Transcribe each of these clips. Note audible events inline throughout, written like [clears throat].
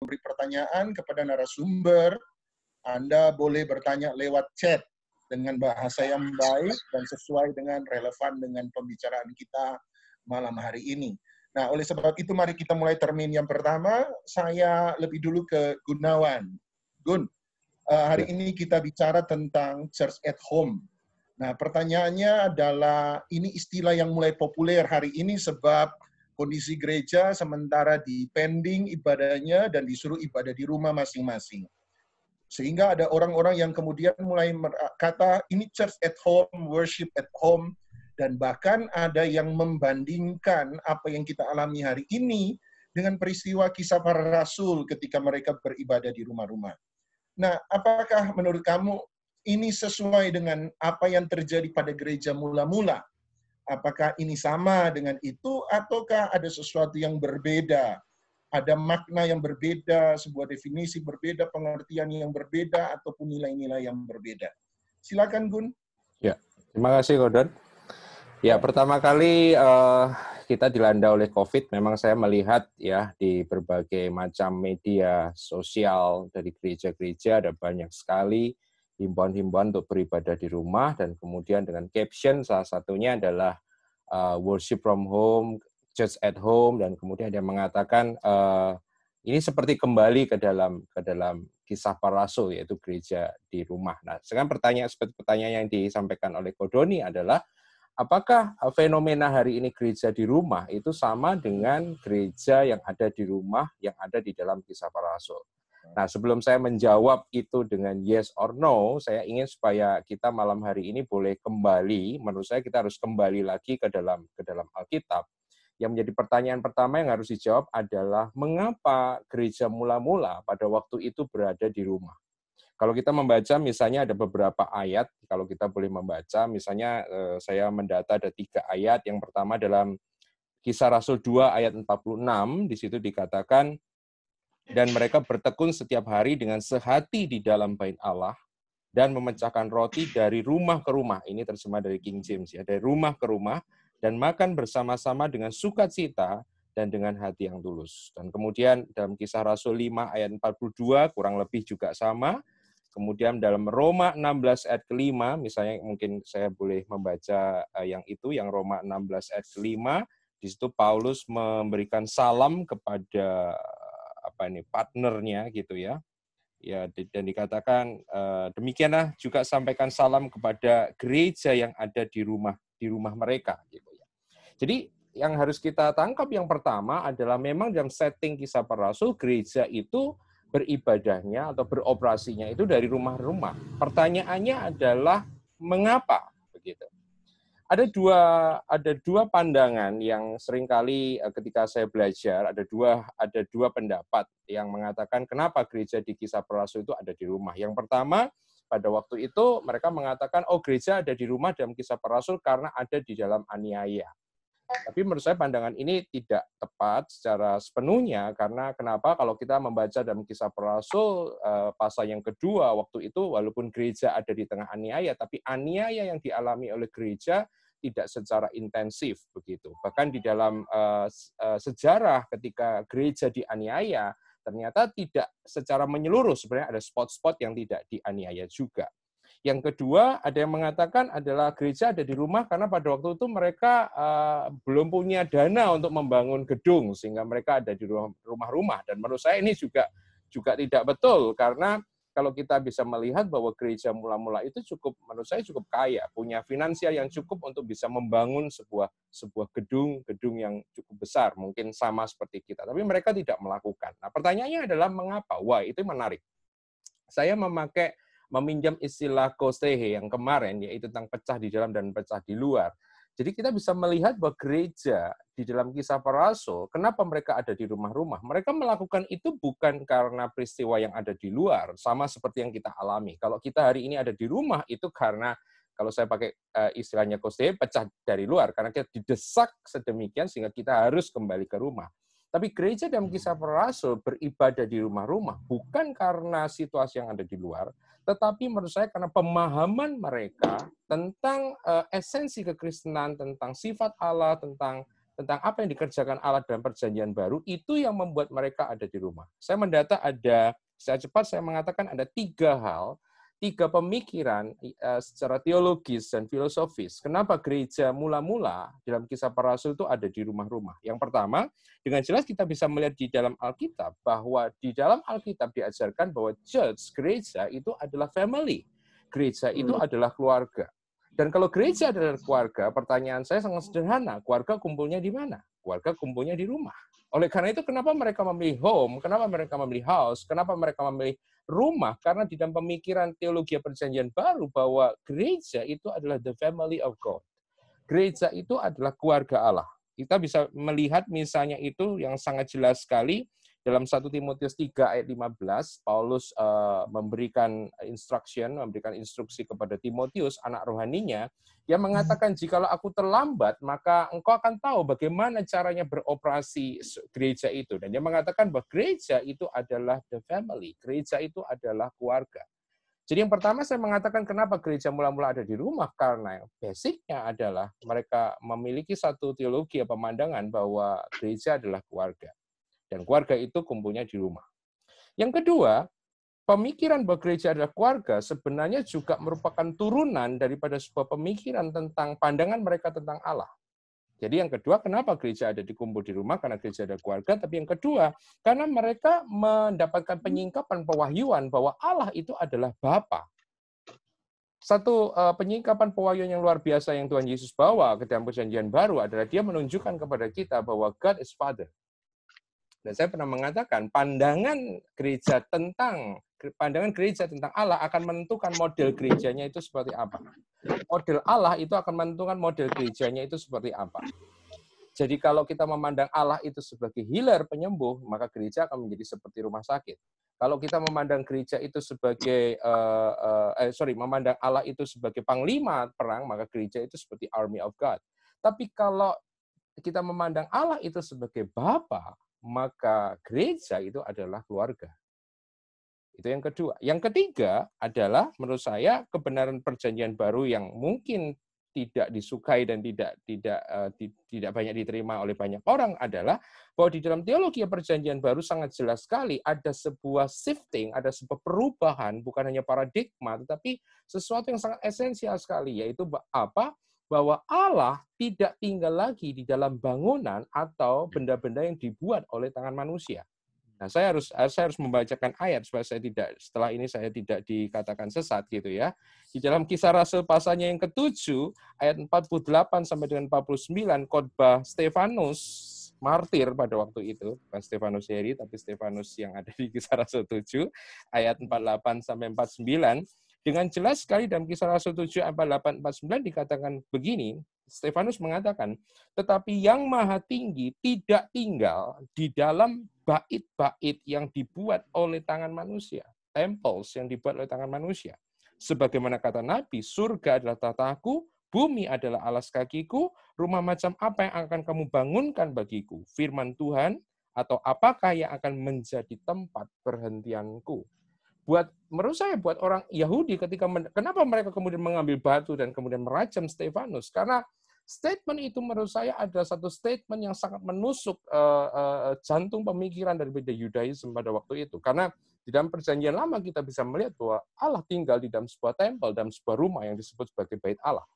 memberi pertanyaan kepada narasumber, Anda boleh bertanya lewat chat dengan bahasa yang baik dan sesuai dengan relevan dengan pembicaraan kita malam hari ini. Nah, oleh sebab itu mari kita mulai termin yang pertama. Saya lebih dulu ke Gunawan. Gun, eh, hari ya. ini kita bicara tentang church at home. Nah, pertanyaannya adalah ini istilah yang mulai populer hari ini sebab kondisi gereja sementara di pending ibadahnya dan disuruh ibadah di rumah masing-masing. Sehingga ada orang-orang yang kemudian mulai kata ini church at home, worship at home, dan bahkan ada yang membandingkan apa yang kita alami hari ini dengan peristiwa kisah para rasul ketika mereka beribadah di rumah-rumah. Nah, apakah menurut kamu ini sesuai dengan apa yang terjadi pada gereja mula-mula? apakah ini sama dengan itu ataukah ada sesuatu yang berbeda? Ada makna yang berbeda, sebuah definisi berbeda, pengertian yang berbeda, ataupun nilai-nilai yang berbeda. Silakan Gun. Ya, terima kasih Gordon Ya, pertama kali uh, kita dilanda oleh COVID, memang saya melihat ya di berbagai macam media sosial dari gereja-gereja ada banyak sekali himbauan-himbauan untuk beribadah di rumah dan kemudian dengan caption salah satunya adalah uh, worship from home, church at home dan kemudian dia mengatakan uh, ini seperti kembali ke dalam ke dalam kisah para rasul yaitu gereja di rumah. Nah, sekarang pertanyaan seperti pertanyaan yang disampaikan oleh Kodoni adalah apakah fenomena hari ini gereja di rumah itu sama dengan gereja yang ada di rumah yang ada di dalam kisah para rasul? Nah, sebelum saya menjawab itu dengan yes or no, saya ingin supaya kita malam hari ini boleh kembali, menurut saya kita harus kembali lagi ke dalam ke dalam Alkitab. Yang menjadi pertanyaan pertama yang harus dijawab adalah mengapa gereja mula-mula pada waktu itu berada di rumah? Kalau kita membaca, misalnya ada beberapa ayat, kalau kita boleh membaca, misalnya eh, saya mendata ada tiga ayat. Yang pertama dalam kisah Rasul 2 ayat 46, di situ dikatakan, dan mereka bertekun setiap hari dengan sehati di dalam bait Allah dan memecahkan roti dari rumah ke rumah. Ini terjemah dari King James ya, dari rumah ke rumah dan makan bersama-sama dengan sukacita dan dengan hati yang tulus. Dan kemudian dalam kisah Rasul 5 ayat 42 kurang lebih juga sama. Kemudian dalam Roma 16 ayat kelima, misalnya mungkin saya boleh membaca eh, yang itu, yang Roma 16 ayat kelima, di situ Paulus memberikan salam kepada apa ini partnernya gitu ya ya dan dikatakan uh, demikianlah juga sampaikan salam kepada gereja yang ada di rumah di rumah mereka gitu ya. Jadi yang harus kita tangkap yang pertama adalah memang dalam setting kisah para rasul gereja itu beribadahnya atau beroperasinya itu dari rumah-rumah. Pertanyaannya adalah mengapa begitu ada dua ada dua pandangan yang seringkali eh, ketika saya belajar ada dua ada dua pendapat yang mengatakan kenapa gereja di Kisah Rasul itu ada di rumah. Yang pertama, pada waktu itu mereka mengatakan oh gereja ada di rumah dalam Kisah Rasul karena ada di dalam aniaya. Tapi menurut saya pandangan ini tidak tepat secara sepenuhnya karena kenapa kalau kita membaca dalam kisah para eh, pasal yang kedua waktu itu walaupun gereja ada di tengah aniaya tapi aniaya yang dialami oleh gereja tidak secara intensif begitu. Bahkan di dalam eh, eh, sejarah ketika gereja dianiaya ternyata tidak secara menyeluruh sebenarnya ada spot-spot yang tidak dianiaya juga. Yang kedua, ada yang mengatakan adalah gereja ada di rumah karena pada waktu itu mereka uh, belum punya dana untuk membangun gedung sehingga mereka ada di rumah-rumah dan menurut saya ini juga juga tidak betul karena kalau kita bisa melihat bahwa gereja mula-mula itu cukup menurut saya cukup kaya, punya finansial yang cukup untuk bisa membangun sebuah sebuah gedung, gedung yang cukup besar, mungkin sama seperti kita. Tapi mereka tidak melakukan. Nah, pertanyaannya adalah mengapa? Wah, itu menarik. Saya memakai meminjam istilah kosehe yang kemarin, yaitu tentang pecah di dalam dan pecah di luar. Jadi kita bisa melihat bahwa gereja di dalam kisah para rasul, kenapa mereka ada di rumah-rumah? Mereka melakukan itu bukan karena peristiwa yang ada di luar, sama seperti yang kita alami. Kalau kita hari ini ada di rumah, itu karena kalau saya pakai eh, istilahnya kosehe pecah dari luar, karena kita didesak sedemikian sehingga kita harus kembali ke rumah. Tapi gereja dalam hmm. kisah para rasul beribadah di rumah-rumah bukan karena situasi yang ada di luar, tetapi menurut saya karena pemahaman mereka tentang uh, esensi kekristenan, tentang sifat Allah, tentang tentang apa yang dikerjakan Allah dalam perjanjian baru, itu yang membuat mereka ada di rumah. Saya mendata ada, saya cepat saya mengatakan ada tiga hal tiga pemikiran e, secara teologis dan filosofis. Kenapa gereja mula-mula dalam kisah para rasul itu ada di rumah-rumah? Yang pertama, dengan jelas kita bisa melihat di dalam Alkitab bahwa di dalam Alkitab diajarkan bahwa church, gereja itu adalah family. Gereja itu hmm. adalah keluarga. Dan kalau gereja hmm. adalah keluarga, pertanyaan saya sangat sederhana. Keluarga kumpulnya di mana? Keluarga kumpulnya di rumah. Oleh karena itu, kenapa mereka memilih home? Kenapa mereka memilih house? Kenapa mereka memilih rumah? Karena di dalam pemikiran teologi perjanjian baru bahwa gereja itu adalah the family of God. Gereja itu adalah keluarga Allah. Kita bisa melihat misalnya itu yang sangat jelas sekali dalam 1 Timotius 3 ayat 15 Paulus uh, memberikan instruction memberikan instruksi kepada Timotius anak rohaninya yang mengatakan hmm. jikalau aku terlambat maka engkau akan tahu bagaimana caranya beroperasi gereja itu dan dia mengatakan bahwa gereja itu adalah the family gereja itu adalah keluarga jadi yang pertama saya mengatakan kenapa gereja mula-mula ada di rumah karena basicnya adalah mereka memiliki satu teologi atau pemandangan bahwa gereja adalah keluarga. Dan keluarga itu kumpulnya di rumah. Yang kedua, pemikiran bahwa gereja adalah keluarga sebenarnya juga merupakan turunan daripada sebuah pemikiran tentang pandangan mereka tentang Allah. Jadi yang kedua, kenapa gereja ada dikumpul di rumah? Karena gereja ada keluarga. Tapi yang kedua, karena mereka mendapatkan penyingkapan pewahyuan bahwa Allah itu adalah Bapa. Satu eh, penyingkapan pewahyuan yang luar biasa yang Tuhan Yesus bawa ke dalam perjanjian baru adalah dia menunjukkan kepada kita bahwa God is Father. Dan saya pernah mengatakan pandangan gereja tentang pandangan gereja tentang Allah akan menentukan model gerejanya itu seperti apa. Model Allah itu akan menentukan model gerejanya itu seperti apa. Jadi kalau kita memandang Allah itu sebagai healer penyembuh, maka gereja akan menjadi seperti rumah sakit. Kalau kita memandang gereja itu sebagai uh, uh, sorry, memandang Allah itu sebagai panglima perang, maka gereja itu seperti army of God. Tapi kalau kita memandang Allah itu sebagai Bapa, maka gereja itu adalah keluarga. Itu yang kedua. Yang ketiga adalah menurut saya kebenaran perjanjian baru yang mungkin tidak disukai dan tidak tidak uh, tidak banyak diterima oleh banyak orang adalah bahwa di dalam teologi perjanjian baru sangat jelas sekali ada sebuah shifting, ada sebuah perubahan bukan hanya paradigma tetapi sesuatu yang sangat esensial sekali yaitu apa? bahwa Allah tidak tinggal lagi di dalam bangunan atau hmm. benda-benda yang dibuat oleh tangan manusia. Nah, saya harus eh, saya harus membacakan ayat supaya saya tidak setelah ini saya tidak dikatakan sesat gitu ya. Di dalam kisah Rasul pasalnya yang ketujuh ayat 48 sampai dengan 49 khotbah Stefanus martir pada waktu itu, bukan Stefanus Heri tapi Stefanus yang ada di kisah Rasul 7 ayat 48 sampai 49 dengan jelas sekali dalam kisah Rasul 7 ayat 8 dikatakan begini, Stefanus mengatakan, tetapi yang maha tinggi tidak tinggal di dalam bait-bait yang dibuat oleh tangan manusia, temples yang dibuat oleh tangan manusia. Sebagaimana kata Nabi, surga adalah tataku, bumi adalah alas kakiku, rumah macam apa yang akan kamu bangunkan bagiku? Firman Tuhan atau apakah yang akan menjadi tempat perhentianku? buat menurut saya buat orang Yahudi ketika men, kenapa mereka kemudian mengambil batu dan kemudian merajam Stefanus karena statement itu menurut saya adalah satu statement yang sangat menusuk uh, uh, jantung pemikiran daripada Yudaisme pada waktu itu karena di dalam perjanjian lama kita bisa melihat bahwa Allah tinggal di dalam sebuah tempel dalam sebuah rumah yang disebut sebagai bait Allah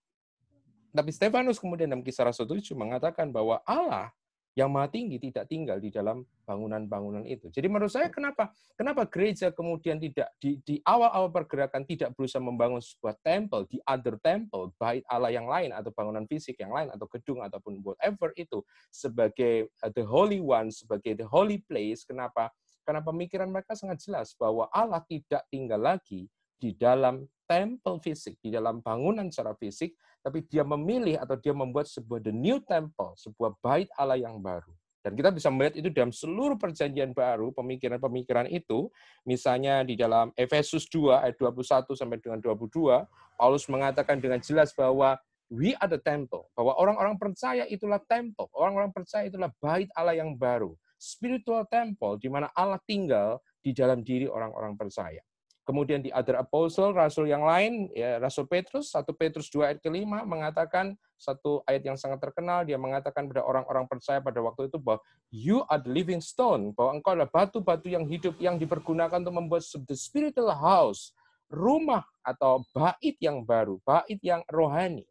tapi Stefanus kemudian dalam kisah Rasul 7 mengatakan bahwa Allah yang maha tinggi tidak tinggal di dalam bangunan-bangunan itu. Jadi menurut saya kenapa kenapa gereja kemudian tidak di, di awal-awal pergerakan tidak berusaha membangun sebuah temple di other temple, baik Allah yang lain atau bangunan fisik yang lain atau gedung ataupun whatever itu sebagai uh, the holy one, sebagai the holy place. Kenapa? Karena pemikiran mereka sangat jelas bahwa Allah tidak tinggal lagi di dalam temple fisik, di dalam bangunan secara fisik, tapi dia memilih atau dia membuat sebuah the new temple, sebuah bait Allah yang baru. Dan kita bisa melihat itu dalam seluruh perjanjian baru, pemikiran-pemikiran itu, misalnya di dalam Efesus 2 ayat 21 sampai dengan 22, Paulus mengatakan dengan jelas bahwa we are the temple, bahwa orang-orang percaya itulah temple, orang-orang percaya itulah bait Allah yang baru, spiritual temple di mana Allah tinggal di dalam diri orang-orang percaya. Kemudian di other apostle, rasul yang lain, ya, Rasul Petrus, 1 Petrus 2 ayat kelima mengatakan, satu ayat yang sangat terkenal, dia mengatakan pada orang-orang percaya pada waktu itu bahwa you are the living stone, bahwa engkau adalah batu-batu yang hidup yang dipergunakan untuk membuat the spiritual house, rumah atau bait yang baru, bait yang rohani.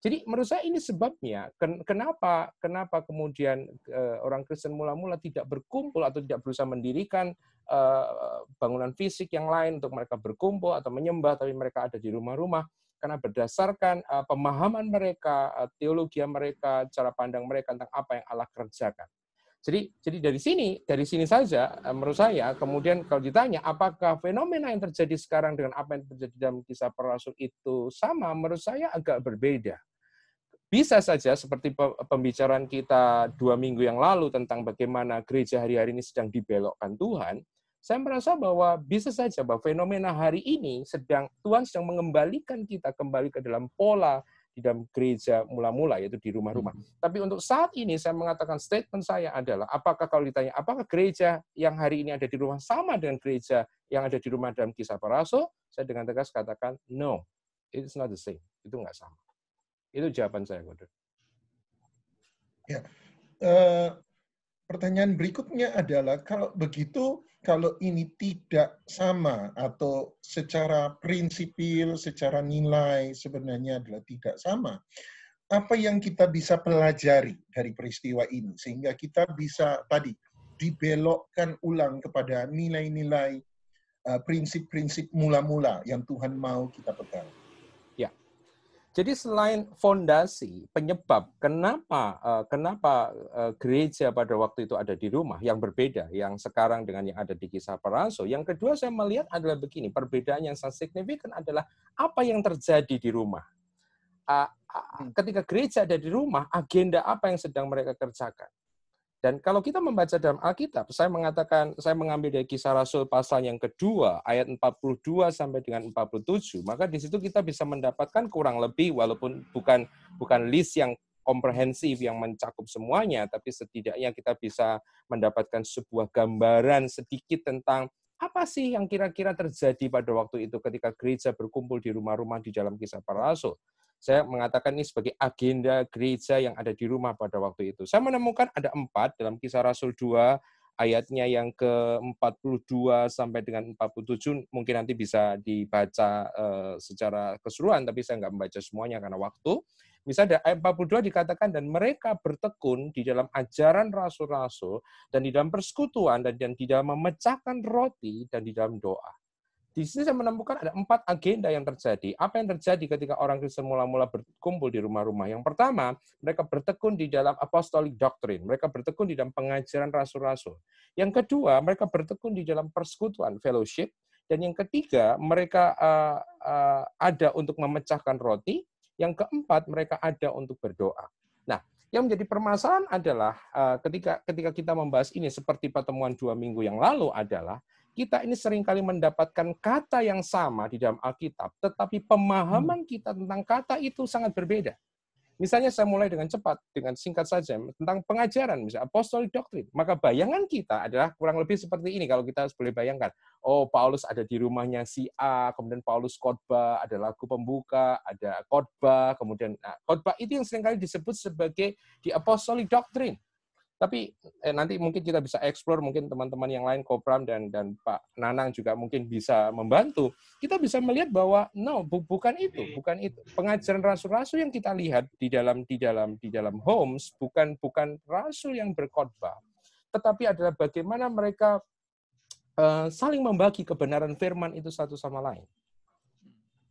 Jadi menurut saya ini sebabnya kenapa kenapa kemudian eh, orang Kristen mula-mula tidak berkumpul atau tidak berusaha mendirikan eh, bangunan fisik yang lain untuk mereka berkumpul atau menyembah tapi mereka ada di rumah-rumah karena berdasarkan eh, pemahaman mereka, teologi mereka, cara pandang mereka tentang apa yang Allah kerjakan. Jadi jadi dari sini dari sini saja menurut saya kemudian kalau ditanya apakah fenomena yang terjadi sekarang dengan apa yang terjadi dalam kisah para rasul itu sama menurut saya agak berbeda bisa saja seperti pembicaraan kita dua minggu yang lalu tentang bagaimana gereja hari-hari ini sedang dibelokkan Tuhan, saya merasa bahwa bisa saja bahwa fenomena hari ini sedang Tuhan sedang mengembalikan kita kembali ke dalam pola di dalam gereja mula-mula yaitu di rumah-rumah. Hmm. Tapi untuk saat ini saya mengatakan statement saya adalah apakah kalau ditanya apakah gereja yang hari ini ada di rumah sama dengan gereja yang ada di rumah dalam kisah para rasul? Saya dengan tegas katakan no. It's not the same. Itu nggak sama. Itu jawaban saya, Kode. Ya. Uh, pertanyaan berikutnya adalah kalau begitu kalau ini tidak sama atau secara prinsipil, secara nilai sebenarnya adalah tidak sama. Apa yang kita bisa pelajari dari peristiwa ini sehingga kita bisa tadi dibelokkan ulang kepada nilai-nilai eh, prinsip-prinsip mula-mula yang Tuhan mau kita pegang. Jadi selain fondasi penyebab kenapa eh, kenapa eh, gereja pada waktu itu ada di rumah yang berbeda yang sekarang dengan yang ada di kisah Peranso yang kedua saya melihat adalah begini, perbedaan yang sangat signifikan adalah apa yang terjadi di rumah. Ah, ah, hmm. ketika gereja ada di rumah, agenda apa yang sedang mereka kerjakan? Dan kalau kita membaca dalam Alkitab, saya mengatakan, saya mengambil dari kisah Rasul pasal yang kedua, ayat 42 sampai dengan 47, maka di situ kita bisa mendapatkan kurang lebih, walaupun bukan bukan list yang komprehensif yang mencakup semuanya, tapi setidaknya kita bisa mendapatkan sebuah gambaran sedikit tentang apa sih yang kira-kira terjadi pada waktu itu ketika gereja berkumpul di rumah-rumah di dalam kisah para rasul. Saya mengatakan ini sebagai agenda gereja yang ada di rumah pada waktu itu. Saya menemukan ada empat dalam kisah Rasul 2 ayatnya yang ke-42 sampai dengan 47 mungkin nanti bisa dibaca eh, secara keseluruhan tapi saya nggak membaca semuanya karena waktu. Misalnya ayat 42 dikatakan dan mereka bertekun di dalam ajaran rasul-rasul dan di dalam persekutuan dan di dalam memecahkan roti dan di dalam doa. Di sini saya menemukan ada empat agenda yang terjadi. Apa yang terjadi ketika orang Kristen mula-mula berkumpul di rumah-rumah? Yang pertama, mereka bertekun di dalam apostolic doctrine. Mereka bertekun di dalam pengajaran rasul-rasul. Yang kedua, mereka bertekun di dalam persekutuan, fellowship. Dan yang ketiga, mereka uh, uh, ada untuk memecahkan roti. Yang keempat, mereka ada untuk berdoa. Nah, yang menjadi permasalahan adalah uh, ketika ketika kita membahas ini seperti pertemuan dua minggu yang lalu adalah kita ini seringkali mendapatkan kata yang sama di dalam Alkitab, tetapi pemahaman hmm. kita tentang kata itu sangat berbeda. Misalnya saya mulai dengan cepat, dengan singkat saja, tentang pengajaran, misalnya apostolik doktrin. Maka bayangan kita adalah kurang lebih seperti ini, kalau kita boleh bayangkan. Oh, Paulus ada di rumahnya si A, kemudian Paulus khotbah, ada lagu pembuka, ada khotbah, kemudian nah, khotbah itu yang seringkali disebut sebagai di apostolik doktrin. Tapi eh, nanti mungkin kita bisa explore, mungkin teman-teman yang lain, Kopram dan dan Pak Nanang juga mungkin bisa membantu. Kita bisa melihat bahwa no, bu, bukan itu, bukan itu. Pengajaran rasul-rasul yang kita lihat di dalam di dalam di dalam Homes bukan bukan rasul yang berkhotbah, tetapi adalah bagaimana mereka uh, saling membagi kebenaran firman itu satu sama lain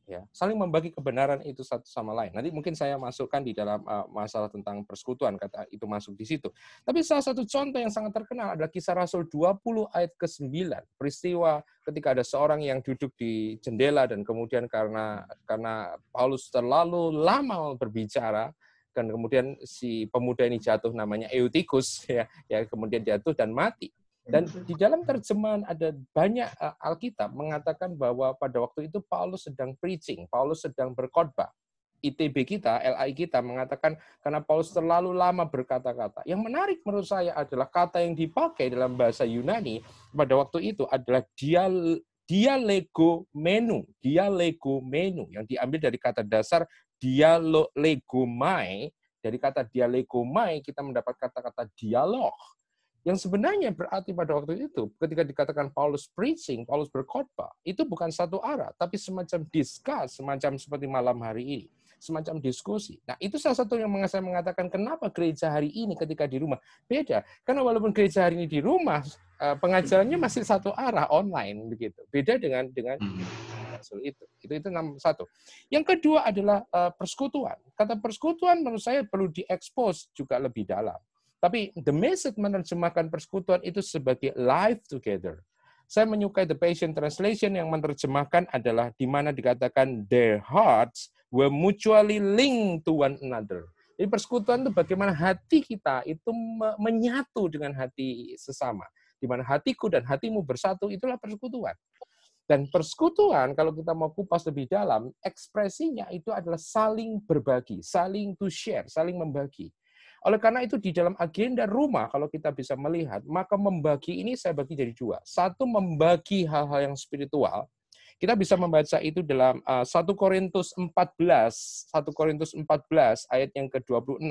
ya saling membagi kebenaran itu satu sama lain nanti mungkin saya masukkan di dalam uh, masalah tentang persekutuan kata itu masuk di situ tapi salah satu contoh yang sangat terkenal adalah kisah Rasul 20 ayat ke-9 peristiwa ketika ada seorang yang duduk di jendela dan kemudian karena karena Paulus terlalu lama berbicara dan kemudian si pemuda ini jatuh namanya Eutikus [laughs] ya ya kemudian jatuh dan mati dan di dalam terjemahan ada banyak eh, Alkitab mengatakan bahwa pada waktu itu Paulus sedang preaching, Paulus sedang berkhotbah. ITB kita, LAI kita mengatakan karena Paulus terlalu lama berkata-kata. Yang menarik menurut saya adalah kata yang dipakai dalam bahasa Yunani pada waktu itu adalah dia dialego menu, dialego menu yang diambil dari kata dasar mai. dari kata mai kita mendapat kata-kata dialog yang sebenarnya berarti pada waktu itu, ketika dikatakan Paulus preaching, Paulus berkhotbah, itu bukan satu arah, tapi semacam discuss, semacam seperti malam hari ini, semacam diskusi. Nah, itu salah satu yang saya mengatakan kenapa gereja hari ini ketika di rumah beda. Karena walaupun gereja hari ini di rumah, eh, pengajarannya masih satu arah online begitu. Beda dengan dengan hmm. Rasul itu. Itu itu nomor satu. Yang kedua adalah eh, persekutuan. Kata persekutuan menurut saya perlu diekspos juga lebih dalam. Tapi The Message menerjemahkan persekutuan itu sebagai life together. Saya menyukai The patient Translation yang menerjemahkan adalah di mana dikatakan their hearts were mutually linked to one another. Jadi persekutuan itu bagaimana hati kita itu menyatu dengan hati sesama. Di mana hatiku dan hatimu bersatu, itulah persekutuan. Dan persekutuan, kalau kita mau kupas lebih dalam, ekspresinya itu adalah saling berbagi, saling to share, saling membagi. Oleh karena itu di dalam agenda rumah kalau kita bisa melihat, maka membagi ini saya bagi jadi dua. Satu membagi hal-hal yang spiritual. Kita bisa membaca itu dalam 1 eh, Korintus 14, 1 Korintus 14 ayat yang ke-26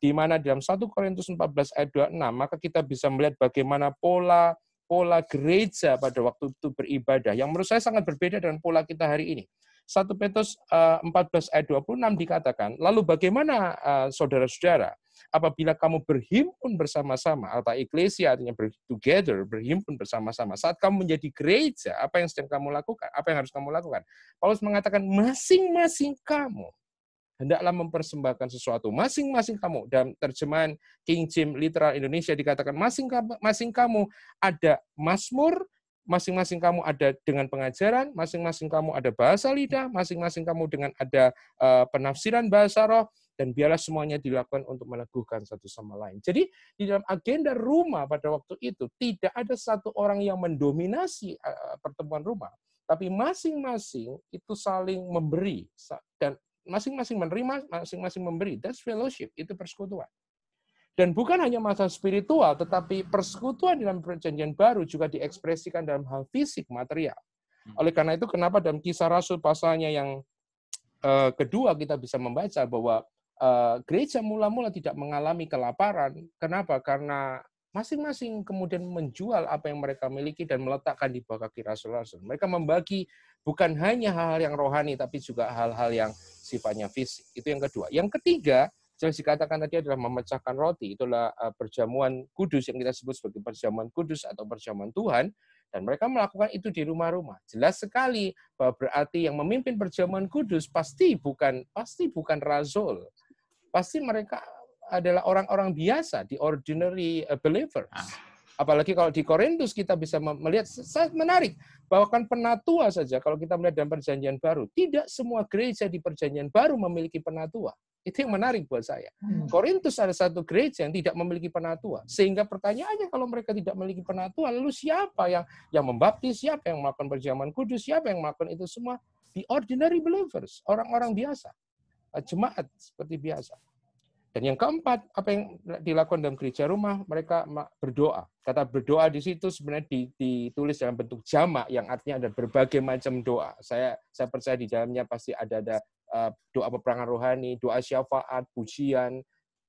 di mana dalam 1 Korintus 14 ayat 26 maka kita bisa melihat bagaimana pola pola gereja pada waktu itu beribadah yang menurut saya sangat berbeda dengan pola kita hari ini. 1 Petrus 14 eh, ayat 26 dikatakan, lalu bagaimana eh, saudara-saudara apabila kamu berhimpun bersama-sama, atau Iglesia artinya together, berhimpun bersama-sama, saat kamu menjadi gereja, apa yang sedang kamu lakukan, apa yang harus kamu lakukan? Paulus mengatakan, masing-masing kamu hendaklah mempersembahkan sesuatu masing-masing kamu dan terjemahan King James literal Indonesia dikatakan masing-masing kamu ada masmur, masing-masing kamu ada dengan pengajaran, masing-masing kamu ada bahasa lidah, masing-masing kamu dengan ada eh, penafsiran bahasa roh, dan biarlah semuanya dilakukan untuk meneguhkan satu sama lain. Jadi di dalam agenda rumah pada waktu itu tidak ada satu orang yang mendominasi eh, pertemuan rumah, tapi masing-masing itu saling memberi dan masing-masing menerima, masing-masing memberi. That's fellowship, itu persekutuan. Dan bukan hanya masa spiritual, tetapi persekutuan dalam perjanjian baru juga diekspresikan dalam hal fisik material. Hmm. Oleh karena itu, kenapa dalam kisah Rasul pasalnya yang eh, kedua kita bisa membaca bahwa uh, gereja mula-mula tidak mengalami kelaparan. Kenapa? Karena masing-masing kemudian menjual apa yang mereka miliki dan meletakkan di bawah kaki rasul-rasul. Mereka membagi bukan hanya hal-hal yang rohani, tapi juga hal-hal yang sifatnya fisik. Itu yang kedua. Yang ketiga, yang dikatakan tadi adalah memecahkan roti, itulah e, perjamuan kudus yang kita sebut sebagai perjamuan kudus atau perjamuan Tuhan, dan mereka melakukan itu di rumah-rumah. Jelas sekali bahwa berarti yang memimpin perjamuan kudus pasti bukan pasti bukan rasul. Pasti mereka adalah orang-orang biasa, di ordinary e, believers. Ah. Apalagi kalau di Korintus kita bisa melihat sangat menarik bahwa bahkan penatua saja kalau kita melihat dalam perjanjian baru, tidak semua gereja di perjanjian baru memiliki penatua itu yang menarik buat saya. Hmm. Korintus ada satu gereja yang tidak memiliki penatua. Sehingga pertanyaannya kalau mereka tidak memiliki penatua, lalu siapa yang yang membaptis, siapa yang melakukan perjamuan kudus, siapa yang melakukan itu semua? The ordinary believers, orang-orang biasa. Eh, jemaat seperti biasa. Dan yang keempat, apa yang dilakukan dalam gereja rumah, mereka berdoa. Kata berdoa di situ sebenarnya ditulis dalam bentuk jamak yang artinya ada berbagai macam doa. Saya saya percaya di dalamnya pasti ada ada Uh, doa peperangan rohani, doa syafaat, pujian,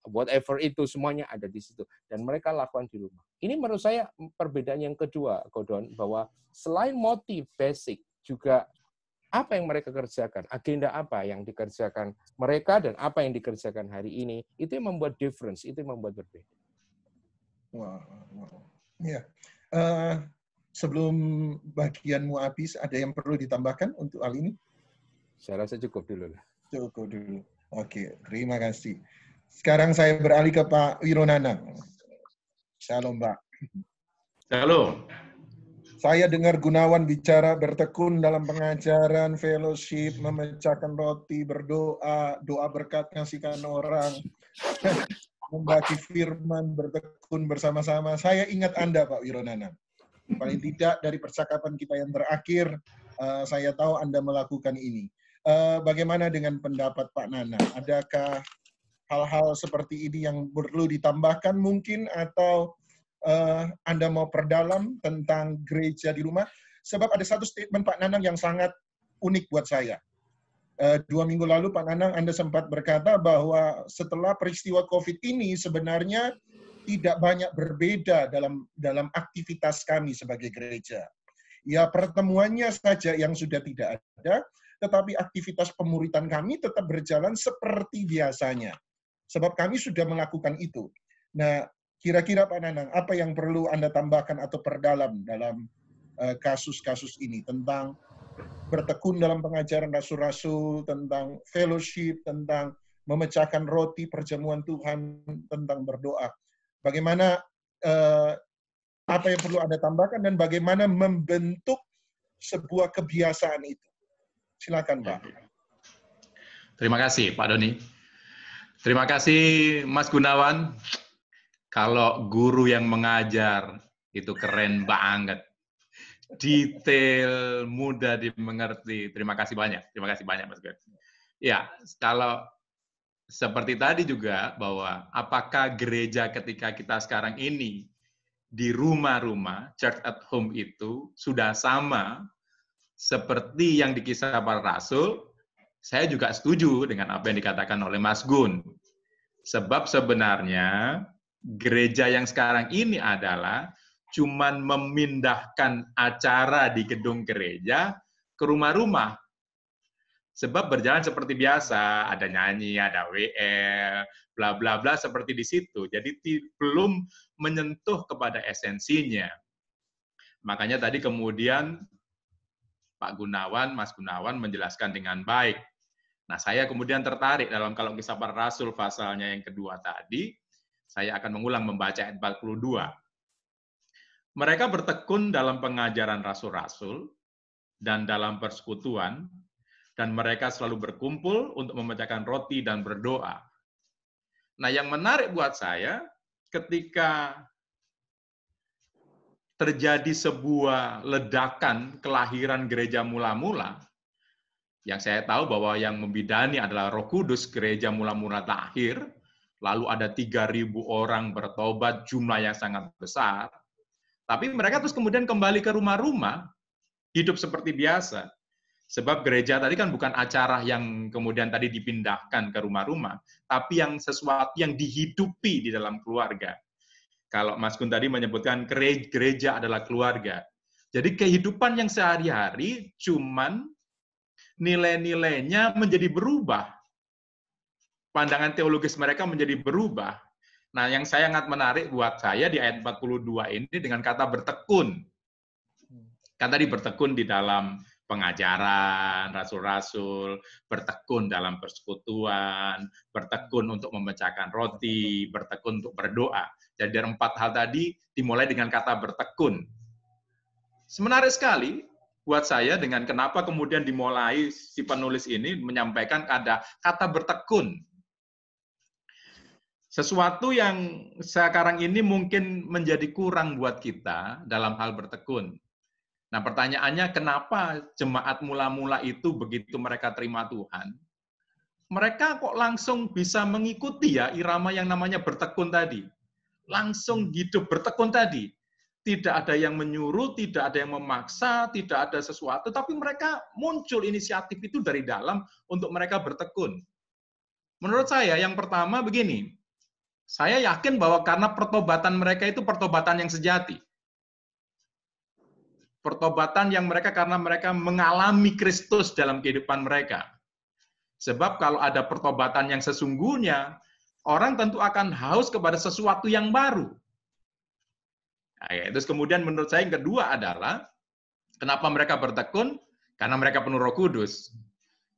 whatever itu semuanya ada di situ dan mereka lakukan di rumah. Ini menurut saya perbedaan yang kedua, Godon, bahwa selain motif basic juga apa yang mereka kerjakan, agenda apa yang dikerjakan mereka dan apa yang dikerjakan hari ini itu yang membuat difference, itu yang membuat berbeda. Wow, wow. ya. Uh, sebelum bagianmu habis, ada yang perlu ditambahkan untuk hal ini? Saya rasa cukup dulu lah. Cukup dulu. Oke, terima kasih. Sekarang saya beralih ke Pak Wironana. Shalom, Pak. Shalom. Saya dengar Gunawan bicara bertekun dalam pengajaran, fellowship, memecahkan roti, berdoa, doa berkat ngasihkan orang, [laughs] membagi firman, bertekun bersama-sama. Saya ingat Anda, Pak Wironana. Paling tidak dari percakapan kita yang terakhir, eh, saya tahu Anda melakukan ini. Eh, bagaimana dengan pendapat Pak Nana? Adakah hal-hal seperti ini yang perlu ditambahkan mungkin atau uh, Anda mau perdalam tentang gereja di rumah? Sebab ada satu statement Pak Nanang yang sangat unik buat saya. Eh, dua minggu lalu Pak Nanang Anda sempat berkata bahwa setelah peristiwa COVID ini sebenarnya tidak banyak berbeda dalam dalam aktivitas kami sebagai gereja. Ya pertemuannya saja yang sudah tidak ada, tetapi aktivitas pemuritan kami tetap berjalan seperti biasanya. Sebab kami sudah melakukan itu. Nah, kira-kira Pak Nanang, apa yang perlu Anda tambahkan atau perdalam dalam eh, kasus-kasus ini tentang bertekun dalam pengajaran rasul-rasul, tentang fellowship, tentang memecahkan roti perjamuan Tuhan, tentang berdoa. Bagaimana eh, apa yang perlu Anda tambahkan dan bagaimana membentuk sebuah kebiasaan itu? Silakan Pak. Terima kasih Pak Doni. Terima kasih Mas Gunawan. Kalau guru yang mengajar itu keren banget. Detail, mudah dimengerti. Terima kasih banyak. Terima kasih banyak Mas Gunawan. Ya, kalau seperti tadi juga bahwa apakah gereja ketika kita sekarang ini di rumah-rumah, church at home itu sudah sama seperti yang dikisah para rasul, saya juga setuju dengan apa yang dikatakan oleh Mas Gun. Sebab sebenarnya gereja yang sekarang ini adalah cuman memindahkan acara di gedung gereja ke rumah-rumah. Sebab berjalan seperti biasa, ada nyanyi, ada WL, bla bla bla seperti di situ. Jadi belum menyentuh kepada esensinya. Makanya tadi kemudian Pak Gunawan, Mas Gunawan menjelaskan dengan baik. Nah, saya kemudian tertarik dalam kalau kisah para rasul pasalnya yang kedua tadi, saya akan mengulang membaca ayat 42. Mereka bertekun dalam pengajaran rasul-rasul dan dalam persekutuan, dan mereka selalu berkumpul untuk memecahkan roti dan berdoa. Nah, yang menarik buat saya, ketika terjadi sebuah ledakan kelahiran gereja mula-mula, yang saya tahu bahwa yang membidani adalah roh kudus gereja mula-mula terakhir, lalu ada 3.000 orang bertobat, jumlah yang sangat besar, tapi mereka terus kemudian kembali ke rumah-rumah, hidup seperti biasa. Sebab gereja tadi kan bukan acara yang kemudian tadi dipindahkan ke rumah-rumah, tapi yang sesuatu yang dihidupi di dalam keluarga. Kalau Mas Gun tadi menyebutkan gereja adalah keluarga. Jadi kehidupan yang sehari-hari cuman nilai-nilainya menjadi berubah. Pandangan teologis mereka menjadi berubah. Nah, yang saya sangat menarik buat saya di ayat 42 ini dengan kata bertekun. Kan tadi bertekun di dalam pengajaran, rasul-rasul, bertekun dalam persekutuan, bertekun untuk memecahkan roti, bertekun untuk berdoa. Jadi dari empat hal tadi dimulai dengan kata bertekun. Semenarik sekali buat saya dengan kenapa kemudian dimulai si penulis ini menyampaikan ada kata bertekun. Sesuatu yang sekarang ini mungkin menjadi kurang buat kita dalam hal bertekun. Nah pertanyaannya kenapa jemaat mula-mula itu begitu mereka terima Tuhan, mereka kok langsung bisa mengikuti ya irama yang namanya bertekun tadi langsung hidup bertekun tadi. Tidak ada yang menyuruh, tidak ada yang memaksa, tidak ada sesuatu, tapi mereka muncul inisiatif itu dari dalam untuk mereka bertekun. Menurut saya yang pertama begini, saya yakin bahwa karena pertobatan mereka itu pertobatan yang sejati. Pertobatan yang mereka karena mereka mengalami Kristus dalam kehidupan mereka. Sebab kalau ada pertobatan yang sesungguhnya, orang tentu akan haus kepada sesuatu yang baru. Nah, ya. Terus kemudian menurut saya yang kedua adalah kenapa mereka bertekun? Karena mereka penuh Roh Kudus.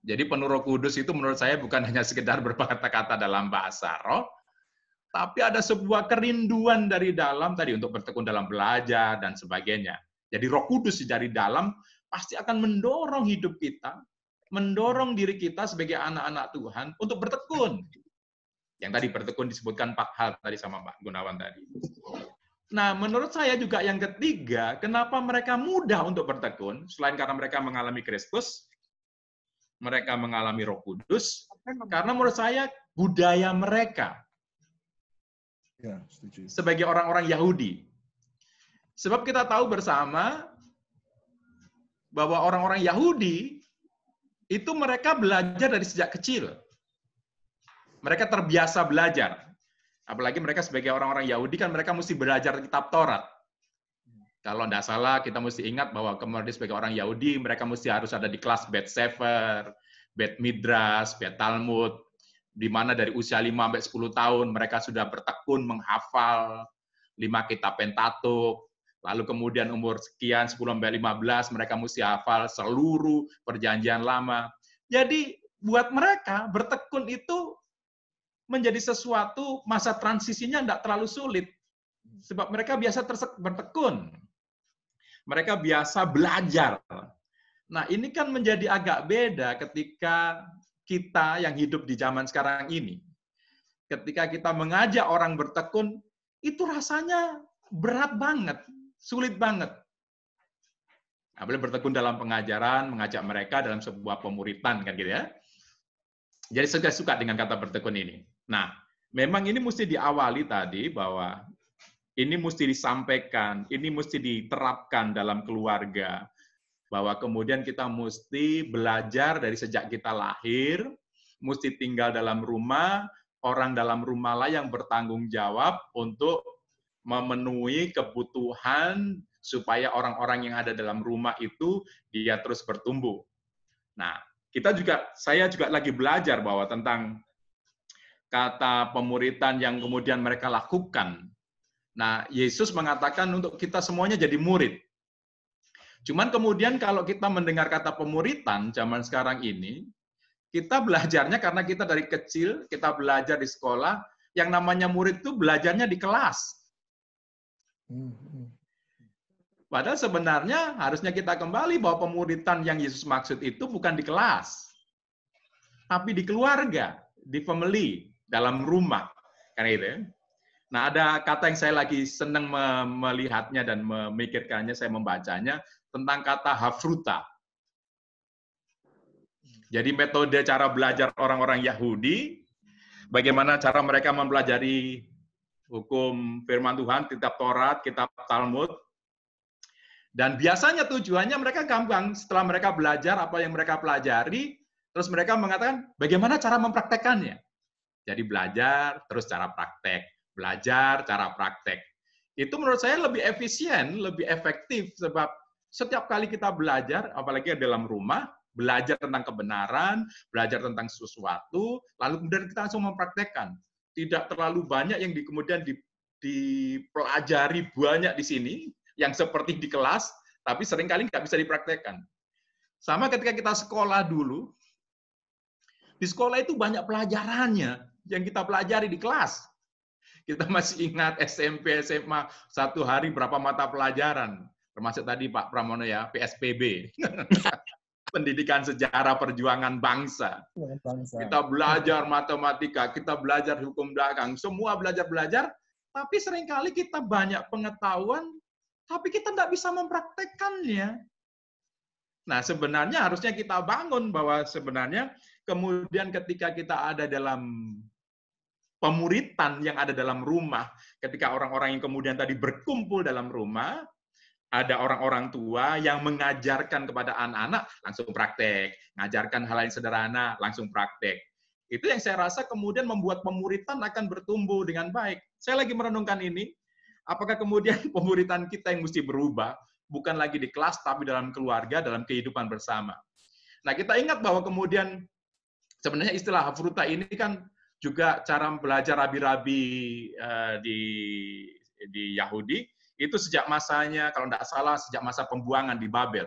Jadi penuh Roh Kudus itu menurut saya bukan [laughs] hanya sekedar berkata-kata dalam bahasa roh, tapi ada sebuah kerinduan dari dalam tadi untuk bertekun dalam belajar dan sebagainya. Jadi Roh Kudus dari dalam pasti akan mendorong hidup kita, mendorong diri kita sebagai anak-anak Tuhan untuk bertekun. Yang tadi bertekun disebutkan empat hal tadi sama Pak Gunawan tadi. Nah, menurut saya juga yang ketiga, kenapa mereka mudah untuk bertekun, selain karena mereka mengalami Kristus, mereka mengalami roh kudus, karena menurut saya budaya mereka. Ya, sebagai orang-orang Yahudi. Sebab kita tahu bersama bahwa orang-orang Yahudi itu mereka belajar dari sejak kecil. Mereka terbiasa belajar. Apalagi mereka sebagai orang-orang Yahudi kan mereka mesti belajar kitab Taurat. Kalau tidak salah, kita mesti ingat bahwa kemudian sebagai orang Yahudi, mereka mesti harus ada di kelas Bet Sefer, Bet Midras, Bet Talmud, di mana dari usia 5 sampai 10 tahun mereka sudah bertekun menghafal lima kitab Pentatuk, Lalu kemudian umur sekian, 10 sampai 15, mereka mesti hafal seluruh perjanjian lama. Jadi buat mereka bertekun itu menjadi sesuatu masa transisinya tidak terlalu sulit. Sebab mereka biasa bertekun. Mereka biasa belajar. Nah, ini kan menjadi agak beda ketika kita yang hidup di zaman sekarang ini. Ketika kita mengajak orang bertekun, itu rasanya berat banget, sulit banget. Nah, boleh bertekun dalam pengajaran, mengajak mereka dalam sebuah pemuritan kan gitu ya. Jadi saya suka dengan kata bertekun ini. Nah, memang ini mesti diawali tadi bahwa ini mesti disampaikan, ini mesti diterapkan dalam keluarga. Bahwa kemudian kita mesti belajar dari sejak kita lahir, mesti tinggal dalam rumah, orang dalam rumahlah yang bertanggung jawab untuk memenuhi kebutuhan supaya orang-orang yang ada dalam rumah itu dia terus bertumbuh. Nah, kita juga saya juga lagi belajar bahwa tentang kata pemuritan yang kemudian mereka lakukan. Nah, Yesus mengatakan untuk kita semuanya jadi murid. Cuman kemudian kalau kita mendengar kata pemuritan zaman sekarang ini, kita belajarnya karena kita dari kecil, kita belajar di sekolah, yang namanya murid itu belajarnya di kelas. Hmm, hmm. Padahal sebenarnya harusnya kita kembali bahwa pemuritan yang Yesus maksud itu bukan di kelas, tapi di keluarga, di family, dalam rumah karena itu ya. Nah, ada kata yang saya lagi senang melihatnya dan memikirkannya, saya membacanya tentang kata hafruta. Jadi metode cara belajar orang-orang Yahudi, bagaimana cara mereka mempelajari hukum firman Tuhan, kitab Taurat, kitab Talmud. Dan biasanya tujuannya mereka gampang. Setelah mereka belajar apa yang mereka pelajari, terus mereka mengatakan bagaimana cara mempraktekannya. Jadi belajar terus cara praktek, belajar cara praktek. Itu menurut saya lebih efisien, lebih efektif sebab setiap kali kita belajar, apalagi dalam rumah, belajar tentang kebenaran, belajar tentang sesuatu, lalu kemudian kita langsung mempraktekkan. Tidak terlalu banyak yang di, kemudian di, dipelajari banyak di sini, yang seperti di kelas, tapi seringkali nggak bisa dipraktekkan. Sama ketika kita sekolah dulu, di sekolah itu banyak pelajarannya, yang kita pelajari di kelas. Kita masih ingat SMP, SMA, satu hari berapa mata pelajaran. Termasuk tadi Pak Pramono ya, PSPB. [laughs] pendidikan sejarah perjuangan iya, bangsa. Kita belajar matematika, kita belajar hukum dagang semua belajar-belajar, tapi seringkali kita banyak pengetahuan, tapi kita tidak bisa mempraktekkannya. Nah, sebenarnya harusnya kita bangun bahwa sebenarnya kemudian ketika kita ada dalam pemuritan yang ada dalam rumah, ketika orang-orang yang kemudian tadi berkumpul dalam rumah, ada orang-orang tua yang mengajarkan kepada anak-anak langsung praktek, ngajarkan hal yang sederhana langsung praktek. Itu yang saya rasa kemudian membuat pemuritan akan bertumbuh dengan baik. Saya lagi merenungkan ini, apakah kemudian [laughs] pemuritan kita yang mesti berubah, bukan lagi di kelas tapi dalam keluarga, dalam kehidupan bersama. Nah, kita ingat bahwa kemudian sebenarnya istilah hafruta ini kan juga cara belajar rabi-rabi uh, di di Yahudi itu sejak masanya kalau tidak salah sejak masa pembuangan di Babel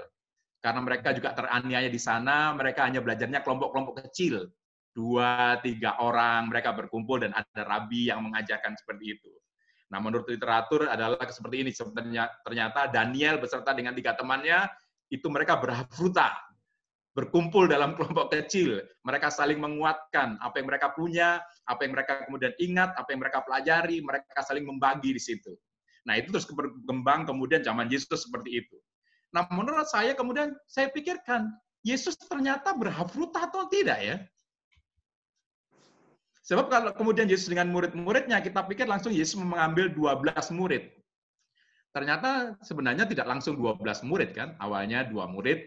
karena mereka juga teraniaya di sana mereka hanya belajarnya kelompok-kelompok kecil dua tiga orang mereka berkumpul dan ada rabi yang mengajarkan seperti itu nah menurut literatur adalah seperti ini sebenarnya ternyata Daniel beserta dengan tiga temannya itu mereka berhafruta berkumpul dalam kelompok kecil, mereka saling menguatkan apa yang mereka punya, apa yang mereka kemudian ingat, apa yang mereka pelajari, mereka saling membagi di situ. Nah, itu terus berkembang kemudian zaman Yesus seperti itu. Nah, menurut saya kemudian saya pikirkan, Yesus ternyata berhafrutah atau tidak ya? Sebab kalau kemudian Yesus dengan murid-muridnya, kita pikir langsung Yesus mengambil 12 murid. Ternyata sebenarnya tidak langsung 12 murid kan, awalnya dua murid,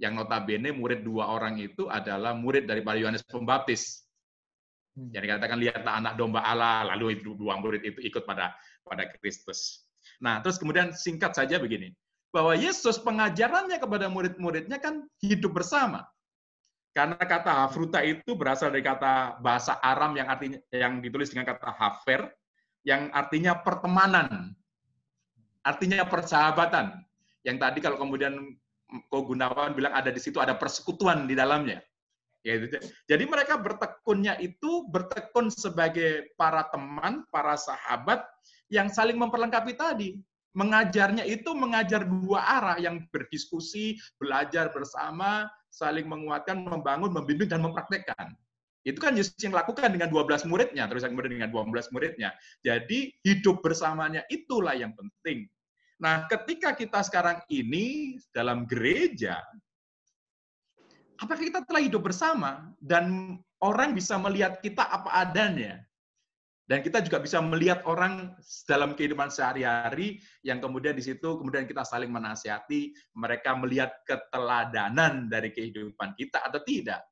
yang notabene murid dua orang itu adalah murid dari Yohanes Pembaptis. Hmm. Jadi katakan lihatlah anak domba Allah, lalu dua murid itu ikut pada pada Kristus. Nah, terus kemudian singkat saja begini, bahwa Yesus pengajarannya kepada murid-muridnya kan hidup bersama. Karena kata hafruta itu berasal dari kata bahasa Aram yang artinya yang ditulis dengan kata hafer, yang artinya pertemanan, artinya persahabatan. Yang tadi kalau kemudian Ko Gunawan bilang ada di situ ada persekutuan di dalamnya. Ya, gitu. jadi mereka bertekunnya itu bertekun sebagai para teman, para sahabat yang saling memperlengkapi tadi. Mengajarnya itu mengajar dua arah yang berdiskusi, belajar bersama, saling menguatkan, membangun, membimbing, dan mempraktekkan. Itu kan Yesus yang lakukan dengan 12 muridnya, terus kemudian dengan 12 muridnya. Jadi hidup bersamanya itulah yang penting. Nah, ketika kita sekarang ini dalam gereja, apakah kita telah hidup bersama dan orang bisa melihat kita apa adanya? Dan kita juga bisa melihat orang dalam kehidupan sehari-hari yang kemudian di situ kemudian kita saling menasihati, mereka melihat keteladanan dari kehidupan kita atau tidak.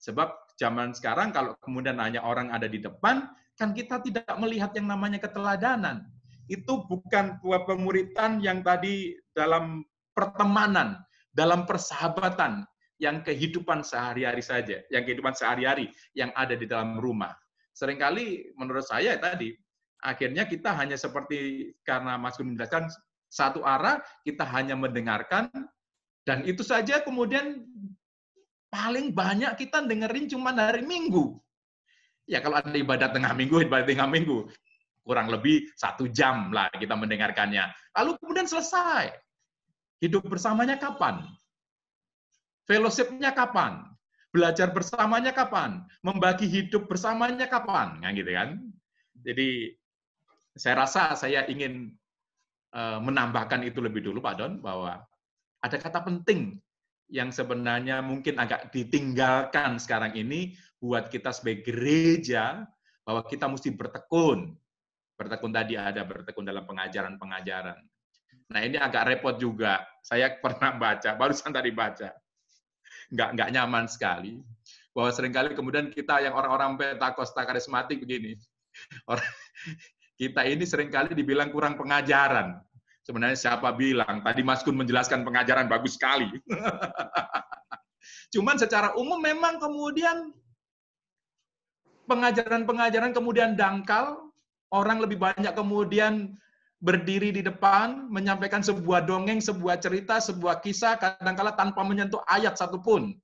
Sebab zaman sekarang kalau kemudian hanya orang ada di depan, kan kita tidak melihat yang namanya keteladanan itu bukan buah pemuritan yang tadi dalam pertemanan, dalam persahabatan, yang kehidupan sehari-hari saja, yang kehidupan sehari-hari yang ada di dalam rumah. Seringkali menurut saya tadi, akhirnya kita hanya seperti karena Mas Gun menjelaskan satu arah, kita hanya mendengarkan, dan itu saja kemudian paling banyak kita dengerin cuma hari Minggu. Ya kalau ada ibadah tengah minggu, ibadah tengah minggu kurang lebih satu jam lah kita mendengarkannya. Lalu kemudian selesai. Hidup bersamanya kapan? Fellowshipnya kapan? Belajar bersamanya kapan? Membagi hidup bersamanya kapan? Nah, gitu kan? Jadi saya rasa saya ingin eh, menambahkan itu lebih dulu Pak Don bahwa ada kata penting yang sebenarnya mungkin agak ditinggalkan sekarang ini buat kita sebagai gereja bahwa kita mesti bertekun, bertekun tadi ada bertekun dalam pengajaran-pengajaran. Nah ini agak repot juga. Saya [laughs] pernah baca, barusan tadi baca, nggak nggak nyaman sekali bahwa seringkali kemudian kita yang orang-orang pentakosta karismatik begini, [laughs] orang, kita ini seringkali dibilang kurang pengajaran. Sebenarnya siapa bilang? Tadi Mas Kun menjelaskan pengajaran bagus sekali. [laughs] Cuman secara umum memang kemudian pengajaran-pengajaran kemudian dangkal orang lebih banyak kemudian berdiri di depan, menyampaikan sebuah dongeng, sebuah cerita, sebuah kisah, kadangkala tanpa menyentuh ayat satupun.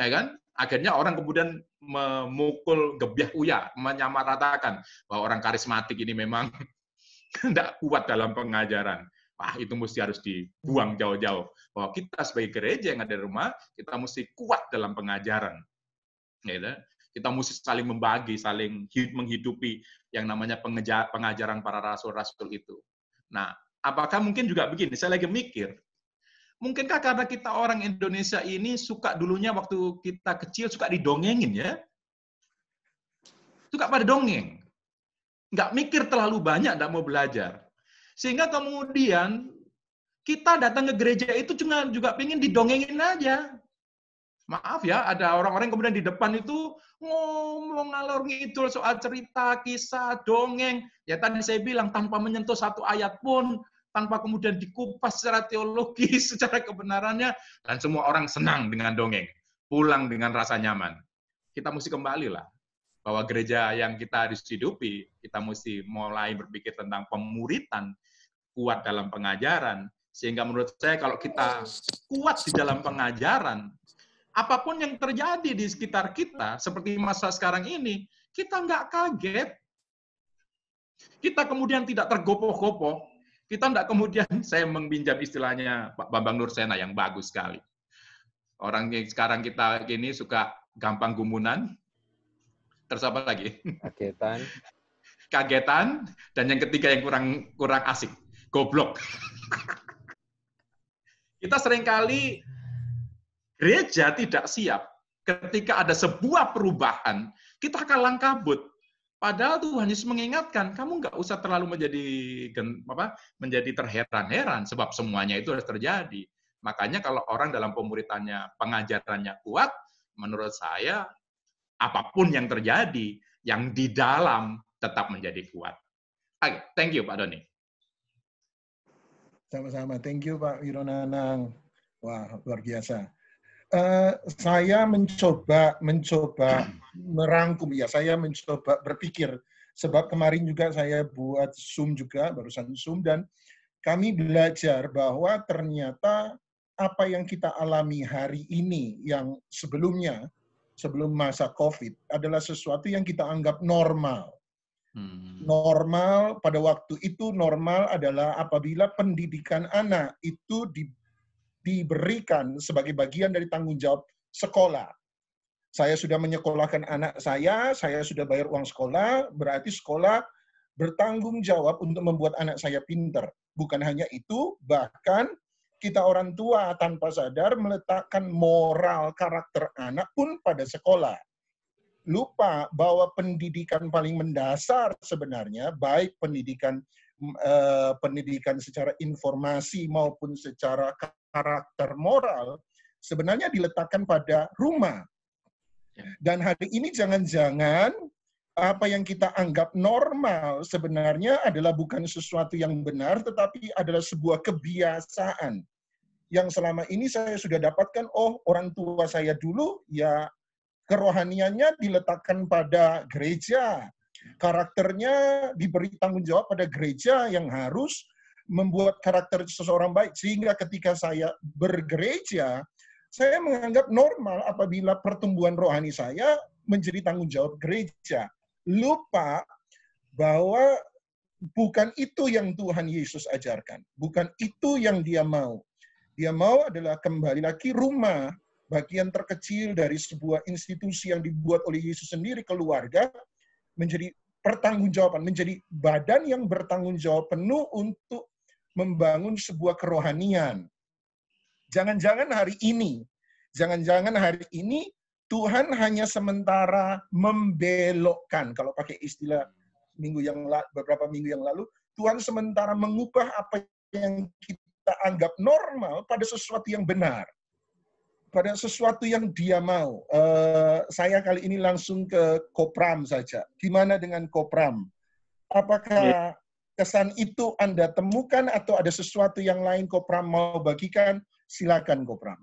Ya kan? Akhirnya orang kemudian memukul gebyah uya, menyamaratakan bahwa orang karismatik ini memang [laughs] tidak kuat dalam pengajaran. Wah, itu mesti harus dibuang jauh-jauh. Bahwa kita sebagai gereja yang ada di rumah, kita mesti kuat dalam pengajaran. Ya, kan? kita mesti saling membagi, saling menghidupi yang namanya pengeja, pengajaran para rasul-rasul itu. Nah, apakah mungkin juga begini? Saya lagi mikir, mungkinkah karena kita orang Indonesia ini suka dulunya waktu kita kecil suka didongengin ya? Suka pada dongeng. Nggak mikir terlalu banyak, nggak mau belajar. Sehingga kemudian kita datang ke gereja itu cuma juga pengen didongengin aja. Maaf ya, ada orang-orang yang kemudian di depan itu ngomong ngalor ngidul soal cerita, kisah, dongeng. Ya tadi saya bilang tanpa menyentuh satu ayat pun, tanpa kemudian dikupas secara teologi, [laughs] secara kebenarannya, dan semua orang senang dengan dongeng, pulang dengan rasa nyaman. Kita mesti kembali lah bahwa gereja yang kita harus hidupi, kita mesti mulai berpikir tentang pemuritan, kuat dalam pengajaran, sehingga menurut saya kalau kita kuat di dalam pengajaran, apapun yang terjadi di sekitar kita, seperti masa sekarang ini, kita nggak kaget. Kita kemudian tidak tergopoh-gopoh. Kita nggak kemudian, [laughs] saya meminjam istilahnya Pak Bambang Nursena yang bagus sekali. Orang yang sekarang kita gini suka gampang gumunan, terus apa lagi? [laughs] Kagetan. Kagetan, dan yang ketiga yang kurang kurang asik, goblok. [laughs] kita seringkali gereja tidak siap ketika ada sebuah perubahan, kita kalang kabut. Padahal Tuhan Yesus mengingatkan, kamu nggak usah terlalu menjadi apa, menjadi terheran-heran sebab semuanya itu harus terjadi. Makanya kalau orang dalam pemuritannya pengajarannya kuat, menurut saya apapun yang terjadi yang di dalam tetap menjadi kuat. Oke, okay, thank you Pak Doni. Sama-sama, thank you Pak Nang. Wah, luar biasa. Eh, saya mencoba mencoba merangkum ya saya mencoba berpikir sebab kemarin juga saya buat zoom juga barusan zoom dan kami belajar bahwa ternyata apa yang kita alami hari ini yang sebelumnya sebelum masa covid adalah sesuatu yang kita anggap normal Hmm. Normal pada waktu itu normal adalah apabila pendidikan anak itu di, diberikan sebagai bagian dari tanggung jawab sekolah. Saya sudah menyekolahkan anak saya, saya sudah bayar uang sekolah, berarti sekolah bertanggung jawab untuk membuat anak saya pinter. Bukan hanya itu, bahkan kita orang tua tanpa sadar meletakkan moral karakter anak pun pada sekolah lupa bahwa pendidikan paling mendasar sebenarnya baik pendidikan eh, pendidikan secara informasi maupun secara karakter moral sebenarnya diletakkan pada rumah. Ya. Dan hari ini jangan-jangan apa yang kita anggap normal sebenarnya adalah bukan sesuatu yang benar, tetapi adalah sebuah kebiasaan. Yang selama ini saya sudah dapatkan, oh orang tua saya dulu ya kerohaniannya diletakkan pada gereja. Karakternya diberi tanggung jawab pada gereja yang harus membuat karakter seseorang baik. Sehingga ketika saya bergereja, saya menganggap normal apabila pertumbuhan rohani saya menjadi tanggung jawab gereja. Lupa bahwa bukan itu yang Tuhan Yesus ajarkan. Bukan itu yang dia mau. Dia mau adalah kembali lagi rumah, bagian terkecil dari sebuah institusi yang dibuat oleh Yesus sendiri, keluarga, menjadi pertanggungjawaban, menjadi badan yang bertanggung jawab penuh untuk membangun sebuah kerohanian. Jangan-jangan hari ini, jangan-jangan hari ini Tuhan hanya sementara membelokkan, kalau pakai istilah minggu yang beberapa minggu yang lalu, Tuhan sementara mengubah apa yang kita anggap normal pada sesuatu yang benar, pada sesuatu yang Dia mau. Uh, saya kali ini langsung ke Kopram saja. Gimana dengan Kopram? Apakah ya kesan itu Anda temukan atau ada sesuatu yang lain Kopram mau bagikan, silakan Kopram.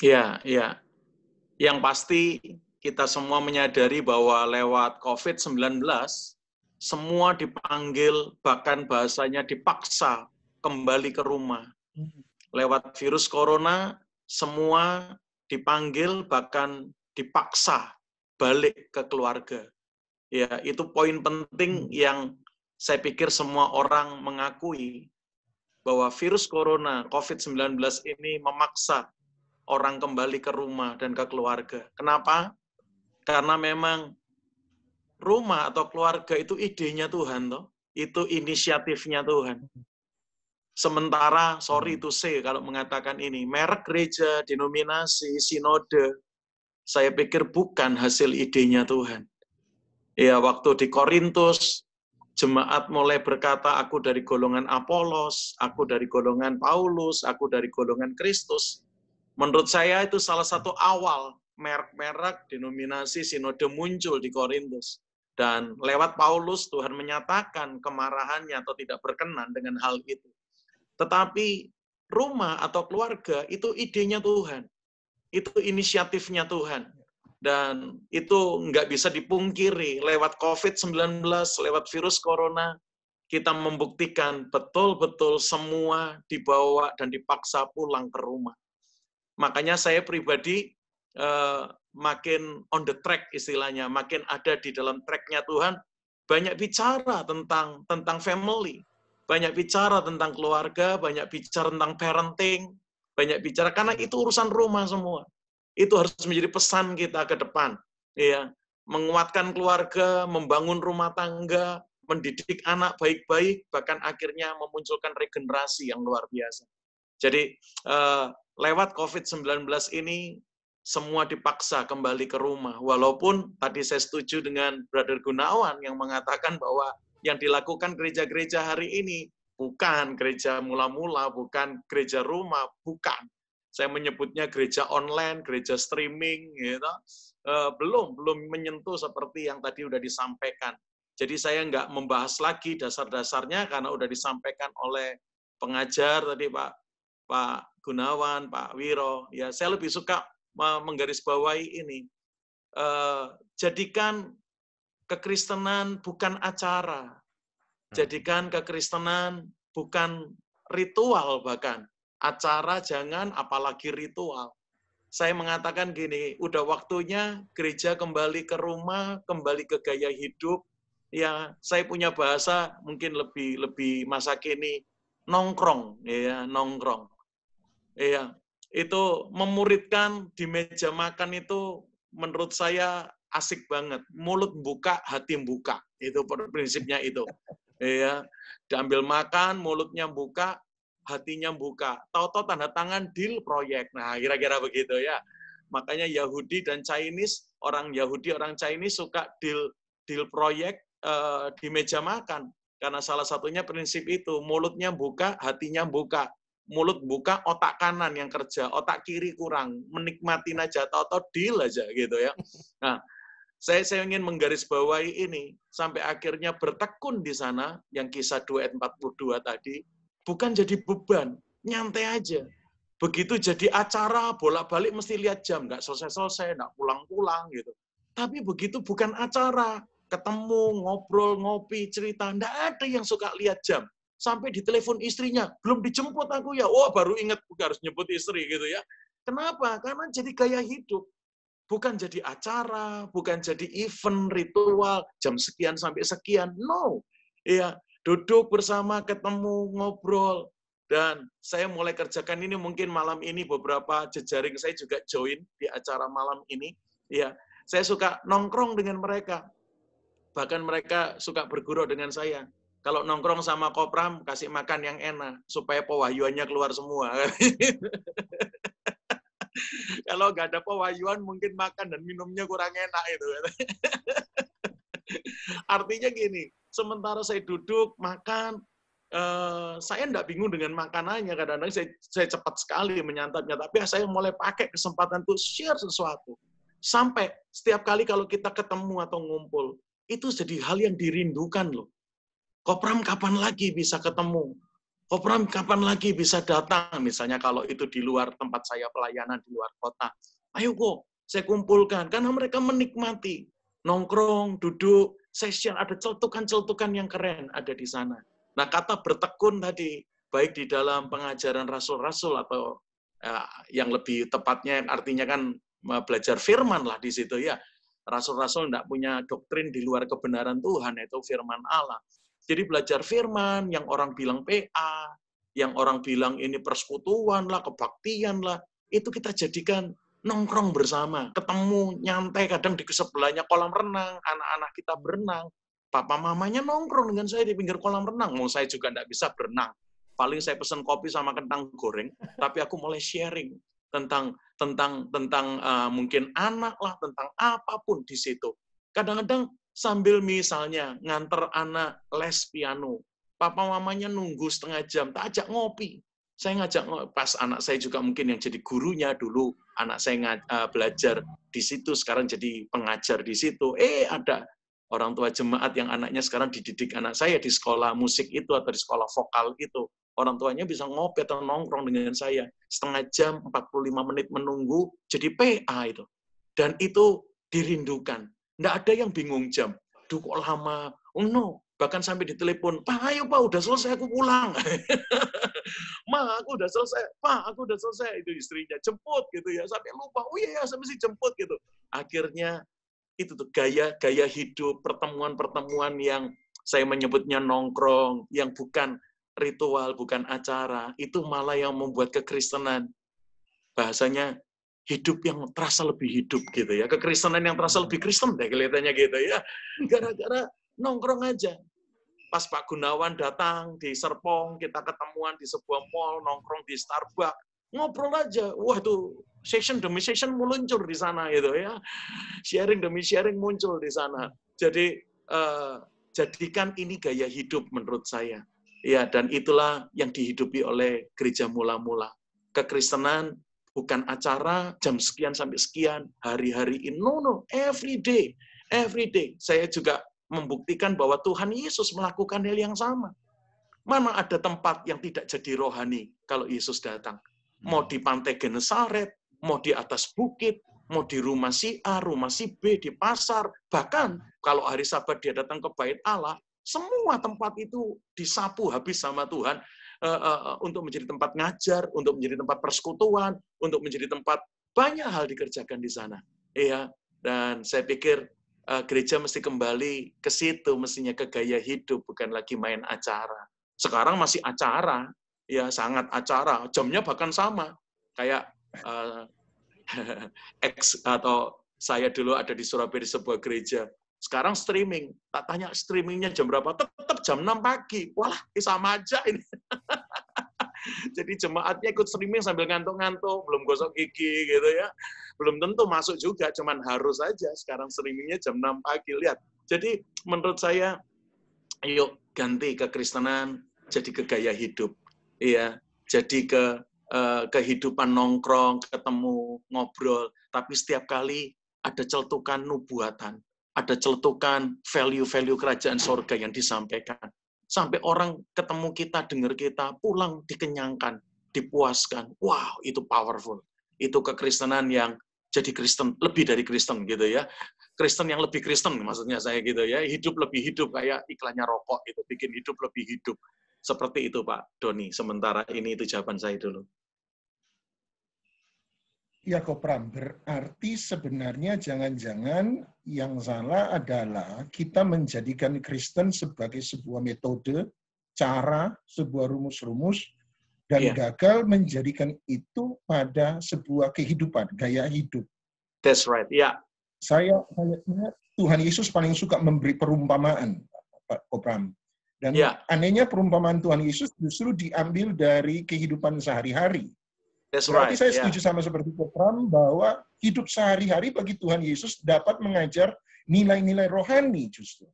Ya, iya. Yang pasti kita semua menyadari bahwa lewat COVID-19 semua dipanggil bahkan bahasanya dipaksa kembali ke rumah. Lewat virus corona semua dipanggil bahkan dipaksa balik ke keluarga. Ya, itu poin penting hmm. yang saya pikir semua orang mengakui bahwa virus corona COVID-19 ini memaksa orang kembali ke rumah dan ke keluarga. Kenapa? Karena memang rumah atau keluarga itu idenya Tuhan toh. Itu inisiatifnya Tuhan. Sementara, sorry itu say kalau mengatakan ini, merek gereja, denominasi, sinode, saya pikir bukan hasil idenya Tuhan. Ya, waktu di Korintus, jemaat mulai berkata, aku dari golongan Apolos, aku dari golongan Paulus, aku dari golongan Kristus. Menurut saya itu salah satu awal merek-merek denominasi sinode muncul di Korintus. Dan lewat Paulus Tuhan menyatakan kemarahannya atau tidak berkenan dengan hal itu. Tetapi rumah atau keluarga itu idenya Tuhan. Itu inisiatifnya Tuhan. Dan itu nggak bisa dipungkiri lewat COVID-19, lewat virus corona, kita membuktikan betul-betul semua dibawa dan dipaksa pulang ke rumah. Makanya saya pribadi eh, makin on the track istilahnya, makin ada di dalam tracknya Tuhan, banyak bicara tentang tentang family, banyak bicara tentang keluarga, banyak bicara tentang parenting, banyak bicara karena itu urusan rumah semua. Itu harus menjadi pesan kita ke depan, ya. Menguatkan keluarga, membangun rumah tangga, mendidik anak baik-baik, bahkan akhirnya memunculkan regenerasi yang luar biasa. Jadi eh, lewat COVID-19 ini semua dipaksa kembali ke rumah. Walaupun tadi saya setuju dengan Brother Gunawan yang mengatakan bahwa yang dilakukan gereja-gereja hari ini bukan gereja mula-mula, bukan gereja rumah, bukan saya menyebutnya gereja online, gereja streaming, gitu. Eh, belum belum menyentuh seperti yang tadi sudah disampaikan. Jadi saya nggak membahas lagi dasar-dasarnya karena sudah disampaikan oleh pengajar tadi Pak Pak Gunawan, Pak Wiro. Ya saya lebih suka menggarisbawahi ini. Eh, jadikan kekristenan bukan acara, hmm. jadikan kekristenan bukan ritual bahkan, acara jangan, apalagi ritual. Saya mengatakan gini, udah waktunya gereja kembali ke rumah, kembali ke gaya hidup. Ya, saya punya bahasa mungkin lebih lebih masa kini nongkrong, ya nongkrong. Iya, itu memuridkan di meja makan itu menurut saya asik banget. Mulut buka, hati buka. Itu prinsipnya itu. Iya, diambil makan, mulutnya buka, hatinya buka. tahu tanda tangan deal proyek. Nah, kira-kira begitu ya. Makanya Yahudi dan Chinese, orang Yahudi, orang Chinese suka deal deal proyek uh, di meja makan. Karena salah satunya prinsip itu, mulutnya buka, hatinya buka. Mulut buka, otak kanan yang kerja, otak kiri kurang. menikmati aja, tahu-tahu deal aja gitu ya. Nah, saya, saya ingin menggarisbawahi ini sampai akhirnya bertekun di sana yang kisah 2n42 tadi bukan jadi beban, nyantai aja. Begitu jadi acara, bolak-balik mesti lihat jam, nggak selesai-selesai, nggak pulang-pulang gitu. Tapi begitu bukan acara, ketemu, ngobrol, ngopi, cerita, nggak ada yang suka lihat jam. Sampai di telepon istrinya, belum dijemput aku ya, oh baru ingat harus nyebut istri gitu ya. Kenapa? Karena jadi gaya hidup. Bukan jadi acara, bukan jadi event, ritual, jam sekian sampai sekian. No. Ya, duduk bersama, ketemu, ngobrol. Dan saya mulai kerjakan ini mungkin malam ini beberapa jejaring saya juga join di acara malam ini. Ya, saya suka nongkrong dengan mereka. Bahkan mereka suka bergurau dengan saya. Kalau nongkrong sama kopram, kasih makan yang enak supaya pewahyuannya keluar semua. [laughs] Kalau nggak ada pewahyuan, mungkin makan dan minumnya kurang enak itu. [laughs] Artinya gini, sementara saya duduk makan uh, saya tidak bingung dengan makanannya kadang-kadang saya, saya cepat sekali menyantapnya tapi ya saya mulai pakai kesempatan itu share sesuatu sampai setiap kali kalau kita ketemu atau ngumpul itu jadi hal yang dirindukan loh Kopram kapan lagi bisa ketemu Kopram kapan lagi bisa datang misalnya kalau itu di luar tempat saya pelayanan di luar kota ayo kok saya kumpulkan karena mereka menikmati nongkrong duduk session, ada celtukan-celtukan yang keren ada di sana. Nah, kata bertekun tadi, baik di dalam pengajaran rasul-rasul atau ya, yang lebih tepatnya yang artinya kan eh, belajar firman lah di situ ya. Rasul-rasul tidak punya doktrin di luar kebenaran Tuhan, yaitu firman Allah. Jadi belajar firman, yang orang bilang PA, yang orang bilang ini persekutuan lah, kebaktian lah, itu kita jadikan nongkrong bersama, ketemu, nyantai, kadang di sebelahnya kolam renang, anak-anak kita berenang. Papa mamanya nongkrong dengan saya di pinggir kolam renang. Mau saya juga tidak bisa berenang. Paling saya pesan kopi sama kentang goreng, tapi aku mulai sharing tentang tentang tentang uh, mungkin anak lah, tentang apapun di situ. Kadang-kadang sambil misalnya nganter anak les piano, papa mamanya nunggu setengah jam, tak ajak ngopi. Saya ngajak pas anak saya juga mungkin yang jadi gurunya dulu, anak saya ngaj, eh, belajar di situ, sekarang jadi pengajar di situ. Eh, ada orang tua jemaat yang anaknya sekarang dididik anak saya di sekolah musik itu atau di sekolah vokal itu. Orang tuanya bisa ngopi atau nongkrong dengan saya. Setengah jam, 45 menit menunggu, jadi PA itu. Dan itu dirindukan. Nggak ada yang bingung jam. Duh kok lama? Oh no, bahkan sampai ditelepon, Pak, ayo Pak, udah selesai, aku pulang. [laughs] Ma, aku udah selesai. Pak, aku udah selesai. Itu istrinya, jemput gitu ya. Sampai lupa, oh iya, iya sampai sih jemput gitu. Akhirnya, itu tuh gaya-gaya hidup, pertemuan-pertemuan yang saya menyebutnya nongkrong, yang bukan ritual, bukan acara, itu malah yang membuat kekristenan. Bahasanya, hidup yang terasa lebih hidup gitu ya. Kekristenan yang terasa lebih Kristen deh kelihatannya gitu ya. Gara-gara nongkrong aja pas Pak Gunawan datang di Serpong, kita ketemuan di sebuah mall, nongkrong di Starbucks, ngobrol aja. Wah tuh session demi session meluncur di sana gitu ya. Sharing demi sharing muncul di sana. Jadi eh, jadikan ini gaya hidup menurut saya. Ya, dan itulah yang dihidupi oleh gereja mula-mula. Kekristenan bukan acara jam sekian sampai sekian, hari-hari ini. No, no, every day. Every day. Saya juga membuktikan bahwa Tuhan Yesus melakukan hal yang sama. Mana ada tempat yang tidak jadi rohani kalau Yesus datang? Mau di pantai Genesaret, mau di atas bukit, mau di rumah si A, rumah si B, di pasar. Bahkan kalau hari sabat dia datang ke bait Allah, semua tempat itu disapu habis sama Tuhan uh, uh, untuk menjadi tempat ngajar, untuk menjadi tempat persekutuan, untuk menjadi tempat banyak hal dikerjakan di sana. Iya, dan saya pikir uh, gereja mesti kembali ke situ, mestinya ke gaya hidup, bukan lagi main acara. Sekarang masih acara, ya sangat acara, jamnya bahkan sama. Kayak uh, eh, ex [laughs] atau saya dulu ada di Surabaya di sebuah gereja. Sekarang streaming, tak tanya streamingnya jam berapa, tetap jam 6 pagi. Wah, ya sama aja ini. [laughs] Jadi jemaatnya ikut streaming sambil ngantuk-ngantuk, belum gosok gigi gitu ya. Belum tentu masuk juga, cuman harus aja. Sekarang streamingnya jam 6 pagi, lihat. Jadi menurut saya, yuk ganti ke kekristenan jadi ke gaya hidup. Iya, jadi ke eh, kehidupan nongkrong, ketemu, ngobrol. Tapi setiap kali ada celtukan nubuatan, ada celtukan value-value kerajaan sorga yang disampaikan sampai orang ketemu kita, dengar kita, pulang dikenyangkan, dipuaskan. Wow, itu powerful. Itu kekristenan yang jadi Kristen, lebih dari Kristen gitu ya. Kristen yang lebih Kristen maksudnya saya gitu ya. Hidup lebih hidup kayak iklannya rokok itu bikin hidup lebih hidup. Seperti itu Pak Doni. Sementara ini itu jawaban saya dulu. Ya Kopram, berarti sebenarnya jangan-jangan yang salah adalah kita menjadikan Kristen sebagai sebuah metode, cara, sebuah rumus-rumus, dan ya. gagal menjadikan itu pada sebuah kehidupan, gaya hidup. That's right, ya. Saya melihatnya Tuhan Yesus paling suka memberi perumpamaan, Pak Kopram. Dan ya. anehnya perumpamaan Tuhan Yesus justru diambil dari kehidupan sehari-hari That's Berarti right. saya setuju sama seperti program bahwa hidup sehari-hari bagi Tuhan Yesus dapat mengajar nilai-nilai rohani justru.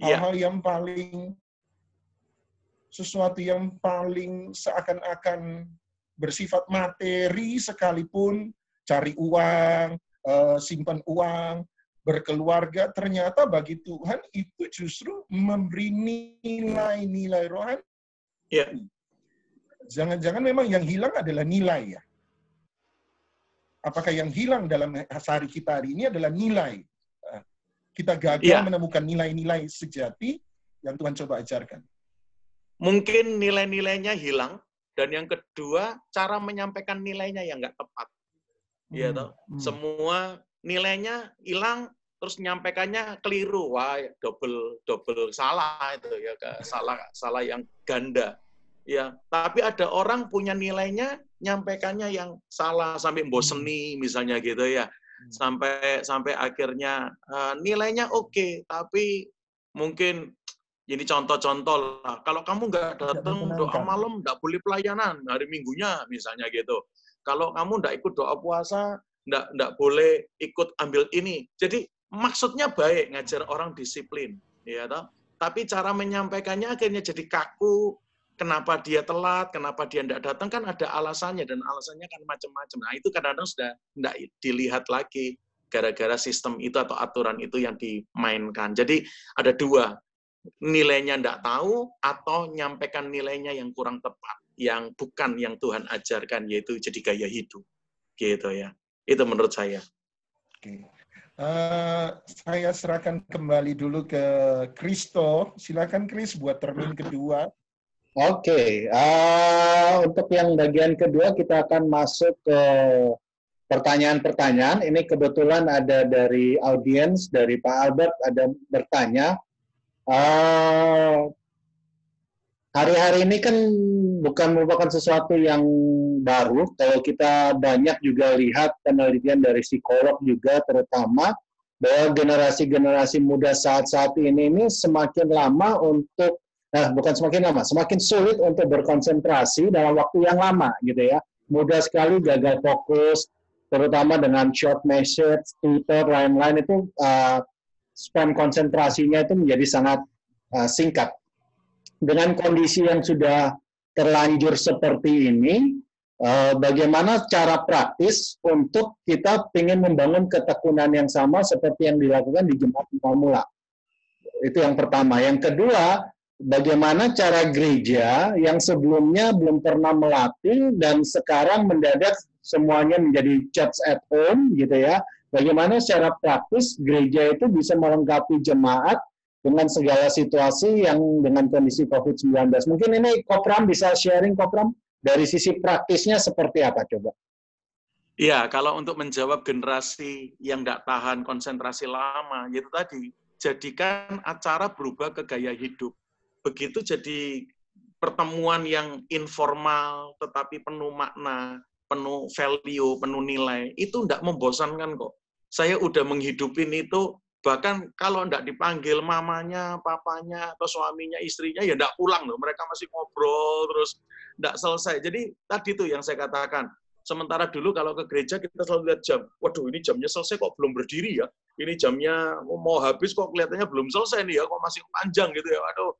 Hal-hal yeah. yang paling sesuatu yang paling seakan-akan bersifat materi sekalipun cari uang, eh, simpan uang, berkeluarga ternyata bagi Tuhan itu justru memberi nilai-nilai rohani. Yeah. Jangan-jangan memang yang hilang adalah nilai ya. Apakah yang hilang dalam sehari kita hari ini adalah nilai? Eh, kita gagal ya. menemukan nilai-nilai sejati yang Tuhan coba ajarkan. Mungkin nilai-nilainya hilang, dan yang kedua cara menyampaikan nilainya yang nggak tepat. Iya hmm. toh. Hmm. Semua nilainya hilang, terus nyampaikannya keliru wah double double salah itu ya salah salah yang ganda ya tapi ada orang punya nilainya nyampaikannya yang salah sampai hmm. boseni misalnya gitu ya hmm. sampai sampai akhirnya uh, nilainya oke okay, tapi mungkin ini contoh-contoh lah kalau kamu nggak datang doa malam nggak boleh pelayanan hari minggunya misalnya gitu kalau kamu nggak ikut doa puasa nggak nggak boleh ikut ambil ini jadi maksudnya baik ngajar orang disiplin ya toh tapi cara menyampaikannya akhirnya jadi kaku kenapa dia telat, kenapa dia tidak datang, kan ada alasannya, dan alasannya kan macam-macam. Nah, itu kadang-kadang sudah tidak dilihat lagi gara-gara sistem itu atau aturan itu yang dimainkan. Jadi ada dua, nilainya tidak tahu atau nyampaikan nilainya yang kurang tepat, yang bukan yang Tuhan ajarkan, yaitu jadi gaya hidup. Gitu ya. Itu menurut saya. Oke. Uh, saya serahkan kembali dulu ke Kristo. Silakan Kris buat termin kedua Oke, okay. uh, eh, untuk yang bagian kedua kita akan masuk ke pertanyaan-pertanyaan. Ini kebetulan ada dari audiens, dari Pak Albert ada bertanya. Eh, hari-hari uh, ini kan bukan merupakan sesuatu yang baru. Kalau kita banyak juga lihat penelitian dari psikolog juga terutama bahwa generasi-generasi muda saat-saat ini ini semakin lama untuk Nah, bukan semakin lama, semakin sulit untuk berkonsentrasi dalam waktu yang lama gitu ya. Mudah sekali gagal fokus, terutama dengan short message, Twitter, lain-lain itu uh, eh, span konsentrasinya itu menjadi sangat uh, singkat. Dengan kondisi yang sudah terlanjur seperti ini, uh, bagaimana cara praktis untuk kita ingin membangun ketekunan yang sama seperti yang dilakukan di jemaat pemula. Itu yang pertama. Yang kedua, bagaimana cara gereja yang sebelumnya belum pernah melatih dan sekarang mendadak semuanya menjadi church at home gitu ya. Bagaimana secara praktis gereja itu bisa melengkapi jemaat dengan segala situasi yang dengan kondisi COVID-19. Mungkin ini Kopram bisa sharing Kopram dari sisi praktisnya seperti apa coba? Iya, kalau untuk menjawab generasi yang tidak tahan konsentrasi lama, yaitu tadi, jadikan acara berubah ke gaya hidup begitu jadi pertemuan yang informal tetapi penuh makna, penuh value, penuh nilai, itu tidak membosankan kok. Saya udah menghidupin itu, bahkan kalau enggak dipanggil mamanya, papanya, atau suaminya, istrinya, ya enggak pulang loh. Mereka masih ngobrol, terus enggak selesai. Jadi tadi tuh yang saya katakan, sementara dulu kalau ke gereja kita selalu lihat jam, waduh ini jamnya selesai kok belum berdiri ya, ini jamnya mau habis kok kelihatannya belum selesai nih ya, kok masih panjang gitu ya, Waduh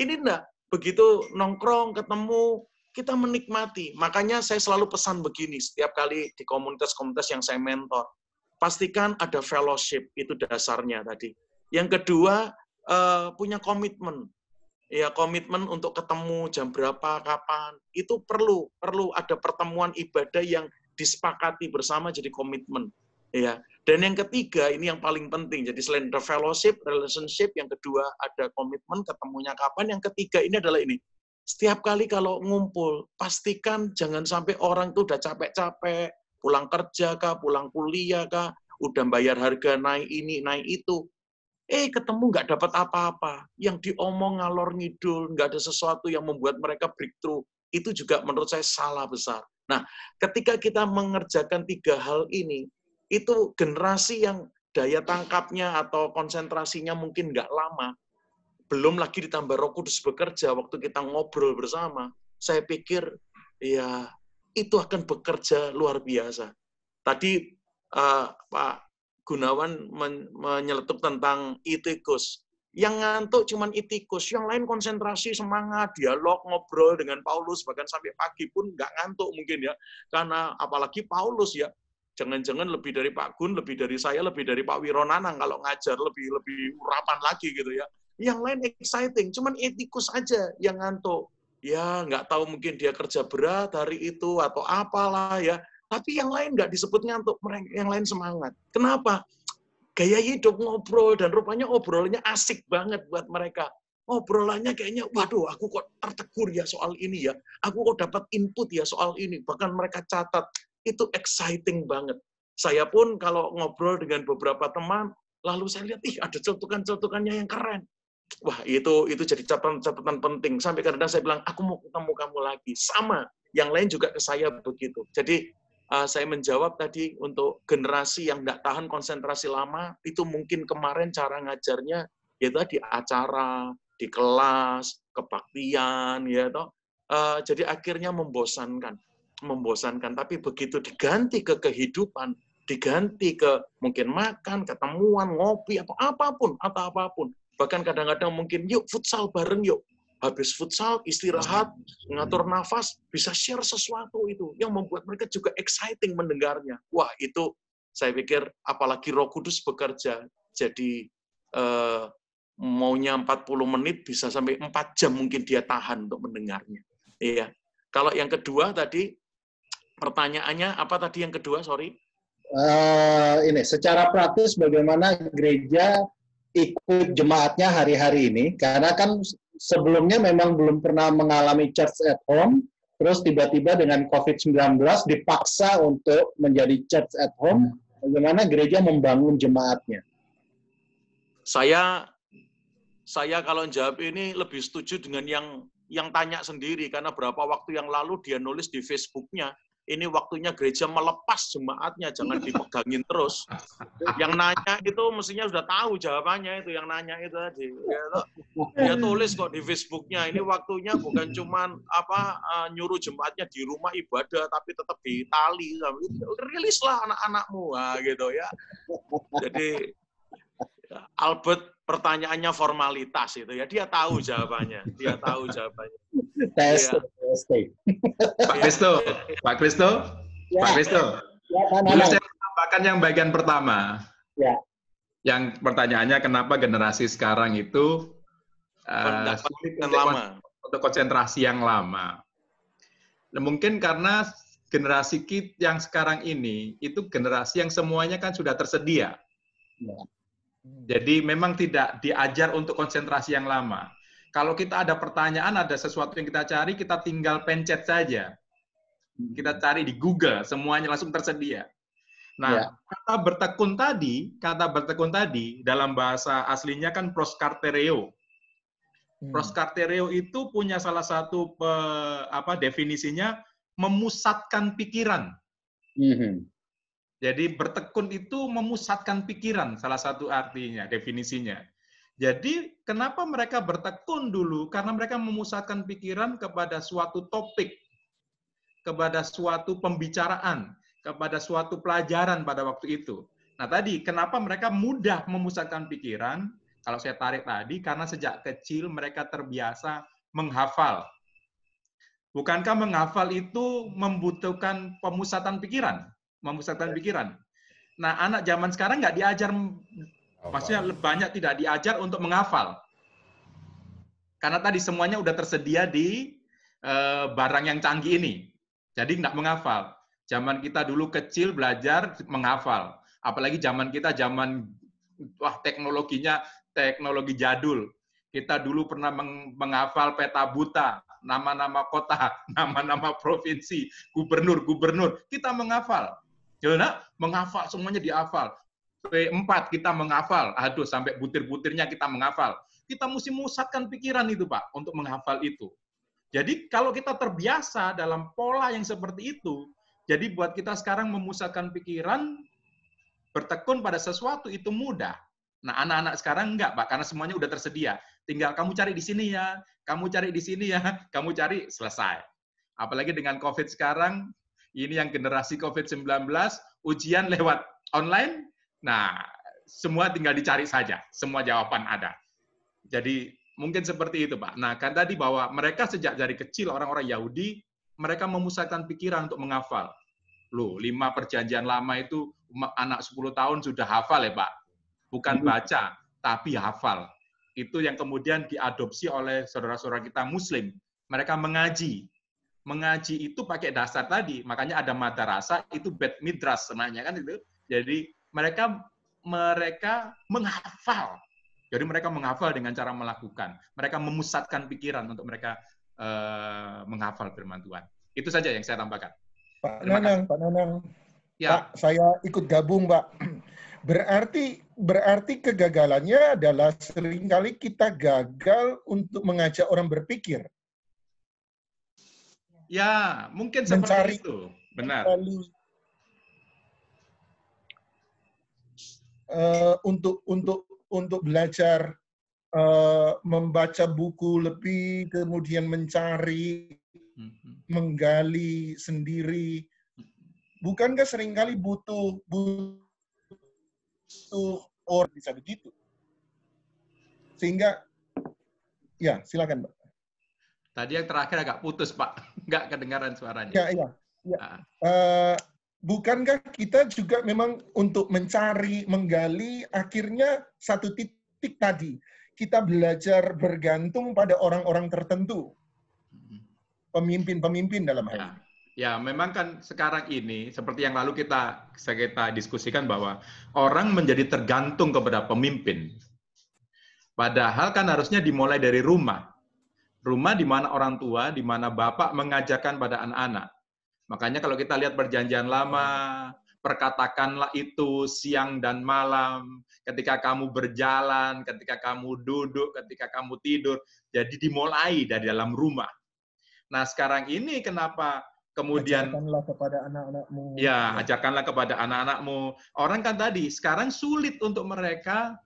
ini enggak. Begitu nongkrong, ketemu, kita menikmati. Makanya saya selalu pesan begini setiap kali di komunitas-komunitas yang saya mentor. Pastikan ada fellowship, itu dasarnya tadi. Yang kedua, eh, punya komitmen. Ya, komitmen untuk ketemu jam berapa, kapan. Itu perlu, perlu ada pertemuan ibadah yang disepakati bersama jadi komitmen. Ya. Dan yang ketiga, ini yang paling penting. Jadi selain the fellowship, relationship, yang kedua ada komitmen, ketemunya kapan, yang ketiga ini adalah ini. Setiap kali kalau ngumpul, pastikan jangan sampai orang tuh udah capek-capek, pulang kerja kah, pulang kuliah kah, udah bayar harga naik ini, naik itu. Eh, ketemu nggak dapat apa-apa. Yang diomong ngalor ngidul, nggak ada sesuatu yang membuat mereka breakthrough. Itu juga menurut saya salah besar. Nah, ketika kita mengerjakan tiga hal ini, itu generasi yang daya tangkapnya atau konsentrasinya mungkin nggak lama. Belum lagi ditambah roh kudus bekerja waktu kita ngobrol bersama. Saya pikir ya itu akan bekerja luar biasa. Tadi uh, Pak Gunawan men menyeletuk tentang itikus. Yang ngantuk cuman itikus, yang lain konsentrasi, semangat, dialog, ngobrol dengan Paulus, bahkan sampai pagi pun nggak ngantuk mungkin ya. Karena apalagi Paulus ya, jangan-jangan lebih dari Pak Gun, lebih dari saya, lebih dari Pak Wironanang kalau ngajar lebih lebih urapan lagi gitu ya. Yang lain exciting, cuman etikus aja yang ngantuk. Ya nggak tahu mungkin dia kerja berat hari itu atau apalah ya. Tapi yang lain nggak disebut ngantuk, yang lain semangat. Kenapa? Gaya hidup ngobrol dan rupanya obrolannya asik banget buat mereka obrolannya kayaknya, waduh, aku kok tertegur ya soal ini ya. Aku kok dapat input ya soal ini. Bahkan mereka catat, itu exciting banget. Saya pun kalau ngobrol dengan beberapa teman, lalu saya lihat, ih ada celtukan-celtukannya yang keren. Wah, itu itu jadi catatan-catatan penting. Sampai kadang-kadang saya bilang, aku mau ketemu kamu lagi. Sama, yang lain juga ke saya begitu. Jadi uh, saya menjawab tadi untuk generasi yang tidak tahan konsentrasi lama, itu mungkin kemarin cara ngajarnya yaitu di acara, di kelas, kebaktian, ya toh. Uh, jadi akhirnya membosankan membosankan. Tapi begitu diganti ke kehidupan, diganti ke mungkin makan, ketemuan, ngopi, atau apapun, atau apapun. Bahkan kadang-kadang mungkin, yuk futsal bareng yuk. Habis futsal, istirahat, ngatur hmm. nafas, bisa share sesuatu itu. Yang membuat mereka juga exciting mendengarnya. Wah, itu saya pikir apalagi roh kudus bekerja. Jadi eh, maunya 40 menit bisa sampai 4 jam mungkin dia tahan untuk mendengarnya. Iya. Kalau yang kedua tadi pertanyaannya apa tadi yang kedua? Sorry. Uh, ini secara praktis bagaimana gereja ikut jemaatnya hari-hari ini? Karena kan sebelumnya memang belum pernah mengalami church at home, terus tiba-tiba dengan COVID-19 dipaksa untuk menjadi church at home. Bagaimana gereja membangun jemaatnya? Saya saya kalau jawab ini lebih setuju dengan yang yang tanya sendiri karena berapa waktu yang lalu dia nulis di Facebooknya ini waktunya gereja melepas jemaatnya, jangan dipegangin terus. Yang nanya itu mestinya sudah tahu jawabannya itu, yang nanya itu tadi. Dia tulis kok di Facebooknya, ini waktunya bukan cuman apa eh, nyuruh jemaatnya di rumah ibadah, tapi tetap di tali. Rilislah anak-anakmu, nah, gitu ya. Jadi Albert pertanyaannya formalitas itu ya dia tahu jawabannya dia tahu jawabannya tes iya. ya. Pak Kristo Pak Kristo ya. Pak Kristo ya, kan, kan. saya tambahkan yang bagian pertama ya. yang pertanyaannya kenapa generasi sekarang itu uh, sulit lama. untuk konsentrasi yang lama nah, mungkin karena generasi kit yang sekarang ini itu generasi yang semuanya kan sudah tersedia ya Hmm. Jadi memang tidak diajar untuk konsentrasi yang lama. Kalau kita ada pertanyaan, ada sesuatu yang kita cari, kita tinggal pencet saja. Hmm. Kita cari di Google, semuanya langsung tersedia. Nah, ya. kata bertekun tadi, kata bertekun tadi dalam bahasa aslinya kan proskartereo. Hmm. Proskartereo itu punya salah satu pe, apa definisinya memusatkan pikiran. Hmm. Jadi bertekun itu memusatkan pikiran salah satu artinya, definisinya. Jadi kenapa mereka bertekun dulu? Karena mereka memusatkan pikiran kepada suatu topik, kepada suatu pembicaraan, kepada suatu pelajaran pada waktu itu. Nah tadi, kenapa mereka mudah memusatkan pikiran? Kalau saya tarik tadi, karena sejak kecil mereka terbiasa menghafal. Bukankah menghafal itu membutuhkan pemusatan pikiran? memusatkan iya. pikiran. Nah, anak zaman sekarang nggak diajar, oh, maksudnya banyak tidak diajar untuk menghafal. Karena tadi semuanya udah tersedia di e, barang yang canggih ini. Jadi nggak menghafal. Zaman kita dulu kecil belajar menghafal. Apalagi zaman kita zaman wah teknologinya teknologi jadul. Kita dulu pernah meng menghafal peta buta, nama-nama kota, [laughs] nama-nama provinsi, gubernur-gubernur. Kita menghafal. Karena menghafal semuanya dihafal. P4 kita menghafal, aduh sampai butir-butirnya kita menghafal. Kita mesti musatkan pikiran itu Pak untuk menghafal itu. Jadi kalau kita terbiasa dalam pola yang seperti itu, jadi buat kita sekarang memusatkan pikiran, bertekun pada sesuatu itu mudah. Nah anak-anak sekarang enggak Pak, karena semuanya udah tersedia. Tinggal kamu cari di sini ya, kamu cari di sini ya, [laughs] kamu cari, selesai. Apalagi dengan COVID sekarang, ini yang generasi COVID-19, ujian lewat online. Nah, semua tinggal dicari saja, semua jawaban ada. Jadi mungkin seperti itu, Pak. Nah, kan tadi bahwa mereka sejak dari kecil orang-orang Yahudi, mereka memusatkan pikiran untuk menghafal. Loh, lima perjanjian lama itu anak 10 tahun sudah hafal ya, Pak. Bukan iya. baca, tapi hafal. Itu yang kemudian diadopsi oleh saudara-saudara kita muslim. Mereka mengaji, mengaji itu pakai dasar tadi. Makanya ada mata rasa itu bed midras sebenarnya kan itu. Jadi mereka mereka menghafal. Jadi mereka menghafal dengan cara melakukan. Mereka memusatkan pikiran untuk mereka uh, menghafal firman Tuhan. Itu saja yang saya tambahkan. Pak Nanang, Pak Nanang. Ya. Pak, saya ikut gabung, Pak. [clears throat] Berarti berarti kegagalannya adalah seringkali kita gagal untuk mengajak orang berpikir. Ya, mungkin seperti mencari, itu. Benar. Mencari, uh, eh, untuk untuk untuk belajar uh, membaca buku lebih, kemudian mencari, mm-hmm. menggali sendiri. Bukankah seringkali butuh butuh orang bisa begitu? Sehingga, ya silakan, Mbak. Tadi yang terakhir agak putus, Pak. [laughs] Nggak kedengaran suaranya. Ya, iya. Ya. Uh, bukankah kita juga memang untuk mencari, menggali, akhirnya satu titik tadi, kita belajar bergantung pada orang-orang tertentu. Hmm. Pemimpin-pemimpin dalam hal ya. ini. Ya, memang kan sekarang ini seperti yang lalu kita kita diskusikan bahwa orang menjadi tergantung kepada pemimpin. Padahal kan harusnya dimulai dari rumah rumah di mana orang tua, di mana bapak mengajarkan pada anak-anak. Makanya kalau kita lihat perjanjian lama, perkatakanlah itu siang dan malam, ketika kamu berjalan, ketika kamu duduk, ketika kamu tidur. Jadi dimulai dari dalam rumah. Nah sekarang ini kenapa kemudian ajarkanlah kepada anak-anakmu. Ya, ajarkanlah kepada anak-anakmu. Orang kan tadi sekarang sulit untuk mereka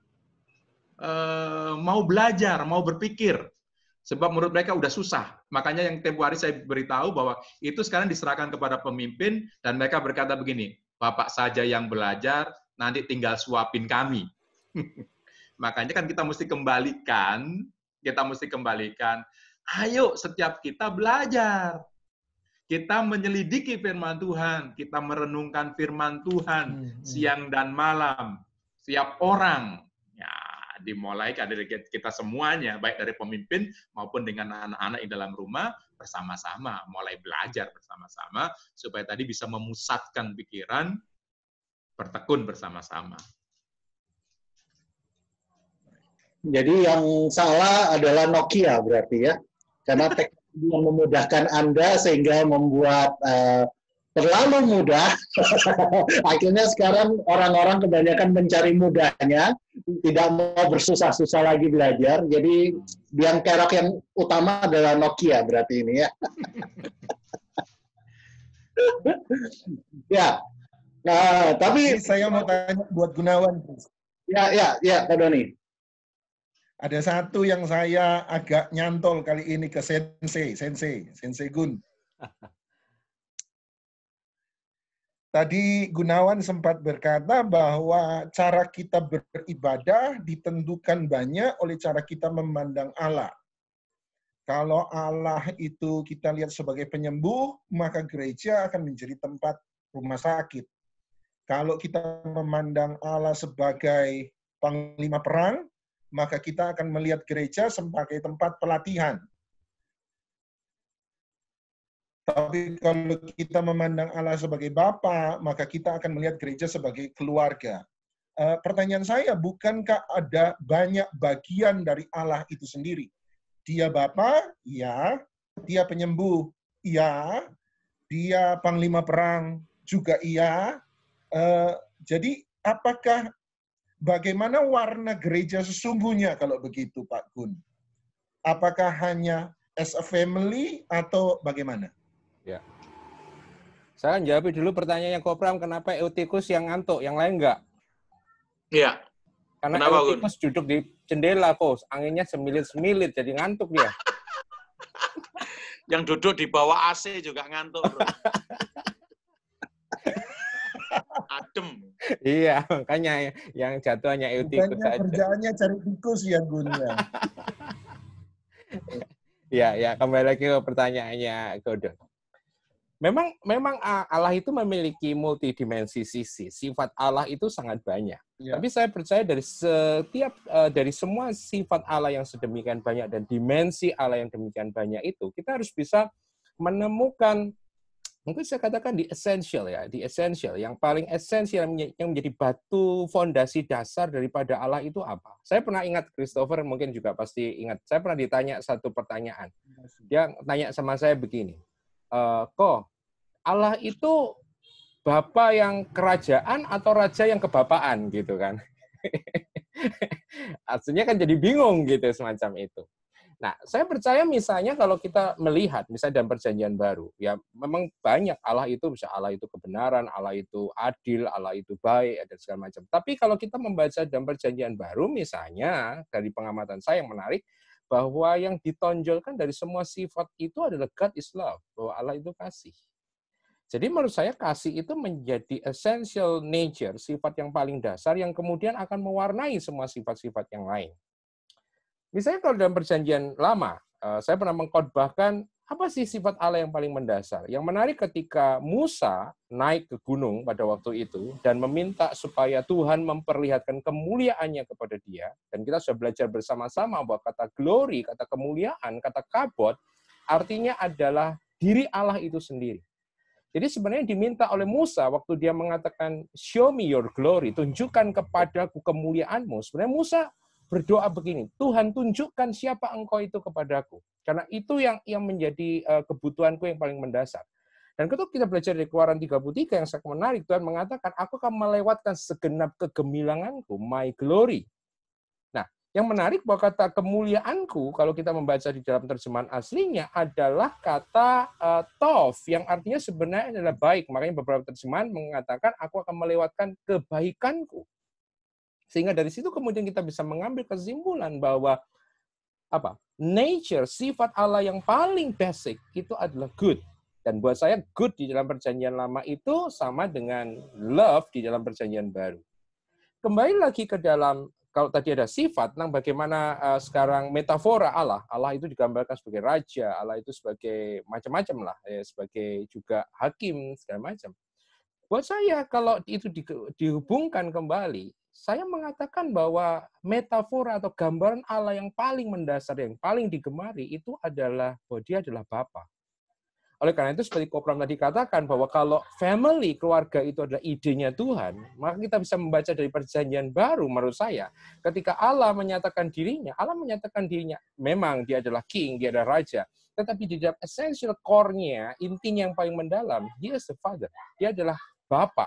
uh, mau belajar, mau berpikir. Sebab menurut mereka udah susah. Makanya yang tempo hari saya beritahu bahwa itu sekarang diserahkan kepada pemimpin dan mereka berkata begini, Bapak saja yang belajar, nanti tinggal suapin kami. [laughs] Makanya kan kita mesti kembalikan, kita mesti kembalikan, ayo setiap kita belajar. Kita menyelidiki firman Tuhan, kita merenungkan firman Tuhan hmm, hmm. siang dan malam. Setiap orang dimulai dari kita semuanya, baik dari pemimpin maupun dengan anak-anak di dalam rumah bersama-sama, mulai belajar bersama-sama, supaya tadi bisa memusatkan pikiran, bertekun bersama-sama. Jadi yang salah adalah Nokia berarti ya, karena [laughs] teknologi yang memudahkan Anda sehingga membuat uh, terlalu mudah. [laughs] Akhirnya sekarang orang-orang kebanyakan mencari mudahnya, tidak mau bersusah-susah lagi belajar. Jadi biang kerok yang utama adalah Nokia berarti ini ya. [laughs] ya. Nah, tapi saya mau tanya buat Gunawan. Ya, ya, ya, Pak Doni. Ada satu yang saya agak nyantol kali ini ke Sensei, Sensei, Sensei Gun. [laughs] Tadi Gunawan sempat berkata bahwa cara kita beribadah ditentukan banyak oleh cara kita memandang Allah. Kalau Allah itu kita lihat sebagai penyembuh, maka gereja akan menjadi tempat rumah sakit. Kalau kita memandang Allah sebagai panglima perang, maka kita akan melihat gereja sebagai tempat pelatihan. Tapi kalau kita memandang Allah sebagai Bapa, maka kita akan melihat gereja sebagai keluarga. Uh, pertanyaan saya, bukankah ada banyak bagian dari Allah itu sendiri? Dia Bapa, ya. Dia penyembuh, ya. Dia panglima perang, juga iya. Uh, jadi apakah bagaimana warna gereja sesungguhnya kalau begitu Pak Gun? Apakah hanya as a family atau bagaimana? Saya jawab dulu pertanyaan yang kopram, kenapa eutikus yang ngantuk, yang lain enggak? Iya. Karena kenapa, eutikus Gun? duduk di jendela, bos. Anginnya semilit-semilit, jadi ngantuk ya. [laughs] yang duduk di bawah AC juga ngantuk, bro. [laughs] Adem. Iya, makanya yang jatuhnya eutikus Bukannya saja. kerjaannya cari tikus ya, Gun. ya, [laughs] ya, kembali lagi ke pertanyaannya Godot memang memang ah, Allah itu memiliki multidimensi sisi. Sifat Allah itu sangat banyak. Ya. Tapi saya percaya dari setiap eh, dari semua sifat Allah yang sedemikian banyak dan dimensi Allah yang demikian banyak itu, kita harus bisa menemukan mungkin saya katakan di essential ya, di essential yang paling esensial yang menjadi batu fondasi dasar daripada Allah itu apa? Saya pernah ingat Christopher mungkin juga pasti ingat. Saya pernah ditanya satu pertanyaan. Iya Dia tanya sama saya begini uh, Allah itu bapa yang kerajaan atau Raja yang kebapaan gitu kan. Artinya [laughs] kan jadi bingung gitu semacam itu. Nah, saya percaya misalnya kalau kita melihat misalnya dalam perjanjian baru, ya memang banyak Allah itu bisa Allah itu kebenaran, Allah itu adil, Allah itu baik dan segala macam. Tapi kalau kita membaca dalam perjanjian baru misalnya dari pengamatan saya yang menarik, bahwa yang ditonjolkan dari semua sifat itu adalah God is love, bahwa Allah itu kasih. Jadi menurut saya kasih itu menjadi essential nature, sifat yang paling dasar yang kemudian akan mewarnai semua sifat-sifat yang lain. Misalnya kalau dalam perjanjian lama, eh, saya pernah mengkhotbahkan apa sih sifat Allah yang paling mendasar? Yang menarik ketika Musa naik ke gunung pada waktu itu dan meminta supaya Tuhan memperlihatkan kemuliaannya kepada dia, dan kita sudah belajar bersama-sama bahwa kata glory, kata kemuliaan, kata kabot, artinya adalah diri Allah itu sendiri. Jadi sebenarnya diminta oleh Musa waktu dia mengatakan, show me your glory, tunjukkan kepadaku kemuliaanmu. Sebenarnya Musa berdoa begini, Tuhan tunjukkan siapa engkau itu kepadaku. Karena itu yang yang menjadi eh, kebutuhanku yang paling mendasar. Dan ketika kita belajar di Keluaran 33 yang sangat menarik, Tuhan mengatakan, aku akan melewatkan segenap kegemilanganku, my glory. Nah, yang menarik bahwa kata kemuliaanku, kalau kita membaca di dalam terjemahan aslinya, adalah kata uh, eh, tof, yang artinya sebenarnya adalah baik. Makanya beberapa terjemahan mengatakan, aku akan melewatkan kebaikanku. Sehingga dari situ kemudian kita bisa mengambil kesimpulan bahwa apa? Nature, sifat Allah yang paling basic itu adalah good. Dan buat saya good di dalam perjanjian lama itu sama dengan love di dalam perjanjian baru. Kembali lagi ke dalam kalau tadi ada sifat tentang bagaimana eh, sekarang metafora Allah, Allah itu digambarkan sebagai raja, Allah itu sebagai macam-macam lah, ya, sebagai juga hakim segala macam. Buat saya kalau itu dihubungkan kembali saya mengatakan bahwa metafora atau gambaran Allah yang paling mendasar, yang paling digemari itu adalah bahwa dia adalah Bapa. Oleh karena itu seperti Kopram tadi katakan bahwa kalau family, keluarga itu adalah idenya Tuhan, maka kita bisa membaca dari perjanjian baru menurut saya. Ketika Allah menyatakan dirinya, Allah menyatakan dirinya, memang dia adalah king, dia adalah raja. Tetapi di dalam essential core-nya, intinya yang paling mendalam, dia is the father. Dia adalah Bapak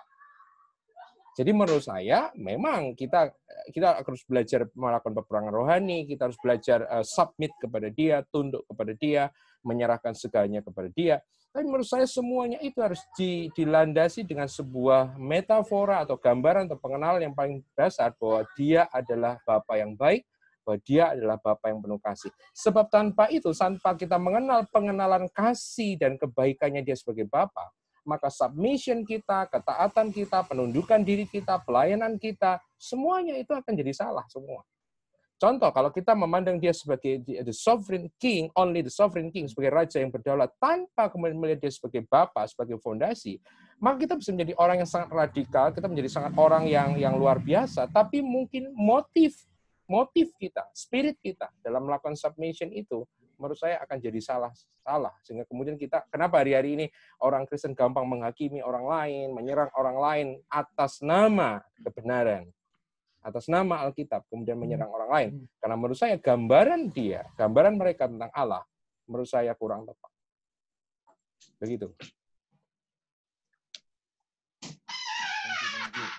jadi menurut saya memang kita kita harus belajar melakukan peperangan rohani, kita harus belajar uh, submit kepada Dia, tunduk kepada Dia, menyerahkan segalanya kepada Dia. Tapi menurut saya semuanya itu harus di, dilandasi dengan sebuah metafora atau gambaran atau pengenalan yang paling dasar bahwa Dia adalah Bapa yang baik, bahwa Dia adalah Bapa yang penuh kasih. Sebab tanpa itu, tanpa kita mengenal pengenalan kasih dan kebaikannya Dia sebagai Bapak, maka submission kita, ketaatan kita, penundukan diri kita, pelayanan kita, semuanya itu akan jadi salah semua. Contoh, kalau kita memandang dia sebagai the sovereign king, only the sovereign king, sebagai raja yang berdaulat, tanpa kemudian melihat dia sebagai bapak, sebagai fondasi, maka kita bisa menjadi orang yang sangat radikal, kita menjadi sangat orang yang yang luar biasa, tapi mungkin motif motif kita, spirit kita dalam melakukan submission itu menurut saya akan jadi salah salah sehingga kemudian kita kenapa hari-hari ini orang Kristen gampang menghakimi orang lain, menyerang orang lain atas nama kebenaran, atas nama Alkitab kemudian menyerang orang lain. Hmm. Karena menurut saya gambaran dia, gambaran mereka tentang Allah menurut saya kurang tepat. Begitu.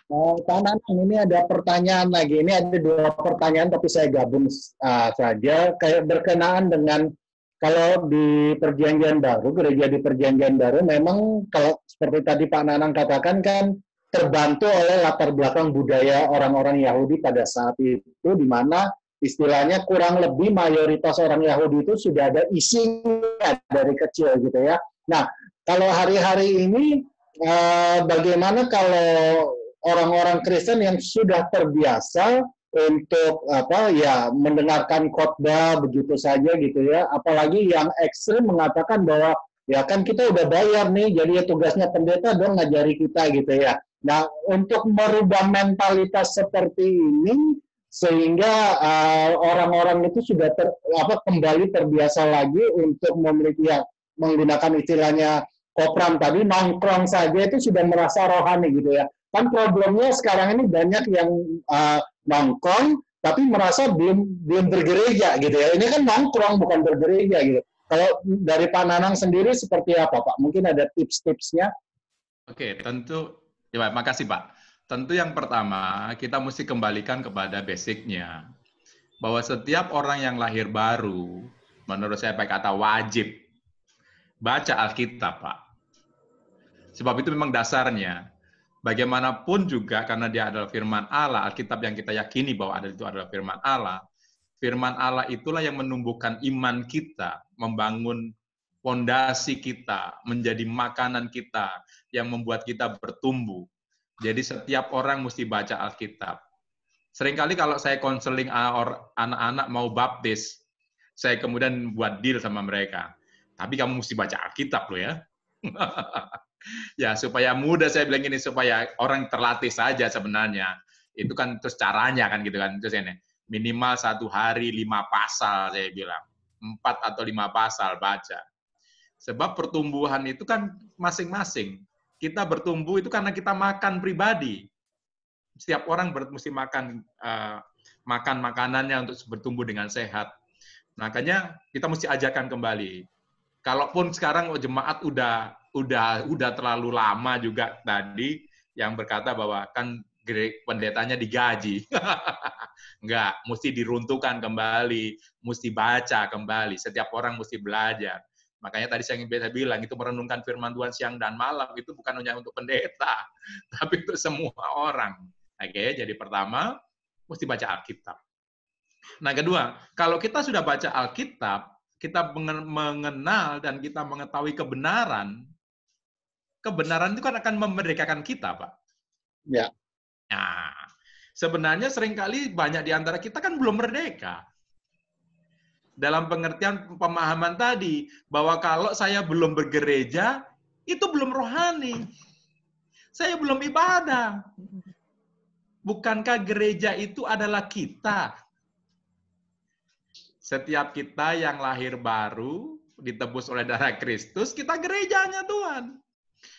Oh, Tanah, ini ada pertanyaan lagi. Ini ada dua pertanyaan, tapi saya gabung uh, saja. Kayak berkenaan dengan kalau di perjanjian baru, gereja di perjanjian baru, memang kalau seperti tadi Pak Nanang katakan kan terbantu oleh latar belakang budaya orang-orang Yahudi pada saat itu, di mana istilahnya kurang lebih mayoritas orang Yahudi itu sudah ada isinya dari kecil gitu ya. Nah, kalau hari-hari ini eh, bagaimana kalau orang-orang Kristen yang sudah terbiasa untuk apa ya mendengarkan khotbah begitu saja gitu ya apalagi yang ekstrim mengatakan bahwa ya kan kita udah bayar nih jadi ya tugasnya pendeta dong ngajari kita gitu ya nah untuk merubah mentalitas seperti ini sehingga eh, orang-orang uh, itu sudah ter, apa kembali terbiasa lagi untuk memiliki ya menggunakan istilahnya kopram tadi nongkrong saja itu sudah merasa rohani gitu ya Kan problemnya sekarang ini banyak yang uh, nongkrong tapi merasa belum belum bergereja gitu ya. Ini kan nongkrong bukan bergereja gitu. Kalau dari Pak Nanang sendiri seperti apa Pak? Mungkin ada tips-tipsnya? Oke, tentu. Ya, makasih Pak. Tentu yang pertama kita mesti kembalikan kepada basicnya bahwa setiap orang yang lahir baru, menurut saya pakai kata wajib baca Alkitab Pak. Sebab itu memang dasarnya. Bagaimanapun juga karena dia adalah firman Allah, Alkitab yang kita yakini bahwa ada itu adalah firman Allah. Firman Allah itulah yang menumbuhkan iman kita, membangun pondasi kita, menjadi makanan kita yang membuat kita bertumbuh. Jadi setiap orang mesti baca Alkitab. Seringkali kalau saya konseling anak-anak mau baptis, saya kemudian buat deal sama mereka. Tapi kamu mesti baca Alkitab loh ya. [laughs] ya supaya mudah saya bilang ini supaya orang terlatih saja sebenarnya. Itu kan terus caranya kan gitu kan. Terus ini minimal satu hari lima pasal saya bilang. Empat atau lima pasal baca. Sebab pertumbuhan itu kan masing-masing. Kita bertumbuh itu karena kita makan pribadi. Setiap orang mesti makan uh, makan makanannya untuk bertumbuh dengan sehat. Makanya kita mesti ajarkan kembali. Kalaupun sekarang jemaat udah udah udah terlalu lama juga tadi yang berkata bahwa kan pendetanya digaji. Enggak, [laughs] mesti diruntuhkan kembali, mesti baca kembali. Setiap orang mesti belajar. Makanya tadi saya ingin bilang, itu merenungkan firman Tuhan siang dan malam, itu bukan hanya untuk pendeta, [laughs] tapi untuk semua orang. Oke, jadi pertama, mesti baca Alkitab. Nah, kedua, kalau kita sudah baca Alkitab, kita mengenal dan kita mengetahui kebenaran, kebenaran itu kan akan memerdekakan kita, Pak. Ya. Nah, sebenarnya seringkali banyak di antara kita kan belum merdeka. Dalam pengertian pemahaman tadi, bahwa kalau saya belum bergereja, itu belum rohani. Saya belum ibadah. Bukankah gereja itu adalah kita? Setiap kita yang lahir baru, ditebus oleh darah Kristus, kita gerejanya Tuhan.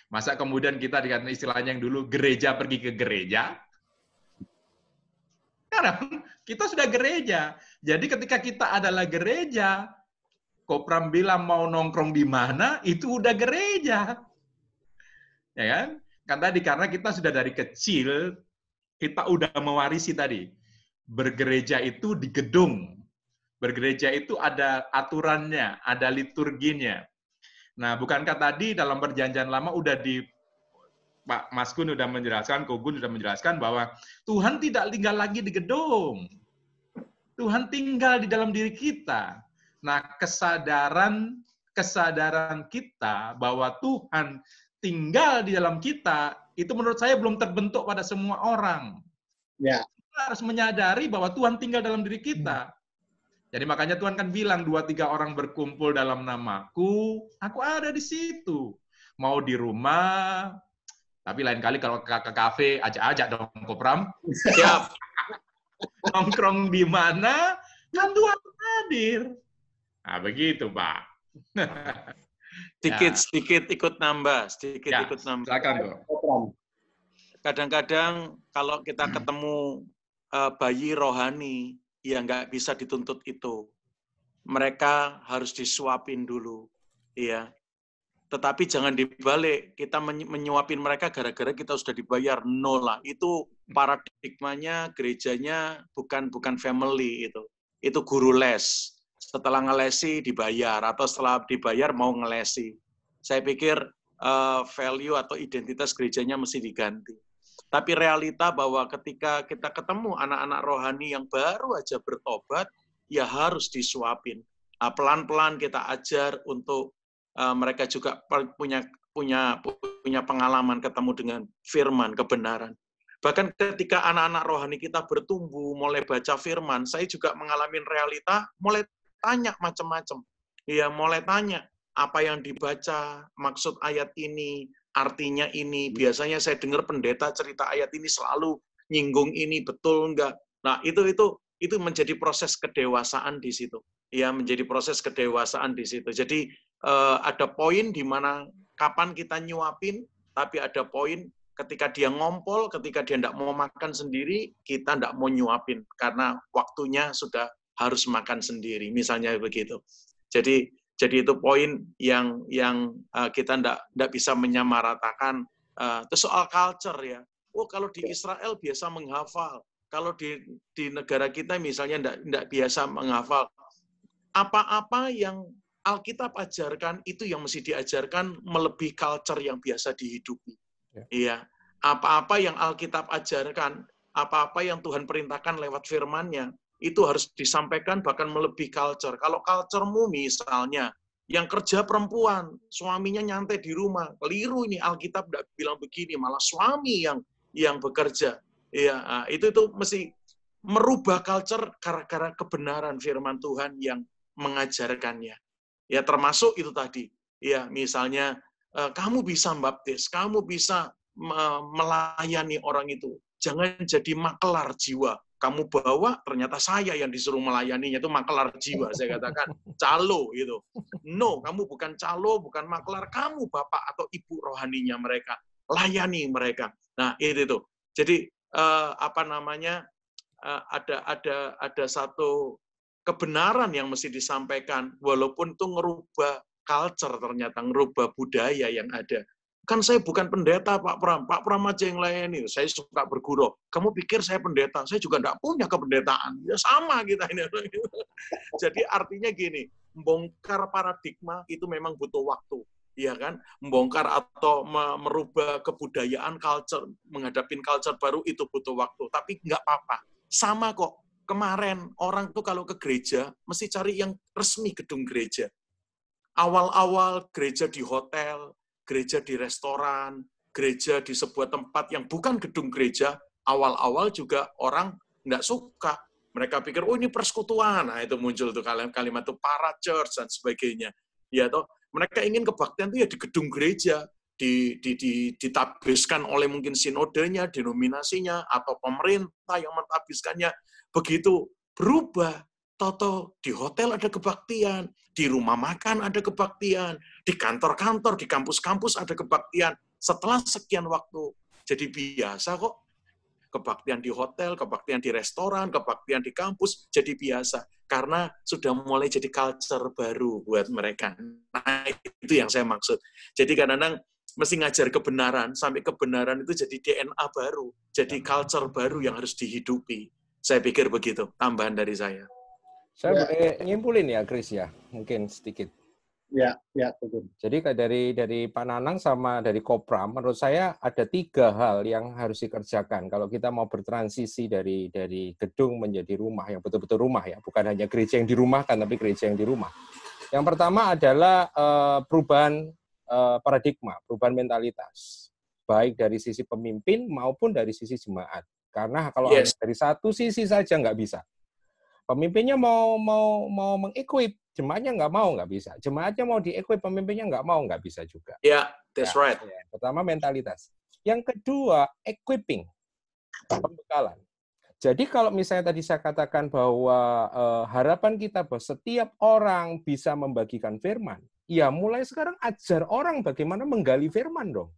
Masa kemudian kita dengan istilahnya yang dulu gereja pergi ke gereja? Sekarang kita sudah gereja. Jadi ketika kita adalah gereja, Kopram bilang mau nongkrong di mana, itu udah gereja. Ya kan? Kan tadi karena kita sudah dari kecil kita udah mewarisi tadi. Bergereja itu di gedung. Bergereja itu ada aturannya, ada liturginya. Nah, bukankah tadi dalam perjanjian lama udah di Pak Mas Kun sudah menjelaskan, Kogun sudah menjelaskan bahwa Tuhan tidak tinggal lagi di gedung. Tuhan tinggal di dalam diri kita. Nah, kesadaran kesadaran kita bahwa Tuhan tinggal di dalam kita itu menurut saya belum terbentuk pada semua orang. Ya. Kita harus menyadari bahwa Tuhan tinggal dalam diri kita. Jadi makanya Tuhan kan bilang dua tiga orang berkumpul dalam namaku, aku ada di situ. Mau di rumah, tapi lain kali kalau ke, ke kafe ajak-ajak dong Kopram. [laughs] Siap. Nongkrong di mana? Kan Tuhan hadir. Ah begitu, Pak. [laughs] sedikit ya. sedikit ikut nambah, sedikit ya, ikut nambah. Silakan, Kadang-kadang kalau kita [clears throat] ketemu uh, bayi rohani, ya nggak bisa dituntut itu. Mereka harus disuapin dulu, ya. Tetapi jangan dibalik, kita menyuapin mereka gara-gara kita sudah dibayar. Nola. itu paradigmanya gerejanya bukan bukan family itu. Itu guru les. Setelah ngelesi dibayar atau setelah dibayar mau ngelesi. Saya pikir uh, value atau identitas gerejanya mesti diganti tapi realita bahwa ketika kita ketemu anak-anak rohani yang baru aja bertobat, ya harus disuapin. Ah, pelan-pelan kita ajar untuk eh, mereka juga punya punya punya pengalaman ketemu dengan firman kebenaran. Bahkan ketika anak-anak rohani kita bertumbuh, mulai baca firman, saya juga mengalami realita, mulai tanya macam-macam. Ya, mulai tanya apa yang dibaca, maksud ayat ini, artinya ini. Hmm. Biasanya saya dengar pendeta cerita ayat ini selalu nyinggung ini betul enggak. Nah, itu itu itu menjadi proses kedewasaan di situ. Ya, menjadi proses kedewasaan di situ. Jadi eh, ada poin di mana kapan kita nyuapin, tapi ada poin ketika dia ngompol, ketika dia tidak mau makan sendiri, kita tidak mau nyuapin karena waktunya sudah harus makan sendiri, misalnya begitu. Jadi jadi itu poin yang yang uh, kita ndak ndak bisa menyamaratakan. Uh, itu soal culture ya. Oh kalau di ya. Israel biasa menghafal, kalau di di negara kita misalnya ndak ndak biasa menghafal. Apa-apa yang Alkitab ajarkan itu yang mesti diajarkan melebihi culture yang biasa dihidupi. Ya. Iya. Ya. Apa-apa yang Alkitab ajarkan, apa-apa yang Tuhan perintahkan lewat firman-Nya, itu harus disampaikan bahkan melebihi culture. Kalau culturemu misalnya, yang kerja perempuan, suaminya nyantai di rumah. Keliru ini Alkitab tidak bilang begini, malah suami yang yang bekerja. Ya, itu itu mesti merubah culture gara-gara kebenaran firman Tuhan yang mengajarkannya. Ya termasuk itu tadi. Ya, misalnya eh, kamu bisa baptis, kamu bisa melayani orang itu. Jangan jadi makelar jiwa, kamu bawa ternyata saya yang disuruh melayaninya itu makelar jiwa saya katakan calo gitu no kamu bukan calo bukan makelar kamu bapak atau ibu rohaninya mereka layani mereka nah itu itu jadi eh, apa namanya eh, ada ada ada satu kebenaran yang mesti disampaikan walaupun itu ngerubah culture ternyata ngerubah budaya yang ada Kan saya bukan pendeta Pak Pram, Pak Pram aja yang ini Saya suka berguru. Kamu pikir saya pendeta? Saya juga tidak punya kependetaan. Ya sama kita ini. [laughs] Jadi artinya gini, membongkar paradigma itu memang butuh waktu. ya kan? Membongkar atau merubah kebudayaan, culture, menghadapin culture baru itu butuh waktu. Tapi nggak apa-apa. Sama kok. Kemarin orang tuh kalau ke gereja, mesti cari yang resmi gedung gereja awal-awal gereja di hotel, gereja di restoran, gereja di sebuah tempat yang bukan gedung gereja, awal-awal juga orang nggak suka. Mereka pikir, oh ini persekutuan. Nah, itu muncul tuh kalimat-kalimat itu para church dan sebagainya. Ya, toh mereka ingin kebaktian itu ya di gedung gereja, di, di, di, ditabiskan oleh mungkin sinodenya, denominasinya, atau pemerintah yang mentabiskannya. Begitu berubah, Toto di hotel ada kebaktian, di rumah makan ada kebaktian, di kantor-kantor, di kampus-kampus ada kebaktian. Setelah sekian waktu, jadi biasa kok. Kebaktian di hotel, kebaktian di restoran, kebaktian di kampus, jadi biasa. Karena sudah mulai jadi culture baru buat mereka. Nah, itu yang saya maksud. Jadi kadang-kadang mesti ngajar kebenaran, sampai kebenaran itu jadi DNA baru, jadi iya. culture baru yang harus dihidupi. Saya pikir begitu, tambahan dari saya. Saya ya. boleh nyimpulin ya, Chris ya, mungkin sedikit. Ya, ya, betul. Jadi dari dari Pak Nanang sama dari Kopra, menurut saya ada tiga hal yang harus dikerjakan kalau kita mau bertransisi dari dari gedung menjadi rumah yang betul-betul rumah ya, bukan hanya gereja yang dirumahkan, tapi gereja yang di rumah. Yang pertama adalah uh, perubahan uh, paradigma, perubahan mentalitas, baik dari sisi pemimpin maupun dari sisi jemaat. Karena kalau yes. dari satu sisi saja nggak bisa. Pemimpinnya mau mau mau mengequip, jemaatnya nggak mau nggak bisa. Jemaatnya mau diequip, pemimpinnya nggak mau nggak bisa juga. Ya, yeah, that's ya, right. Ya, Pertama mentalitas. Yang kedua equipping, pembekalan. Jadi kalau misalnya tadi saya katakan bahwa uh, harapan kita bahwa setiap orang bisa membagikan firman, ya mulai sekarang ajar orang bagaimana menggali firman dong.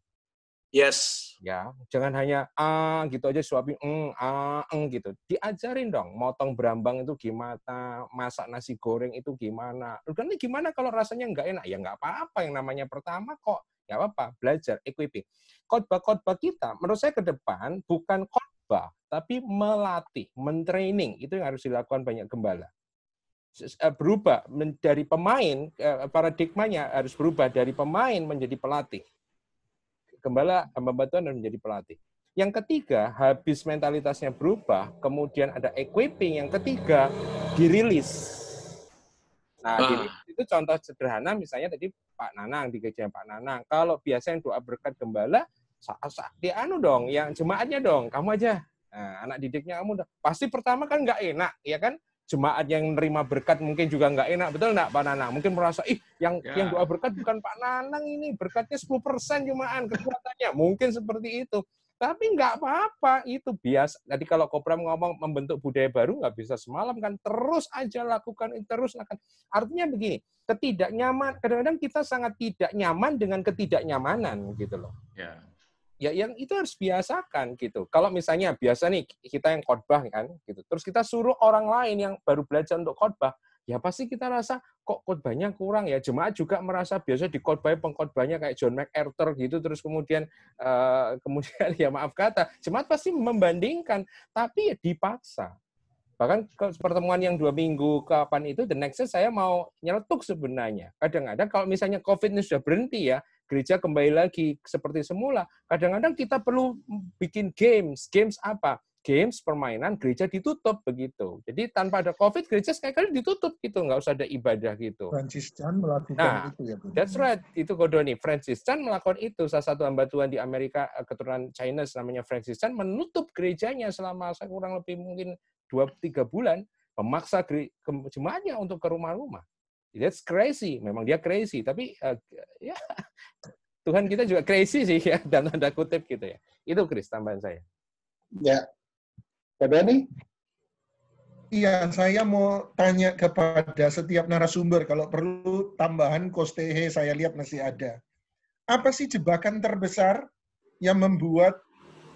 Yes ya jangan hanya ah gitu aja suapin eng ah eng gitu diajarin dong motong berambang itu gimana masak nasi goreng itu gimana kan gimana kalau rasanya nggak enak ya nggak apa-apa yang namanya pertama kok nggak apa-apa belajar equipping khotbah-khotbah kita menurut saya ke depan bukan khotbah tapi melatih mentraining itu yang harus dilakukan banyak gembala eh, berubah dari pemain eh, paradigmanya harus berubah dari pemain menjadi pelatih gembala hamba batuan dan menjadi pelatih. Yang ketiga, habis mentalitasnya berubah, kemudian ada equipping. Yang ketiga, dirilis. Nah, ah. dirilis itu contoh sederhana misalnya tadi Pak Nanang, di kejadian Pak Nanang. Kalau biasanya doa berkat gembala, saat dia anu dong, yang jemaatnya dong, kamu aja. Nah, anak didiknya kamu dong. Pasti pertama kan nggak enak, ya kan? jemaat yang menerima berkat mungkin juga nggak enak, betul nggak Pak Nanang? Mungkin merasa, ih yang ya. yang doa berkat bukan Pak Nanang ini, berkatnya 10% jemaat kekuatannya. Mungkin seperti itu. Tapi nggak apa-apa, itu biasa. Jadi kalau Kopra ngomong membentuk budaya baru nggak bisa semalam kan, terus aja lakukan, terus akan Artinya begini, ketidaknyaman, kadang-kadang kita sangat tidak nyaman dengan ketidaknyamanan gitu loh. Ya ya yang itu harus biasakan gitu. Kalau misalnya biasa nih kita yang khotbah kan gitu. Terus kita suruh orang lain yang baru belajar untuk khotbah, ya pasti kita rasa kok khotbahnya kurang ya. Jemaat juga merasa biasa di khotbah pengkhotbahnya kayak John MacArthur gitu terus kemudian uh, [laughs] kemudian ya maaf kata, jemaat pasti membandingkan tapi ya dipaksa. Bahkan ke pertemuan yang dua minggu kapan itu, the next saya mau nyeletuk sebenarnya. Kadang-kadang kalau misalnya COVID ini sudah berhenti ya, gereja kembali lagi seperti semula. Kadang-kadang kita perlu bikin games. Games apa? Games, permainan, gereja ditutup begitu. Jadi tanpa ada COVID, gereja sekali-kali ditutup gitu. Nggak usah ada ibadah gitu. Francis Chan melakukan nah, itu ya. Bu. That's right. Itu Godoni. Francis Chan melakukan itu. Salah satu hamba Tuhan di Amerika, eh, keturunan China namanya Francis Chan, menutup gerejanya selama kurang lebih mungkin dua tiga bulan memaksa jemaatnya untuk ke rumah-rumah. That's crazy. Memang dia crazy, tapi uh, ya Tuhan kita juga crazy sih ya dalam tanda kutip gitu ya. Itu Chris tambahan saya. Ya. Pak nih? Iya, saya mau tanya kepada setiap narasumber kalau perlu tambahan kostehe saya lihat masih ada. Apa sih jebakan terbesar yang membuat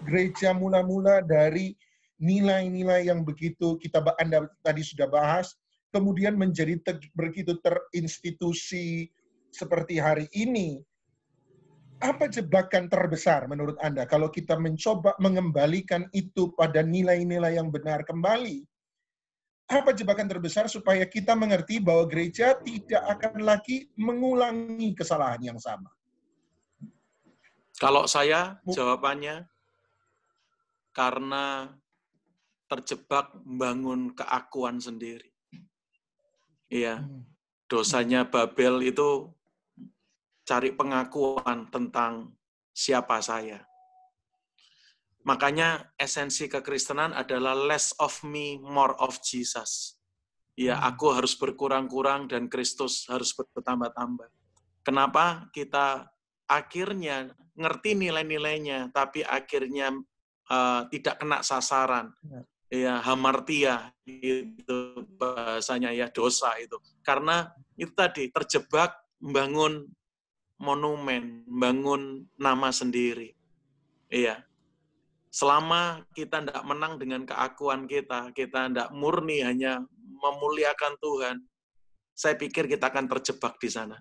gereja mula-mula dari nilai-nilai yang begitu kita Anda tadi sudah bahas kemudian menjadi begitu terinstitusi seperti hari ini, apa jebakan terbesar menurut Anda kalau kita mencoba mengembalikan itu pada nilai-nilai yang benar kembali? Apa jebakan terbesar supaya kita mengerti bahwa gereja tidak akan lagi mengulangi kesalahan yang sama? Kalau saya jawabannya karena terjebak membangun keakuan sendiri. Iya. Hmm. Dosanya Babel itu cari pengakuan tentang siapa saya. Makanya esensi kekristenan adalah less of me, more of Jesus. Ya, hmm. aku harus berkurang-kurang dan Kristus harus bertambah-tambah. Kenapa kita akhirnya ngerti nilai-nilainya, tapi akhirnya uh, tidak kena sasaran. Ya ya hamartia itu bahasanya ya dosa itu karena itu tadi terjebak membangun monumen membangun nama sendiri iya selama kita tidak menang dengan keakuan kita kita tidak murni hanya memuliakan Tuhan saya pikir kita akan terjebak di sana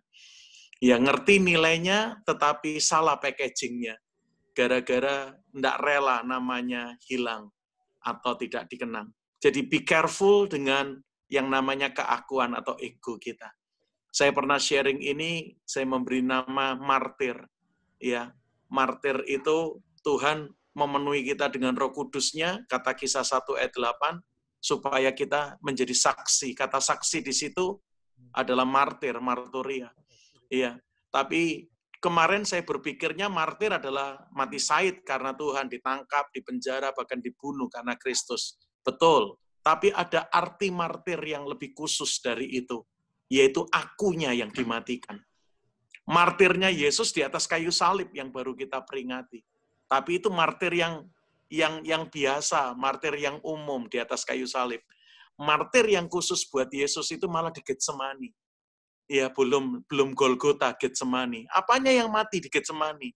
ya ngerti nilainya tetapi salah packagingnya gara-gara tidak rela namanya hilang atau tidak dikenang. Jadi be careful dengan yang namanya keakuan atau ego kita. Saya pernah sharing ini, saya memberi nama martir. Ya, martir itu Tuhan memenuhi kita dengan roh kudusnya, kata kisah 1 ayat 8, supaya kita menjadi saksi. Kata saksi di situ adalah martir, marturia. Iya, tapi kemarin saya berpikirnya martir adalah mati syahid karena Tuhan ditangkap, dipenjara, bahkan dibunuh karena Kristus. Betul. Tapi ada arti martir yang lebih khusus dari itu, yaitu akunya yang dimatikan. Martirnya Yesus di atas kayu salib yang baru kita peringati. Tapi itu martir yang yang yang biasa, martir yang umum di atas kayu salib. Martir yang khusus buat Yesus itu malah di Getsemani ya belum belum Golgota Getsemani. Apanya yang mati di Getsemani?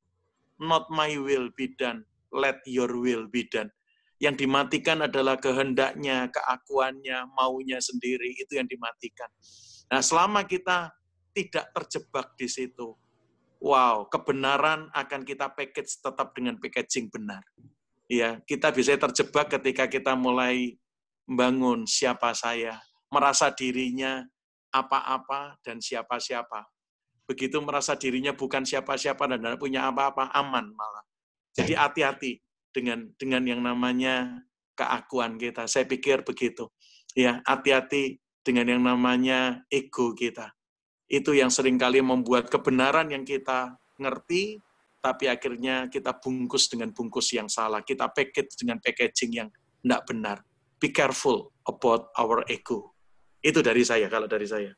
Not my will be done, let your will be done. Yang dimatikan adalah kehendaknya, keakuannya, maunya sendiri, itu yang dimatikan. Nah, selama kita tidak terjebak di situ, wow, kebenaran akan kita package tetap dengan packaging benar. Ya, kita bisa terjebak ketika kita mulai membangun siapa saya, merasa dirinya apa-apa dan siapa-siapa. Begitu merasa dirinya bukan siapa-siapa dan punya apa-apa, aman malah. Jadi iya. hati-hati dengan dengan yang namanya keakuan kita. Saya pikir begitu. Ya, hati-hati dengan yang namanya ego kita. Itu yang seringkali membuat kebenaran yang kita ngerti, tapi akhirnya kita bungkus dengan bungkus yang salah. Kita package dengan packaging yang tidak benar. Be careful about our ego. Itu dari saya, kalau dari saya.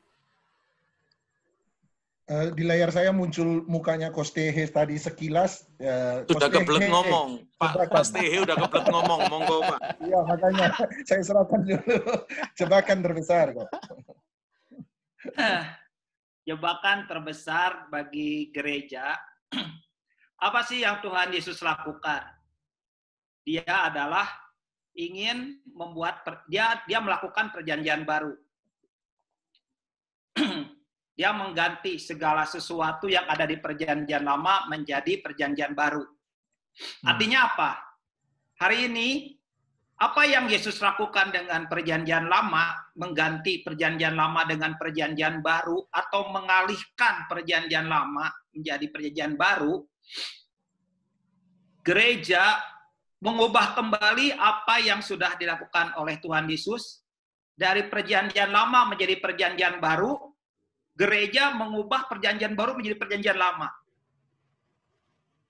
Uh, di layar saya muncul mukanya Kostehe tadi sekilas. Uh, Sudah kebelet ngomong. Pak Kostehe udah kebelet ngomong. Monggo, Pak. Iya, makanya saya serahkan dulu. Jebakan terbesar. Kok. [laughs] Jebakan terbesar bagi gereja. [clears throat] Apa sih yang Tuhan Yesus lakukan? Dia adalah ingin membuat dia dia melakukan perjanjian baru [clears throat] dia mengganti segala sesuatu yang ada di perjanjian lama menjadi perjanjian baru. Hmm. Artinya apa? Hari ini apa yang Yesus lakukan dengan perjanjian lama, mengganti perjanjian lama dengan perjanjian baru, atau mengalihkan perjanjian lama menjadi perjanjian baru, gereja mengubah kembali apa yang sudah dilakukan oleh Tuhan Yesus, dari perjanjian lama menjadi perjanjian baru, gereja mengubah perjanjian baru menjadi perjanjian lama.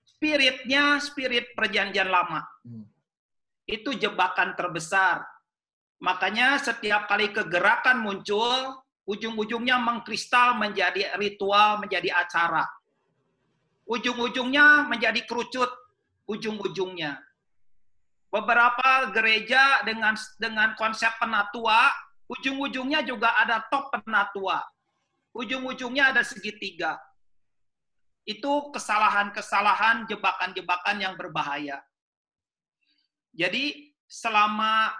Spiritnya spirit perjanjian lama. Hmm. Itu jebakan terbesar. Makanya setiap kali kegerakan muncul, ujung-ujungnya mengkristal menjadi ritual, menjadi acara. Ujung-ujungnya menjadi kerucut, ujung-ujungnya beberapa gereja dengan dengan konsep penatua, ujung-ujungnya juga ada top penatua. Ujung-ujungnya ada segitiga. Itu kesalahan-kesalahan, jebakan-jebakan yang berbahaya. Jadi selama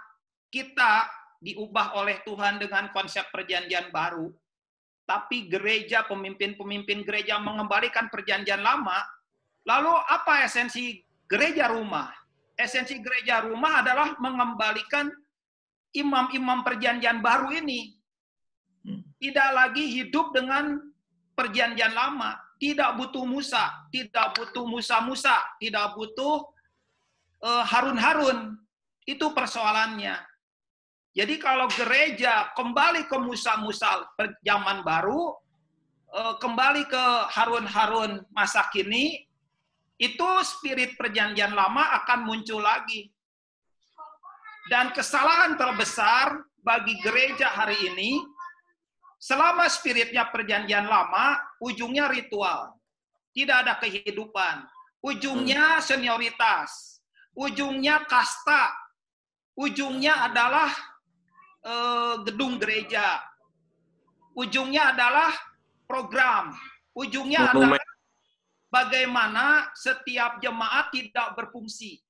kita diubah oleh Tuhan dengan konsep perjanjian baru, tapi gereja, pemimpin-pemimpin gereja mengembalikan perjanjian lama, lalu apa esensi gereja rumah? esensi gereja rumah adalah mengembalikan imam-imam perjanjian baru ini. Tidak lagi hidup dengan perjanjian lama. Tidak butuh Musa, tidak butuh Musa-Musa, tidak butuh eh, Harun-Harun. Itu persoalannya. Jadi kalau gereja kembali ke Musa-Musa zaman baru, eh, kembali ke Harun-Harun masa kini, itu spirit perjanjian lama akan muncul lagi. Dan kesalahan terbesar bagi gereja hari ini, selama spiritnya perjanjian lama, ujungnya ritual. Tidak ada kehidupan. Ujungnya senioritas. Ujungnya kasta. Ujungnya adalah eh, gedung gereja. Ujungnya adalah program. Ujungnya adalah bagaimana setiap jemaat tidak berfungsi.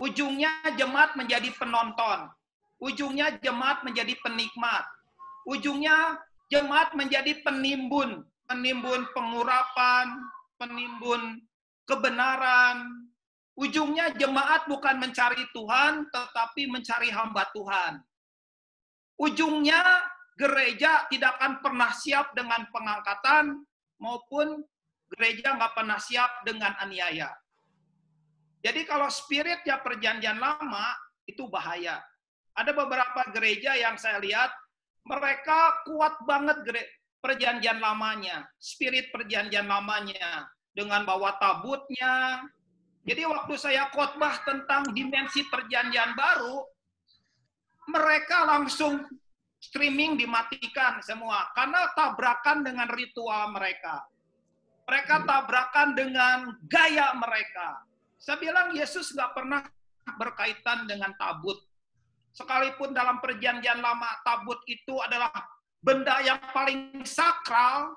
Ujungnya jemaat menjadi penonton, ujungnya jemaat menjadi penikmat, ujungnya jemaat menjadi penimbun, penimbun pengurapan, penimbun kebenaran. Ujungnya jemaat bukan mencari Tuhan, tetapi mencari hamba Tuhan. Ujungnya gereja tidak akan pernah siap dengan pengangkatan maupun gereja nggak pernah siap dengan aniaya. Jadi kalau spiritnya perjanjian lama itu bahaya. Ada beberapa gereja yang saya lihat mereka kuat banget perjanjian lamanya, spirit perjanjian lamanya dengan bawa tabutnya. Jadi waktu saya khotbah tentang dimensi perjanjian baru, mereka langsung streaming dimatikan semua karena tabrakan dengan ritual mereka. Mereka hmm. tabrakan dengan gaya mereka. Saya bilang Yesus nggak pernah berkaitan dengan tabut. Sekalipun dalam perjanjian lama tabut itu adalah benda yang paling sakral,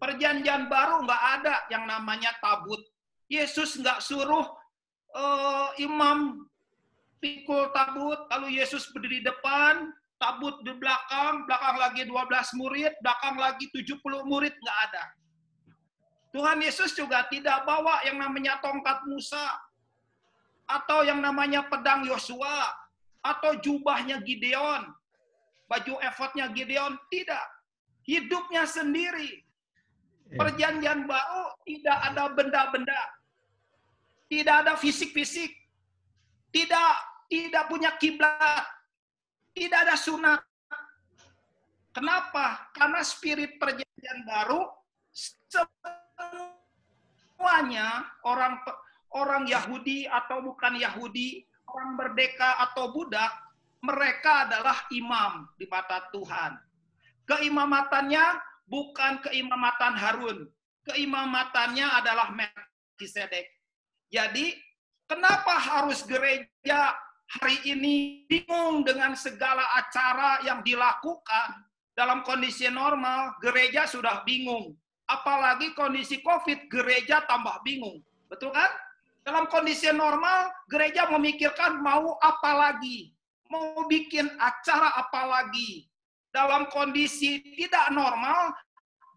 perjanjian baru nggak ada yang namanya tabut. Yesus nggak suruh uh, imam pikul tabut, lalu Yesus berdiri depan, tabut di belakang, belakang lagi 12 murid, belakang lagi 70 murid, nggak ada. Tuhan Yesus juga tidak bawa yang namanya tongkat Musa, atau yang namanya pedang Yosua, atau jubahnya Gideon, baju efotnya Gideon, tidak. Hidupnya sendiri. Iya. Perjanjian baru tidak ada benda-benda. Tidak ada fisik-fisik. Tidak tidak punya kiblat. Tidak ada sunat. Kenapa? Karena spirit perjanjian baru semuanya orang orang Yahudi atau bukan Yahudi, orang merdeka atau budak, mereka adalah imam di mata Tuhan. Keimamatannya bukan keimamatan Harun. Keimamatannya adalah Melkisedek. Jadi, kenapa harus gereja hari ini bingung dengan segala acara yang dilakukan dalam kondisi normal, gereja sudah bingung Apalagi kondisi COVID, gereja tambah bingung. Betul kan? Dalam kondisi normal, gereja memikirkan mau apa lagi? Mau bikin acara apa lagi? Dalam kondisi tidak normal,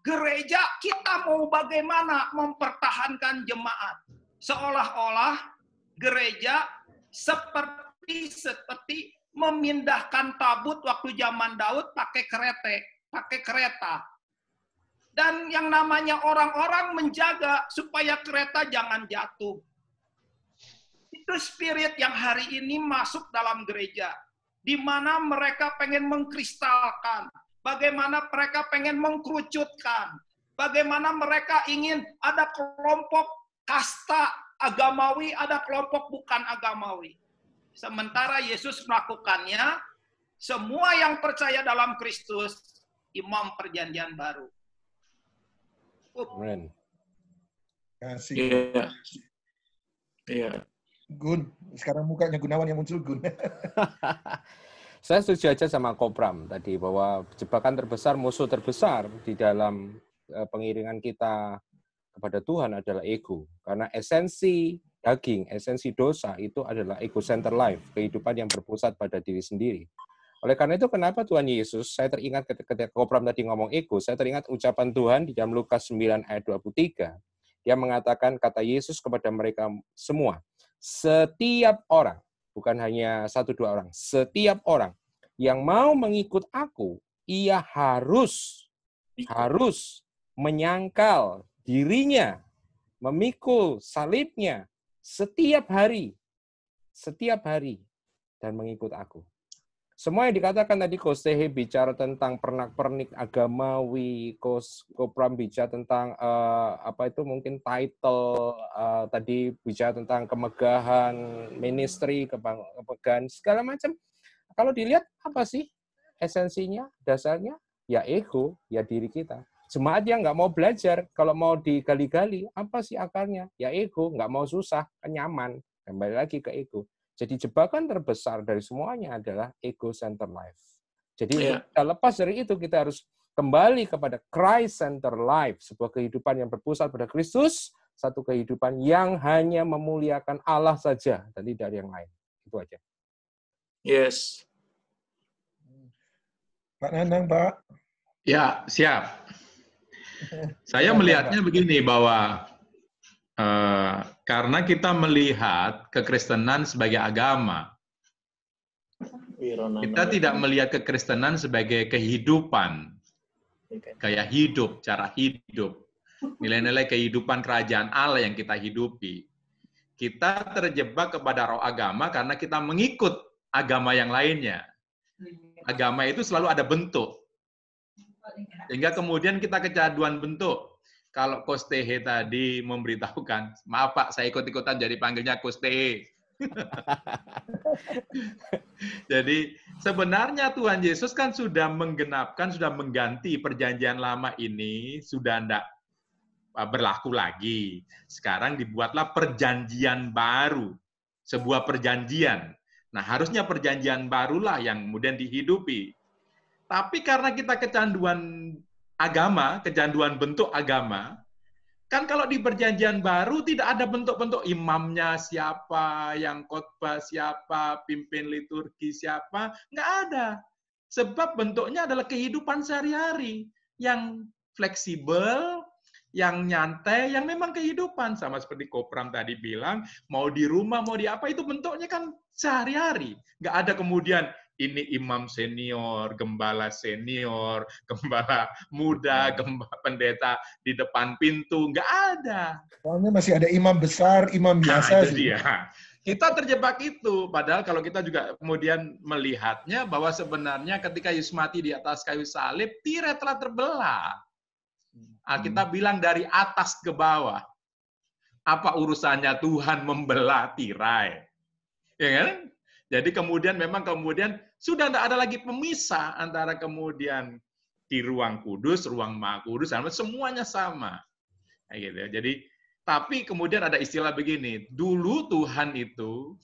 gereja kita mau bagaimana mempertahankan jemaat. Seolah-olah gereja seperti seperti memindahkan tabut waktu zaman Daud pakai kereta, pakai kereta dan yang namanya orang-orang menjaga supaya kereta jangan jatuh. Itu spirit yang hari ini masuk dalam gereja, di mana mereka pengen mengkristalkan, bagaimana mereka pengen mengkerucutkan, bagaimana mereka ingin ada kelompok kasta agamawi, ada kelompok bukan agamawi. Sementara Yesus melakukannya, semua yang percaya dalam Kristus, imam perjanjian baru. Ren, Kasih. Iya. Yeah. Yeah. Gun. Sekarang mukanya Gunawan yang muncul Gun. [laughs] Saya setuju aja sama Kopram tadi bahwa jebakan terbesar musuh terbesar di dalam eh, pengiringan kita kepada Tuhan adalah ego. Karena esensi daging, esensi dosa itu adalah ego center life, kehidupan yang berpusat pada diri sendiri. Oleh karena itu, kenapa Tuhan Yesus, saya teringat ketika Kopram tadi ngomong ego, saya teringat ucapan Tuhan di dalam Lukas 9 ayat 23. Dia mengatakan kata Yesus kepada mereka semua, setiap orang, bukan hanya satu dua orang, setiap orang yang mau mengikut aku, ia harus harus menyangkal dirinya, memikul salibnya setiap hari, setiap hari dan mengikut aku semua yang dikatakan tadi Kosehe bicara tentang pernak-pernik agamawi, Kos Kopram bicara tentang uh, apa itu mungkin title, uh, tadi bicara tentang kemegahan, ministry, kemegahan, segala macam. Kalau dilihat apa sih esensinya, dasarnya? Ya ego, ya diri kita. Jemaat yang nggak mau belajar, kalau mau digali-gali, apa sih akarnya? Ya ego, nggak mau susah, kan nyaman. Kembali lagi ke ego. Jadi jebakan terbesar dari semuanya adalah ego center life. Jadi yeah. lepas dari itu kita harus kembali kepada Christ center life, sebuah kehidupan yang berpusat pada Kristus, satu kehidupan yang hanya memuliakan Allah saja dan tidak ada yang lain. Itu aja. Yes. Pak Neneng Pak. Ya, siap. Saya melihatnya begini bahwa Eh, karena kita melihat kekristenan sebagai agama. Kita tidak melihat kekristenan sebagai kehidupan. Kayak hidup, cara hidup. Nilai-nilai kehidupan kerajaan Allah yang kita hidupi. Kita terjebak kepada roh agama karena kita mengikut agama yang lainnya. Agama itu selalu ada bentuk. Sehingga kemudian kita kecaduan bentuk kalau Kostehe tadi memberitahukan, maaf Pak, saya ikut-ikutan jadi panggilnya Kostehe. [laughs] Jadi sebenarnya Tuhan Yesus kan sudah menggenapkan, sudah mengganti perjanjian lama ini, sudah tidak eh, berlaku lagi. Sekarang dibuatlah perjanjian baru, sebuah perjanjian. Nah harusnya perjanjian barulah yang kemudian dihidupi. Tapi karena kita kecanduan agama, kejanduan bentuk agama, kan kalau di perjanjian baru tidak ada bentuk-bentuk imamnya siapa, yang khotbah siapa, pimpin liturgi siapa, nggak ada. Sebab bentuknya adalah kehidupan sehari-hari yang fleksibel, yang nyantai, yang memang kehidupan. Sama seperti Kopram tadi bilang, mau di rumah, mau di apa, itu bentuknya kan sehari-hari. Nggak ada kemudian ini imam senior, gembala senior, [laughs] gembala muda, iya. gembala pendeta di depan pintu, nggak ada. Soalnya masih ada imam besar, imam nah, biasa nah, sih. Dia. Kita terjebak itu, padahal kalau kita juga kemudian melihatnya bahwa sebenarnya ketika Yesus mati di atas kayu salib, tirai telah terbelah. Alkitab ah, hmm. bilang dari atas ke bawah. Apa urusannya Tuhan membelah tirai? Ya kan? Jadi kemudian memang kemudian sudah tidak ada lagi pemisah antara kemudian di ruang kudus, ruang maha kudus, sama semuanya sama. Gitu ya. Jadi tapi kemudian ada istilah begini, dulu Tuhan itu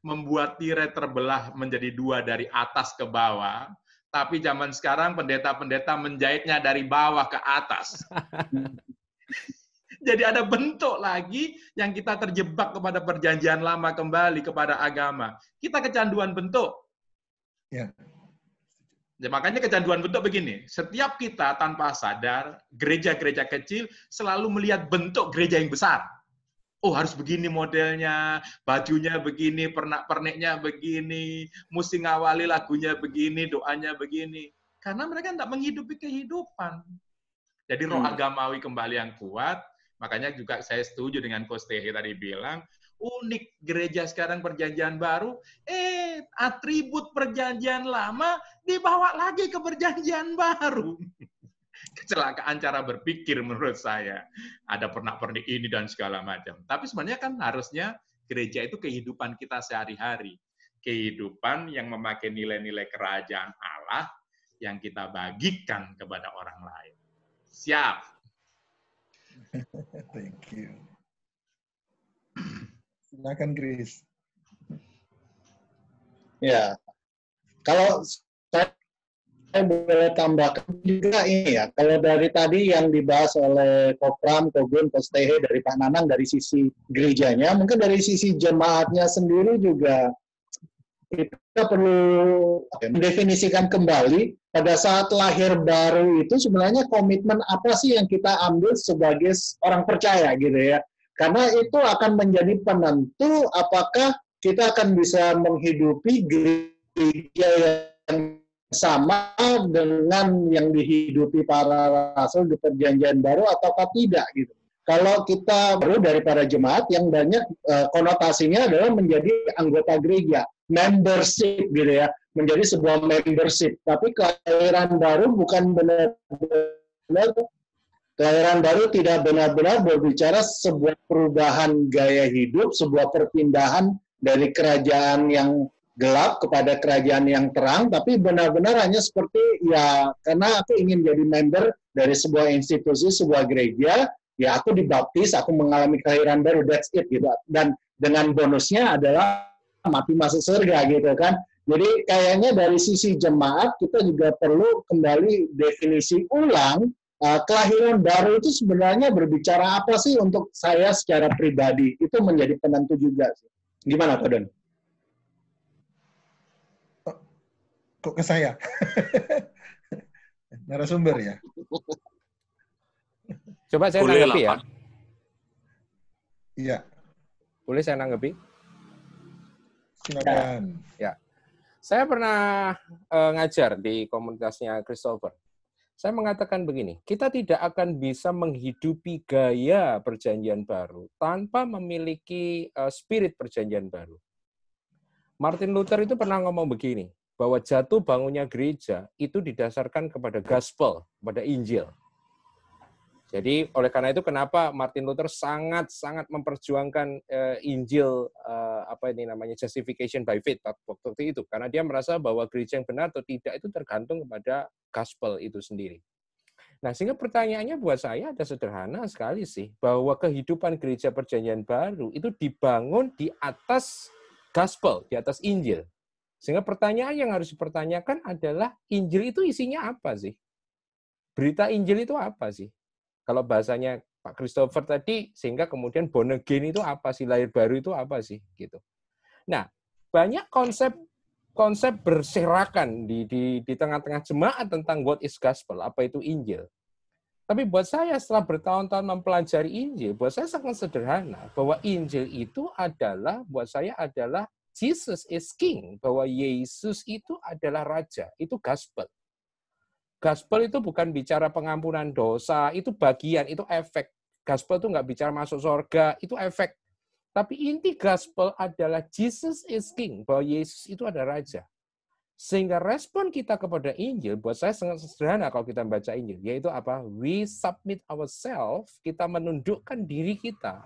membuat tirai terbelah menjadi dua dari atas ke bawah, tapi zaman sekarang pendeta-pendeta menjahitnya dari bawah ke atas. [laughs] Jadi ada bentuk lagi yang kita terjebak kepada perjanjian lama kembali kepada agama. Kita kecanduan bentuk. Ya. Ya, makanya kecanduan bentuk begini, setiap kita tanpa sadar, gereja-gereja kecil selalu melihat bentuk gereja yang besar. Oh harus begini modelnya, bajunya begini, pernak-perniknya begini, mesti ngawali lagunya begini, doanya begini. Karena mereka tidak menghidupi kehidupan. Jadi roh hmm. agamawi kembali yang kuat, Makanya juga saya setuju dengan Coach tadi bilang, unik gereja sekarang perjanjian baru, eh atribut perjanjian lama dibawa lagi ke perjanjian baru. [laughs] Kecelakaan cara berpikir menurut saya. Ada pernah pernik ini dan segala macam. Tapi sebenarnya kan harusnya gereja itu kehidupan kita sehari-hari. Kehidupan yang memakai nilai-nilai kerajaan Allah yang kita bagikan kepada orang lain. Siap. [laughs] Thank you. Silakan Chris. Ya, kalau saya boleh tambahkan juga ini ya, kalau dari tadi yang dibahas oleh Kopram, Kogun, Kostehe, dari Pak Nanang, dari sisi gerejanya, mungkin dari sisi jemaatnya sendiri juga kita perlu mendefinisikan kembali pada saat lahir baru itu sebenarnya komitmen apa sih yang kita ambil sebagai orang percaya gitu ya. Karena itu akan menjadi penentu apakah kita akan bisa menghidupi gereja yang sama dengan yang dihidupi para rasul di perjanjian baru ataukah tidak gitu kalau kita baru dari para jemaat yang banyak eh, konotasinya adalah menjadi anggota gereja membership gitu ya menjadi sebuah membership tapi kelahiran baru bukan benar-benar kelahiran baru tidak benar-benar berbicara sebuah perubahan gaya hidup sebuah perpindahan dari kerajaan yang gelap kepada kerajaan yang terang tapi benar-benar hanya seperti ya karena aku ingin jadi member dari sebuah institusi sebuah gereja ya aku dibaptis aku mengalami kelahiran baru that's it gitu dan dengan bonusnya adalah mati masuk surga gitu kan. Jadi kayaknya dari sisi jemaat kita juga perlu kembali definisi ulang uh, kelahiran baru itu sebenarnya berbicara apa sih untuk saya secara pribadi itu menjadi penentu juga sih. Gimana Pak Don? Kok ke saya? [laughs] Narasumber ya. Coba saya Boleh ya. Iya. Boleh saya tanggapi? Silakan. Ya. ya. Saya pernah uh, ngajar di komunitasnya Christopher. Saya mengatakan begini, kita tidak akan bisa menghidupi gaya perjanjian baru tanpa memiliki uh, spirit perjanjian baru. Martin Luther itu pernah ngomong begini, bahwa jatuh bangunnya gereja itu didasarkan kepada gospel, kepada Injil. Jadi oleh karena itu kenapa Martin Luther sangat-sangat memperjuangkan uh, Injil uh, apa ini namanya justification by faith waktu itu karena dia merasa bahwa gereja yang benar atau tidak itu tergantung kepada gospel itu sendiri. Nah, sehingga pertanyaannya buat saya ada sederhana sekali sih bahwa kehidupan gereja perjanjian baru itu dibangun di atas gospel, di atas Injil. Sehingga pertanyaan yang harus dipertanyakan adalah Injil itu isinya apa sih? Berita Injil itu apa sih? Kalau bahasanya Pak Christopher tadi, sehingga kemudian born again itu apa sih, lahir baru itu apa sih, gitu. Nah, banyak konsep konsep berserakan di di di tengah-tengah jemaat tentang what is gospel, apa itu Injil. Tapi buat saya setelah bertahun-tahun mempelajari Injil, buat saya sangat sederhana bahwa Injil itu adalah buat saya adalah Jesus is King, bahwa Yesus itu adalah raja, itu gospel. Gospel itu bukan bicara pengampunan dosa, itu bagian, itu efek. Gospel itu nggak bicara masuk surga, itu efek. Tapi inti gospel adalah Jesus is King, bahwa Yesus itu ada Raja. Sehingga respon kita kepada Injil, buat saya sangat sederhana kalau kita membaca Injil, yaitu apa? We submit ourselves, kita menundukkan diri kita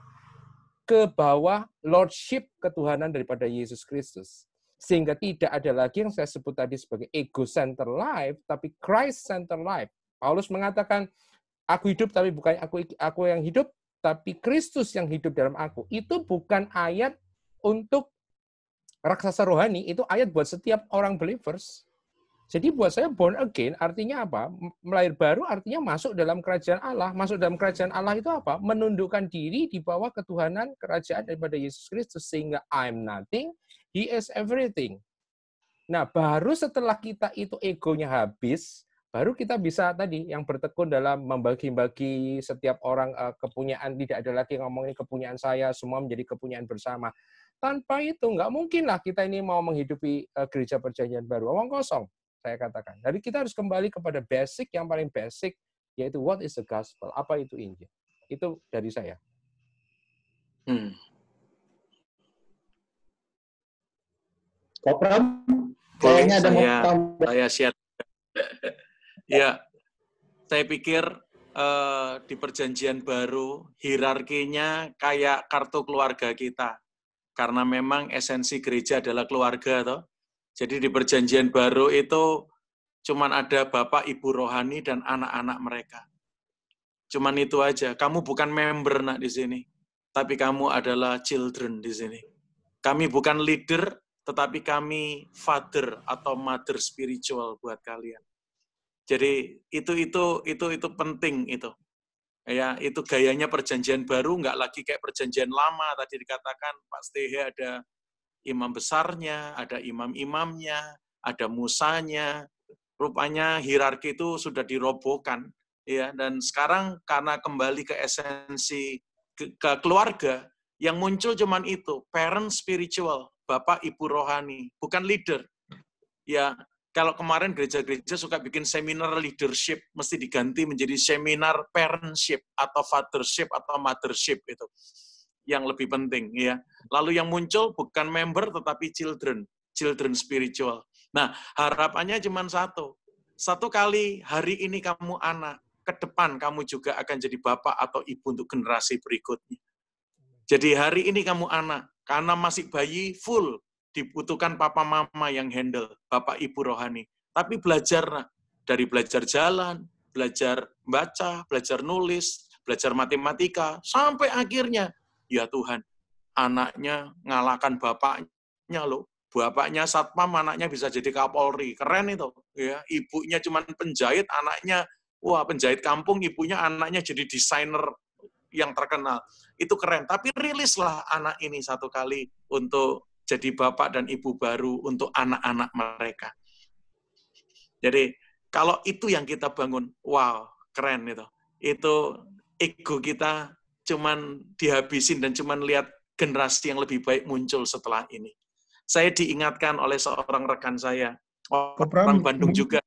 ke bawah lordship ketuhanan daripada Yesus Kristus sehingga tidak ada lagi yang saya sebut tadi sebagai ego center life tapi Christ center life. Paulus mengatakan aku hidup tapi bukan aku aku yang hidup tapi Kristus yang hidup dalam aku. Itu bukan ayat untuk raksasa rohani, itu ayat buat setiap orang believers. Jadi buat saya born again artinya apa? Melahir baru artinya masuk dalam kerajaan Allah. Masuk dalam kerajaan Allah itu apa? Menundukkan diri di bawah ketuhanan kerajaan daripada Yesus Kristus sehingga I'm nothing, he is everything. Nah, baru setelah kita itu egonya habis, baru kita bisa tadi yang bertekun dalam membagi-bagi setiap orang eh, kepunyaan tidak ada lagi ngomongin kepunyaan saya semua menjadi kepunyaan bersama tanpa itu nggak mungkinlah kita ini mau menghidupi eh, gereja perjanjian baru omong kosong saya katakan. Jadi kita harus kembali kepada basic yang paling basic, yaitu what is the gospel? Apa itu Injil? Itu dari saya. Hmm. Kopram, kayaknya ada saya, saya siap. [laughs] ya, saya pikir uh, di perjanjian baru hierarkinya kayak kartu keluarga kita. Karena memang esensi gereja adalah keluarga, toh jadi di perjanjian baru itu cuman ada bapak, ibu rohani, dan anak-anak mereka. Cuman itu aja. Kamu bukan member nak di sini, tapi kamu adalah children di sini. Kami bukan leader, tetapi kami father atau mother spiritual buat kalian. Jadi itu itu itu itu penting itu ya itu gayanya perjanjian baru nggak lagi kayak perjanjian lama tadi dikatakan Pak Stehe ada imam besarnya, ada imam-imamnya, ada musanya. Rupanya hierarki itu sudah dirobohkan ya dan sekarang karena kembali ke esensi ke, ke keluarga yang muncul cuman itu parent spiritual, bapak ibu rohani, bukan leader. Ya, kalau kemarin gereja-gereja suka bikin seminar leadership, mesti diganti menjadi seminar parentship atau fathership atau mothership itu yang lebih penting ya. Lalu yang muncul bukan member tetapi children, children spiritual. Nah, harapannya cuma satu. Satu kali hari ini kamu anak, ke depan kamu juga akan jadi bapak atau ibu untuk generasi berikutnya. Jadi hari ini kamu anak, karena masih bayi full dibutuhkan papa mama yang handle, bapak ibu rohani. Tapi belajar dari belajar jalan, belajar baca, belajar nulis, belajar matematika, sampai akhirnya Ya Tuhan, anaknya ngalahkan bapaknya loh. Bapaknya satpam, anaknya bisa jadi kapolri. Keren itu. Ya, ibunya cuma penjahit, anaknya wah penjahit kampung, ibunya anaknya jadi desainer yang terkenal. Itu keren. Tapi rilislah anak ini satu kali untuk jadi bapak dan ibu baru untuk anak-anak mereka. Jadi kalau itu yang kita bangun, wow, keren itu. Itu ego kita cuman dihabisin dan cuman lihat generasi yang lebih baik muncul setelah ini. Saya diingatkan oleh seorang rekan saya, orang Bandung juga.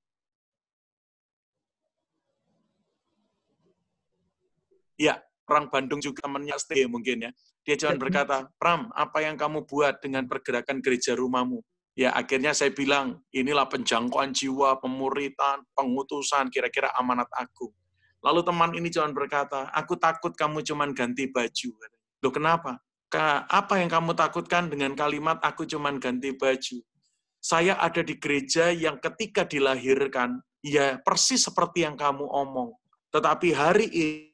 Ya, orang Bandung juga menyaksikan mungkin ya. Dia cuma ya. berkata, Pram, apa yang kamu buat dengan pergerakan gereja rumahmu? Ya, akhirnya saya bilang, inilah penjangkauan jiwa, pemuritan, pengutusan, kira-kira amanat agung. Lalu teman ini cuma berkata, aku takut kamu cuma ganti baju. Loh kenapa? Apa yang kamu takutkan dengan kalimat aku cuma ganti baju? Saya ada di gereja yang ketika dilahirkan, ya persis seperti yang kamu omong. Tetapi hari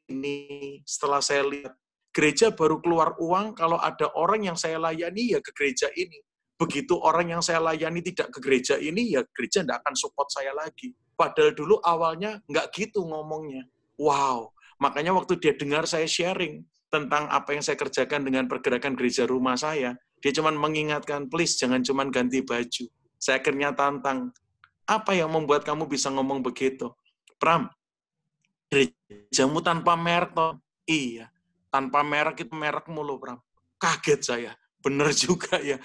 ini setelah saya lihat, gereja baru keluar uang kalau ada orang yang saya layani ya ke gereja ini. Begitu orang yang saya layani tidak ke gereja ini, ya gereja tidak akan support saya lagi. Padahal dulu awalnya nggak gitu ngomongnya wow. Makanya waktu dia dengar saya sharing tentang apa yang saya kerjakan dengan pergerakan gereja rumah saya, dia cuma mengingatkan, please jangan cuma ganti baju. Saya akhirnya tantang, apa yang membuat kamu bisa ngomong begitu? Pram, gerejamu tanpa merek, toh. Iya, tanpa merek itu merek mulu, Pram. Kaget saya. Benar juga ya.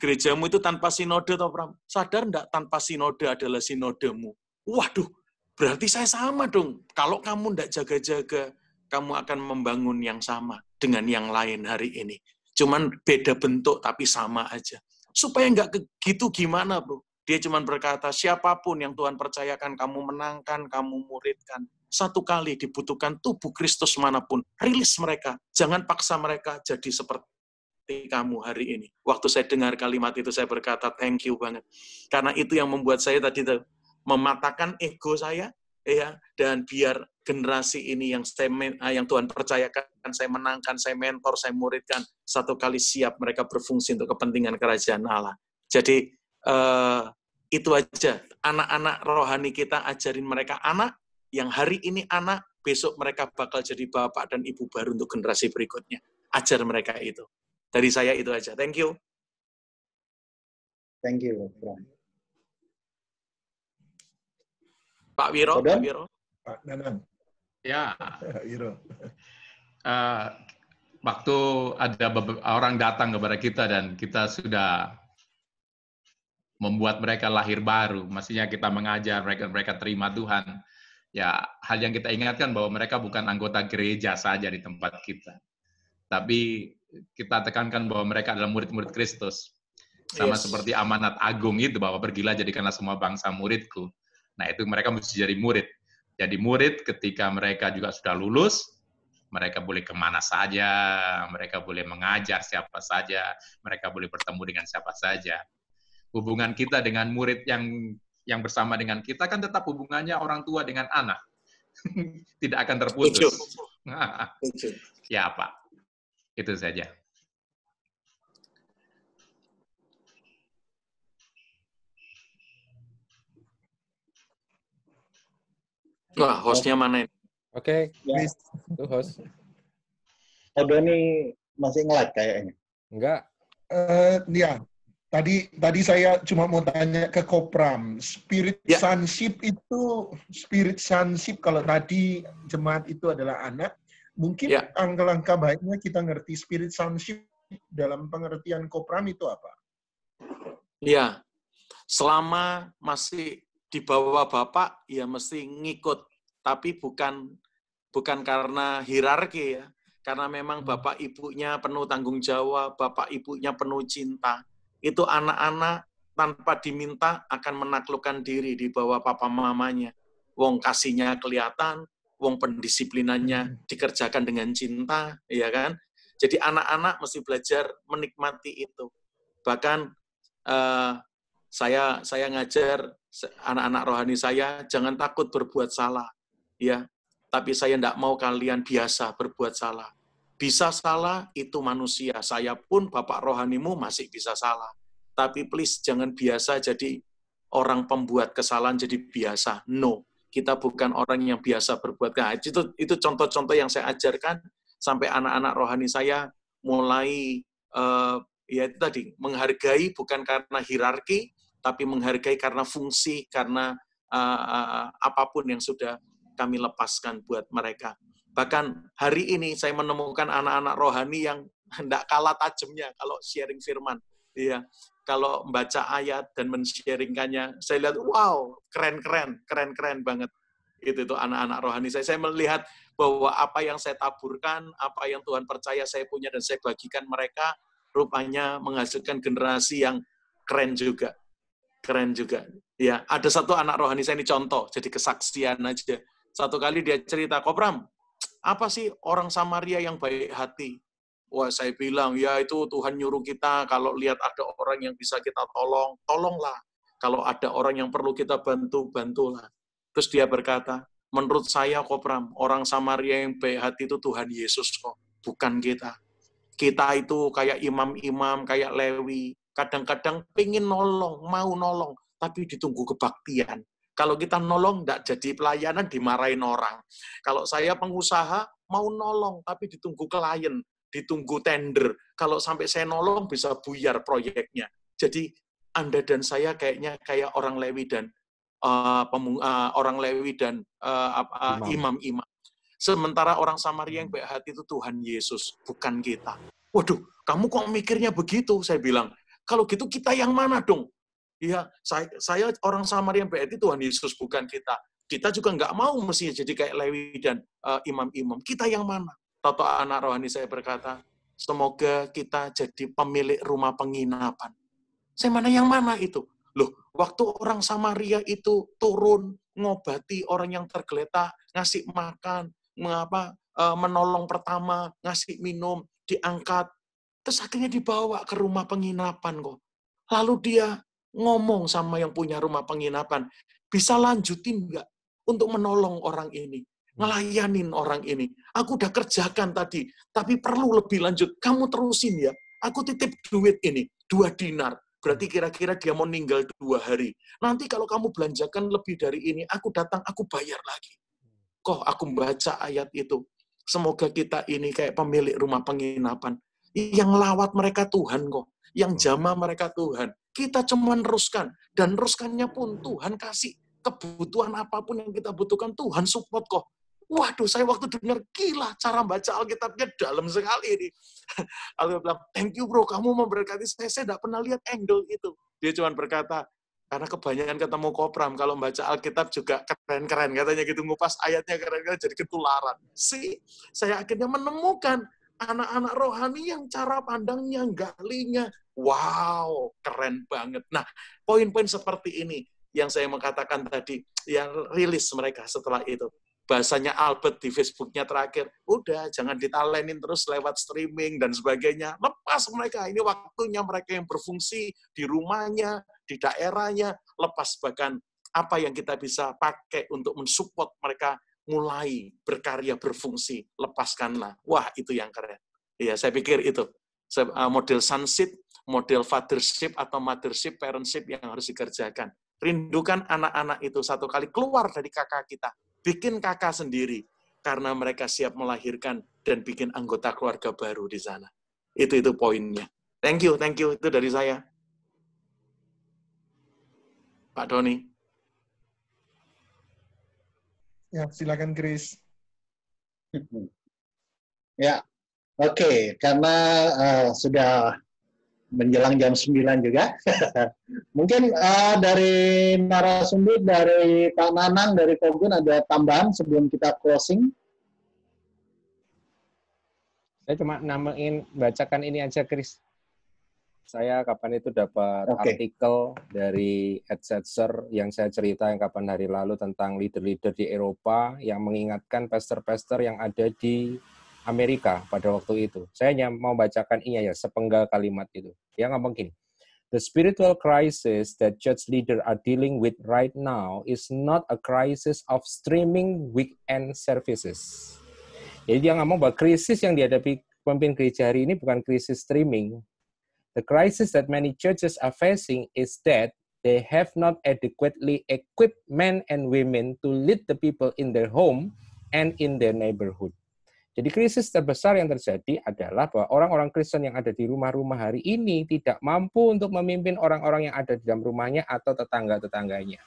Gerejamu itu tanpa sinode, toh, Pram. Sadar enggak tanpa sinode adalah sinodemu? Waduh, Berarti saya sama dong. Kalau kamu tidak jaga-jaga, kamu akan membangun yang sama dengan yang lain hari ini. Cuman beda bentuk tapi sama aja. Supaya nggak gitu gimana bro. Dia cuman berkata, siapapun yang Tuhan percayakan, kamu menangkan, kamu muridkan. Satu kali dibutuhkan tubuh Kristus manapun. Rilis mereka. Jangan paksa mereka jadi seperti kamu hari ini. Waktu saya dengar kalimat itu, saya berkata, thank you banget. Karena itu yang membuat saya tadi, mematahkan ego saya ya dan biar generasi ini yang saya ah, yang Tuhan percayakan saya menangkan saya mentor saya muridkan satu kali siap mereka berfungsi untuk kepentingan kerajaan Allah jadi eh, itu aja anak-anak rohani kita ajarin mereka anak yang hari ini anak besok mereka bakal jadi bapak dan ibu baru untuk generasi berikutnya ajar mereka itu dari saya itu aja thank you thank you Pak Wiro, Pak Wiro. Pak Nanang. Ya. Pak Wiro. Uh, waktu ada orang datang kepada kita dan kita sudah membuat mereka lahir baru, maksudnya kita mengajar mereka mereka terima Tuhan. Ya, hal yang kita ingatkan bahwa mereka bukan anggota gereja saja di tempat kita. Tapi kita tekankan bahwa mereka adalah murid-murid Kristus. Sama yes. seperti amanat agung itu bahwa pergilah jadikanlah semua bangsa muridku. Nah, itu mereka mesti jadi murid. Jadi murid ketika mereka juga sudah lulus, mereka boleh kemana saja, mereka boleh mengajar siapa saja, mereka boleh bertemu dengan siapa saja. Hubungan kita dengan murid yang yang bersama dengan kita kan tetap hubungannya orang tua dengan anak. [laughs] Tidak akan terputus. [laughs] Nah, ya, Pak. Itu saja. Wah, hostnya mana ini? Oke, okay. ya. itu host. Oh, ini masih ngelag kayaknya. Enggak. Eh, uh, ya. Tadi tadi saya cuma mau tanya ke Kopram, spirit ya. sonship itu spirit sonship kalau tadi jemaat itu adalah anak, mungkin ya. angka-langkah baiknya kita ngerti spirit sonship dalam pengertian Kopram itu apa? Iya. Selama masih di bawah Bapak, ya mesti ngikut tapi bukan bukan karena hierarki ya karena memang hmm. bapak ibunya penuh tanggung jawab, bapak ibunya penuh cinta. Itu anak-anak tanpa diminta akan menaklukkan diri di bawah papa mamanya. Wong kasihnya kelihatan, wong pendisiplinannya hmm. dikerjakan dengan cinta, ya kan? Jadi anak-anak mesti belajar menikmati itu. Bahkan uh, saya saya ngajar anak-anak rohani saya jangan takut berbuat salah ya tapi saya tidak mau kalian biasa berbuat salah. Bisa salah itu manusia. Saya pun bapak rohanimu masih bisa salah. Tapi please jangan biasa jadi orang pembuat kesalahan jadi biasa. No, kita bukan orang yang biasa berbuat. Nah, itu itu contoh-contoh yang saya ajarkan sampai anak-anak rohani saya mulai uh, ya itu tadi menghargai bukan karena hierarki tapi menghargai karena fungsi karena uh, uh, apapun yang sudah kami lepaskan buat mereka. Bahkan hari ini saya menemukan anak-anak rohani yang hendak [laughs] kalah tajamnya kalau sharing firman. Iya, kalau membaca ayat dan mensharingkannya, saya lihat wow, keren-keren, keren-keren banget. Itu itu anak-anak rohani saya. Saya melihat bahwa apa yang saya taburkan, apa yang Tuhan percaya saya punya dan saya bagikan mereka, rupanya menghasilkan generasi yang keren juga. Keren juga. Ya, ada satu anak rohani saya ini contoh, jadi kesaksian aja. Satu kali dia cerita, Kopram, apa sih orang Samaria yang baik hati? Wah, saya bilang, ya itu Tuhan nyuruh kita kalau lihat ada orang yang bisa kita tolong, tolonglah. Kalau ada orang yang perlu kita bantu, bantulah. Terus dia berkata, menurut saya Kopram, orang Samaria yang baik hati itu Tuhan Yesus kok, bukan kita. Kita itu kayak imam-imam, kayak lewi. Kadang-kadang pengen nolong, mau nolong, tapi ditunggu kebaktian. Kalau kita nolong, nggak jadi pelayanan, dimarahin orang. Kalau saya pengusaha, mau nolong, tapi ditunggu klien, ditunggu tender. Kalau sampai saya nolong, bisa buyar proyeknya. Jadi Anda dan saya kayaknya kayak orang Lewi dan uh, eh, pemung, uh, eh, orang Lewi dan uh, eh, uh, imam-imam. Sementara orang Samaria yang hmm. baik hati itu Tuhan Yesus, bukan kita. Waduh, kamu kok mikirnya begitu? Saya bilang, kalau gitu kita yang mana dong? Iya, saya, saya orang Samaria yang berarti Tuhan Yesus bukan kita. Kita juga nggak mau mestinya jadi kayak Lewi dan eh, imam-imam. Uh, kita yang mana? Tato anak rohani saya berkata, semoga kita jadi pemilik rumah penginapan. Saya mana yang mana itu? Loh, waktu orang Samaria itu turun ngobati orang yang tergeletak, ngasih makan, mengapa eh, menolong pertama, ngasih minum, diangkat, terus akhirnya dibawa ke rumah penginapan kok. Lalu dia ngomong sama yang punya rumah penginapan, bisa lanjutin nggak untuk menolong orang ini, hmm. ngelayanin orang ini. Aku udah kerjakan tadi, tapi perlu lebih lanjut. Kamu terusin ya. Aku titip duit ini, dua dinar. Berarti hmm. kira-kira dia mau ninggal dua hari. Nanti kalau kamu belanjakan lebih dari ini, aku datang, aku bayar lagi. Hmm. Kok aku baca ayat itu. Semoga kita ini kayak pemilik rumah penginapan. Yang lawat mereka Tuhan kok. Yang jama mereka Tuhan. Kita cuman teruskan. Dan teruskannya pun Tuhan kasih kebutuhan apapun yang kita butuhkan, Tuhan support kok. Waduh, saya waktu dengar, gila cara baca Alkitabnya dalam sekali ini. [laughs] Alkitab bilang, thank you bro, kamu memberkati saya, saya tidak pernah lihat angle itu. Dia cuma berkata, karena kebanyakan ketemu kopram, kalau baca Alkitab juga keren-keren, katanya gitu, ngupas ayatnya keren-keren, jadi ketularan. Si, saya akhirnya menemukan anak-anak rohani yang cara pandangnya, galinya, wow, keren banget. Nah, poin-poin seperti ini yang saya mengatakan tadi, yang rilis mereka setelah itu. Bahasanya Albert di Facebooknya terakhir, udah jangan ditalenin terus lewat streaming dan sebagainya. Lepas mereka, ini waktunya mereka yang berfungsi di rumahnya, di daerahnya, lepas bahkan apa yang kita bisa pakai untuk mensupport mereka mulai berkarya, berfungsi, lepaskanlah. Wah, itu yang keren. Ya, saya pikir itu. Eh, model sunset model fathership atau mothership, parentship yang harus dikerjakan. Rindukan anak-anak itu satu kali keluar dari kakak kita. Bikin kakak sendiri. Karena mereka siap melahirkan dan bikin anggota keluarga baru di sana. Itu itu poinnya. Thank you, thank you. Itu dari saya. Pak Doni. Ya, silakan Chris. [laughs] ya, oke. Okay. Karena uh, sudah menjelang jam 9 juga. [laughs] Mungkin uh, dari narasumber, dari Pak Nanang, dari Kogun ada tambahan sebelum kita closing? Saya cuma namain bacakan ini aja, Kris saya kapan itu dapat okay. artikel dari AdSetzer yang saya cerita yang kapan hari lalu tentang leader-leader di Eropa yang mengingatkan pester-pester yang ada di Amerika pada waktu itu. Saya hanya mau bacakan ini ya, sepenggal kalimat itu. Dia ngomong gini, The spiritual crisis that church leader are dealing with right now is not a crisis of streaming weekend services. Jadi dia ngomong bahwa krisis yang dihadapi pemimpin gereja hari ini bukan krisis streaming, The crisis that many churches are facing is that they have not adequately equipped men and women to lead the people in their home and in their neighborhood. Jadi krisis terbesar yang terjadi adalah bahwa orang-orang Kristen yang ada di rumah-rumah hari ini tidak mampu untuk memimpin orang-orang yang ada di dalam rumahnya atau tetangga-tetangganya.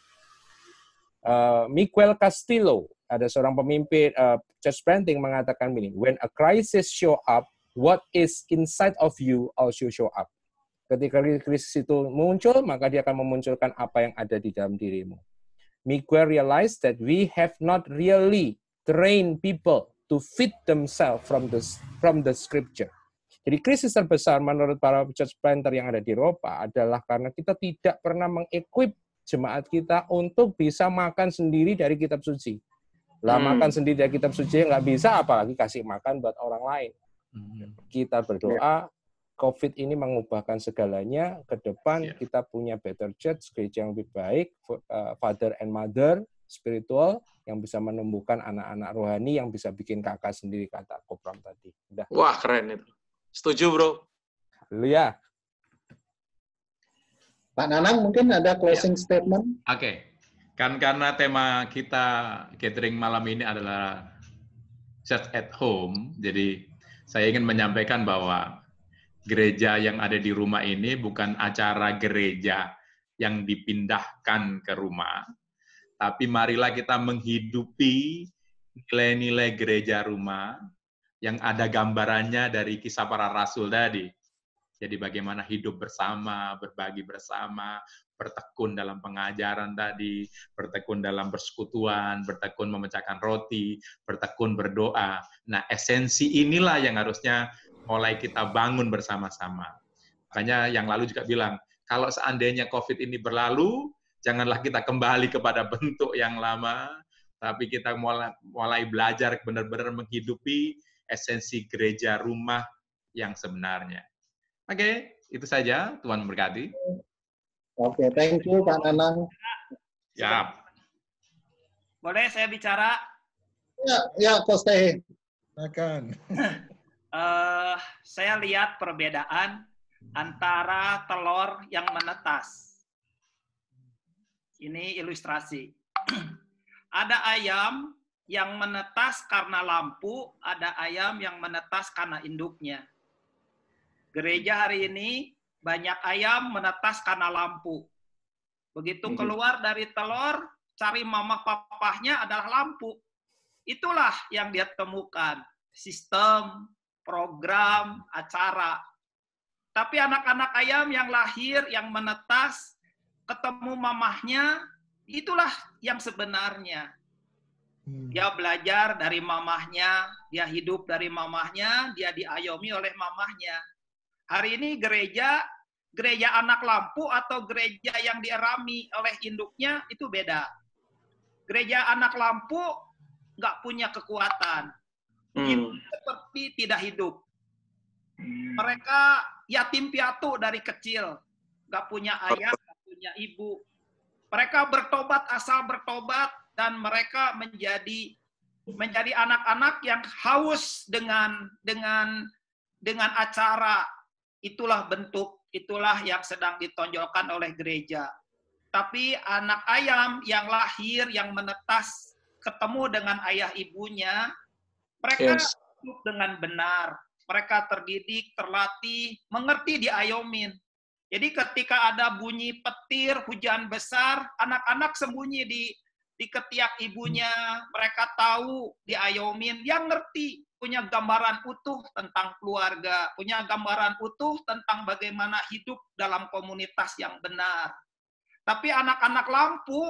Uh, Miguel Castillo, ada seorang pemimpin uh, church planting mengatakan begini, when a crisis show up, what is inside of you also show up. Ketika krisis itu muncul, maka dia akan memunculkan apa yang ada di dalam dirimu. Miguel realized that we have not really trained people to fit themselves from the from the scripture. Jadi krisis terbesar menurut para church planter yang ada di Eropa adalah karena kita tidak pernah mengequip jemaat kita untuk bisa makan sendiri dari kitab suci. Lah hmm. makan sendiri dari kitab suci nggak bisa apalagi kasih makan buat orang lain. Hmm. Kita berdoa, COVID ini mengubahkan segalanya. Ke depan yeah. kita punya better church, gereja yang lebih baik, eh, father and mother spiritual yang bisa menumbuhkan anak-anak rohani yang bisa bikin kakak sendiri kata Kopram tadi. Udah. Wah keren itu. Setuju bro. Lu ya. Pak Nanang mungkin ada closing yeah. statement. Oke. Okay. Kan karena tema kita gathering malam ini adalah church at home, jadi saya ingin menyampaikan bahwa gereja yang ada di rumah ini bukan acara gereja yang dipindahkan ke rumah, tapi marilah kita menghidupi nilai-nilai gereja rumah yang ada gambarannya dari kisah para rasul tadi. Jadi bagaimana hidup bersama, berbagi bersama, bertekun dalam pengajaran tadi, bertekun dalam persekutuan, bertekun memecahkan roti, bertekun berdoa. Nah, esensi inilah yang harusnya mulai kita bangun bersama-sama. Makanya yang lalu juga bilang, kalau seandainya COVID ini berlalu, janganlah kita kembali kepada bentuk yang lama, tapi kita mulai, mulai belajar benar-benar menghidupi esensi gereja rumah yang sebenarnya. Oke, okay, itu saja. Tuhan berkati. Oke, okay, thank you Pak Nanang. Ya. Boleh saya bicara? Ya, ya, Kostehe. Silakan. [laughs] uh, saya lihat perbedaan antara telur yang menetas. Ini ilustrasi. [clears throat] ada ayam yang menetas karena lampu, ada ayam yang menetas karena induknya. Gereja hari ini banyak ayam menetas karena lampu. Begitu mhm. keluar dari telur, cari mama papahnya adalah lampu. Itulah yang dia temukan. Sistem, program, acara. Tapi anak-anak ayam yang lahir, yang menetas, ketemu mamahnya, itulah yang sebenarnya. Hmm. Dia belajar dari mamahnya, dia hidup dari mamahnya, dia diayomi oleh mamahnya. Hari ini gereja, gereja anak lampu atau gereja yang dierami oleh induknya itu beda. Gereja anak lampu nggak punya kekuatan. Hmm. seperti tidak hidup. Hmm. Mereka yatim piatu dari kecil, nggak punya ayah, nggak punya ibu. Mereka bertobat asal bertobat dan mereka menjadi menjadi anak-anak yang haus dengan dengan dengan acara itulah bentuk itulah yang sedang ditonjolkan oleh gereja. Tapi anak ayam yang lahir yang menetas ketemu dengan ayah ibunya mereka yes. hidup dengan benar, mereka terdidik, terlatih, mengerti diayomin. Jadi ketika ada bunyi petir, hujan besar, anak-anak sembunyi di di ketiak ibunya, mereka tahu diayomin, Dia ngerti, punya gambaran utuh tentang keluarga, punya gambaran utuh tentang bagaimana hidup dalam komunitas yang benar. Tapi anak-anak lampu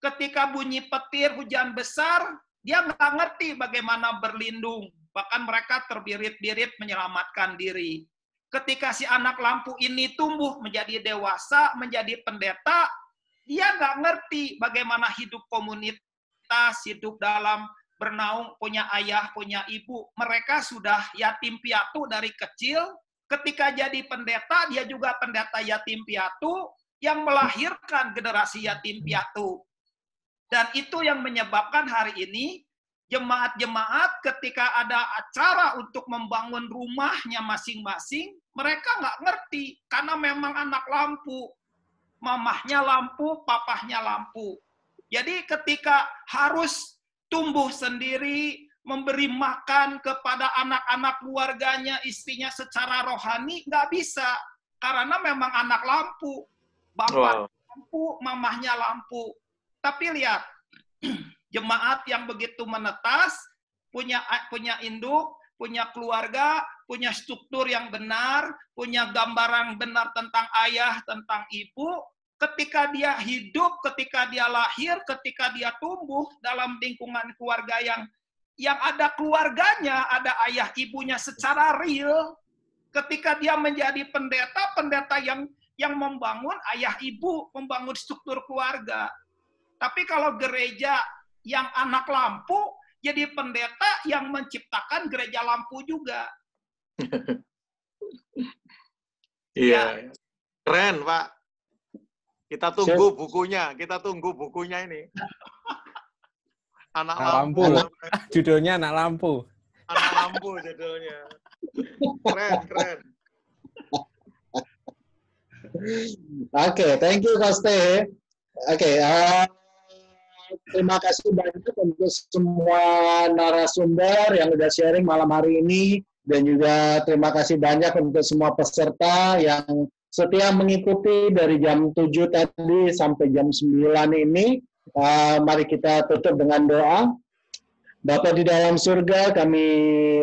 ketika bunyi petir hujan besar, dia nggak ngerti bagaimana berlindung. Bahkan mereka terbirit-birit menyelamatkan diri. Ketika si anak lampu ini tumbuh menjadi dewasa, menjadi pendeta, dia nggak ngerti bagaimana hidup komunitas, hidup dalam bernaung, punya ayah, punya ibu. Mereka sudah yatim piatu dari kecil. Ketika jadi pendeta, dia juga pendeta yatim piatu yang melahirkan generasi yatim piatu. Dan itu yang menyebabkan hari ini jemaat-jemaat ketika ada acara untuk membangun rumahnya masing-masing, mereka nggak ngerti karena memang anak lampu. Mamahnya lampu, papahnya lampu. Jadi ketika harus tumbuh sendiri, memberi makan kepada anak-anak keluarganya, istrinya secara rohani, nggak bisa. Karena memang anak lampu. Bapak wow. lampu, mamahnya lampu. Tapi lihat, [clears throat] jemaat yang begitu menetas, punya punya induk, punya keluarga, punya struktur yang benar, punya gambaran benar tentang ayah, tentang ibu, ketika dia hidup, ketika dia lahir, ketika dia tumbuh dalam lingkungan keluarga yang yang ada keluarganya, ada ayah ibunya secara real, ketika dia menjadi pendeta, pendeta yang yang membangun ayah ibu, membangun struktur keluarga. Tapi kalau gereja yang anak lampu, jadi pendeta yang menciptakan gereja lampu juga. [laughs] Iya. ya. Keren, Pak. Kita tunggu Siap. bukunya, kita tunggu bukunya ini. Anak, anak lampu. lampu. judulnya Anak Lampu. Anak Lampu judulnya. Keren, keren. Oke, okay, thank you, Koste. Oke, okay, uh, eh, terima kasih banyak untuk semua narasumber yang sudah sharing malam hari ini dan juga terima kasih banyak untuk semua peserta yang setia mengikuti dari jam 7 tadi sampai jam 9 ini. Uh, mari kita tutup dengan doa. Bapak di dalam surga, kami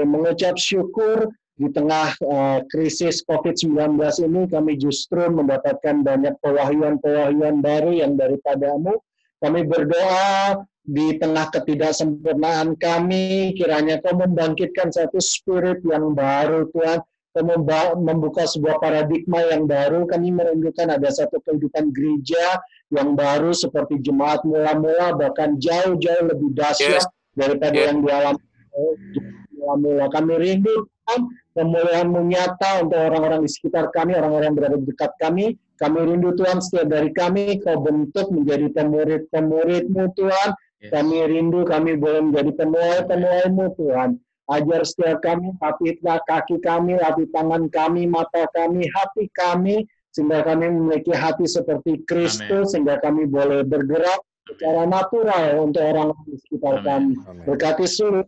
mengucap syukur di tengah uh, krisis COVID-19 ini, kami justru mendapatkan banyak pewahyuan-pewahyuan baru yang daripadamu kami berdoa di tengah ketidaksempurnaan kami, kiranya Kau membangkitkan satu spirit yang baru, Tuhan. Kau membuka sebuah paradigma yang baru. Kami merindukan ada satu kehidupan gereja yang baru seperti jemaat mula-mula, bahkan jauh-jauh lebih dahsyat yes. daripada yes. yang dialami mula-mula. Kami rindu, pemulihan menyata untuk orang-orang di sekitar kami, orang-orang yang berada di dekat kami, kami rindu Tuhan setiap dari kami, kau bentuk menjadi pemurid-pemuridmu Tuhan. Yes. Kami rindu kami boleh menjadi penuai-penuaimu Tuhan. Ajar setiap kami, hati kaki kami, hati tangan kami, mata kami, hati kami, sehingga kami memiliki hati seperti Kristus, sehingga kami boleh bergerak secara natural untuk orang di sekitar Amen. kami. Berkati surat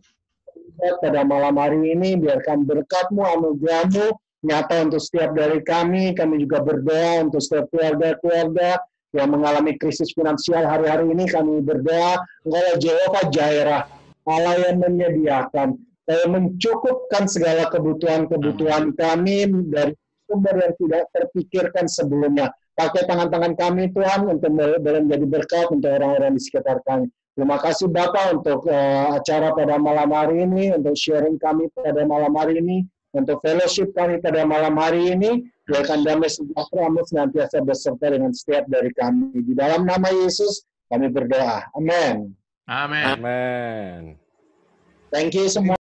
pada malam hari ini, biarkan berkatmu, anugerahmu, nyata untuk setiap dari kami. Kami juga berdoa untuk setiap keluarga-keluarga yang mengalami krisis finansial hari-hari ini. Kami berdoa, Engkau Jehovah Jairah, Allah yang menyediakan, yang mencukupkan segala kebutuhan-kebutuhan kami dari sumber yang tidak terpikirkan sebelumnya. Pakai tangan-tangan kami, Tuhan, untuk boleh menjadi berkat untuk orang-orang di sekitar kami. Terima kasih Bapak untuk uh, acara pada malam hari ini, untuk sharing kami pada malam hari ini untuk fellowship kami pada malam hari ini. Doakan damai sejahteramu senantiasa beserta dengan setiap dari kami. Di dalam nama Yesus kami berdoa. Amin. Amin. Amin. Thank you semua.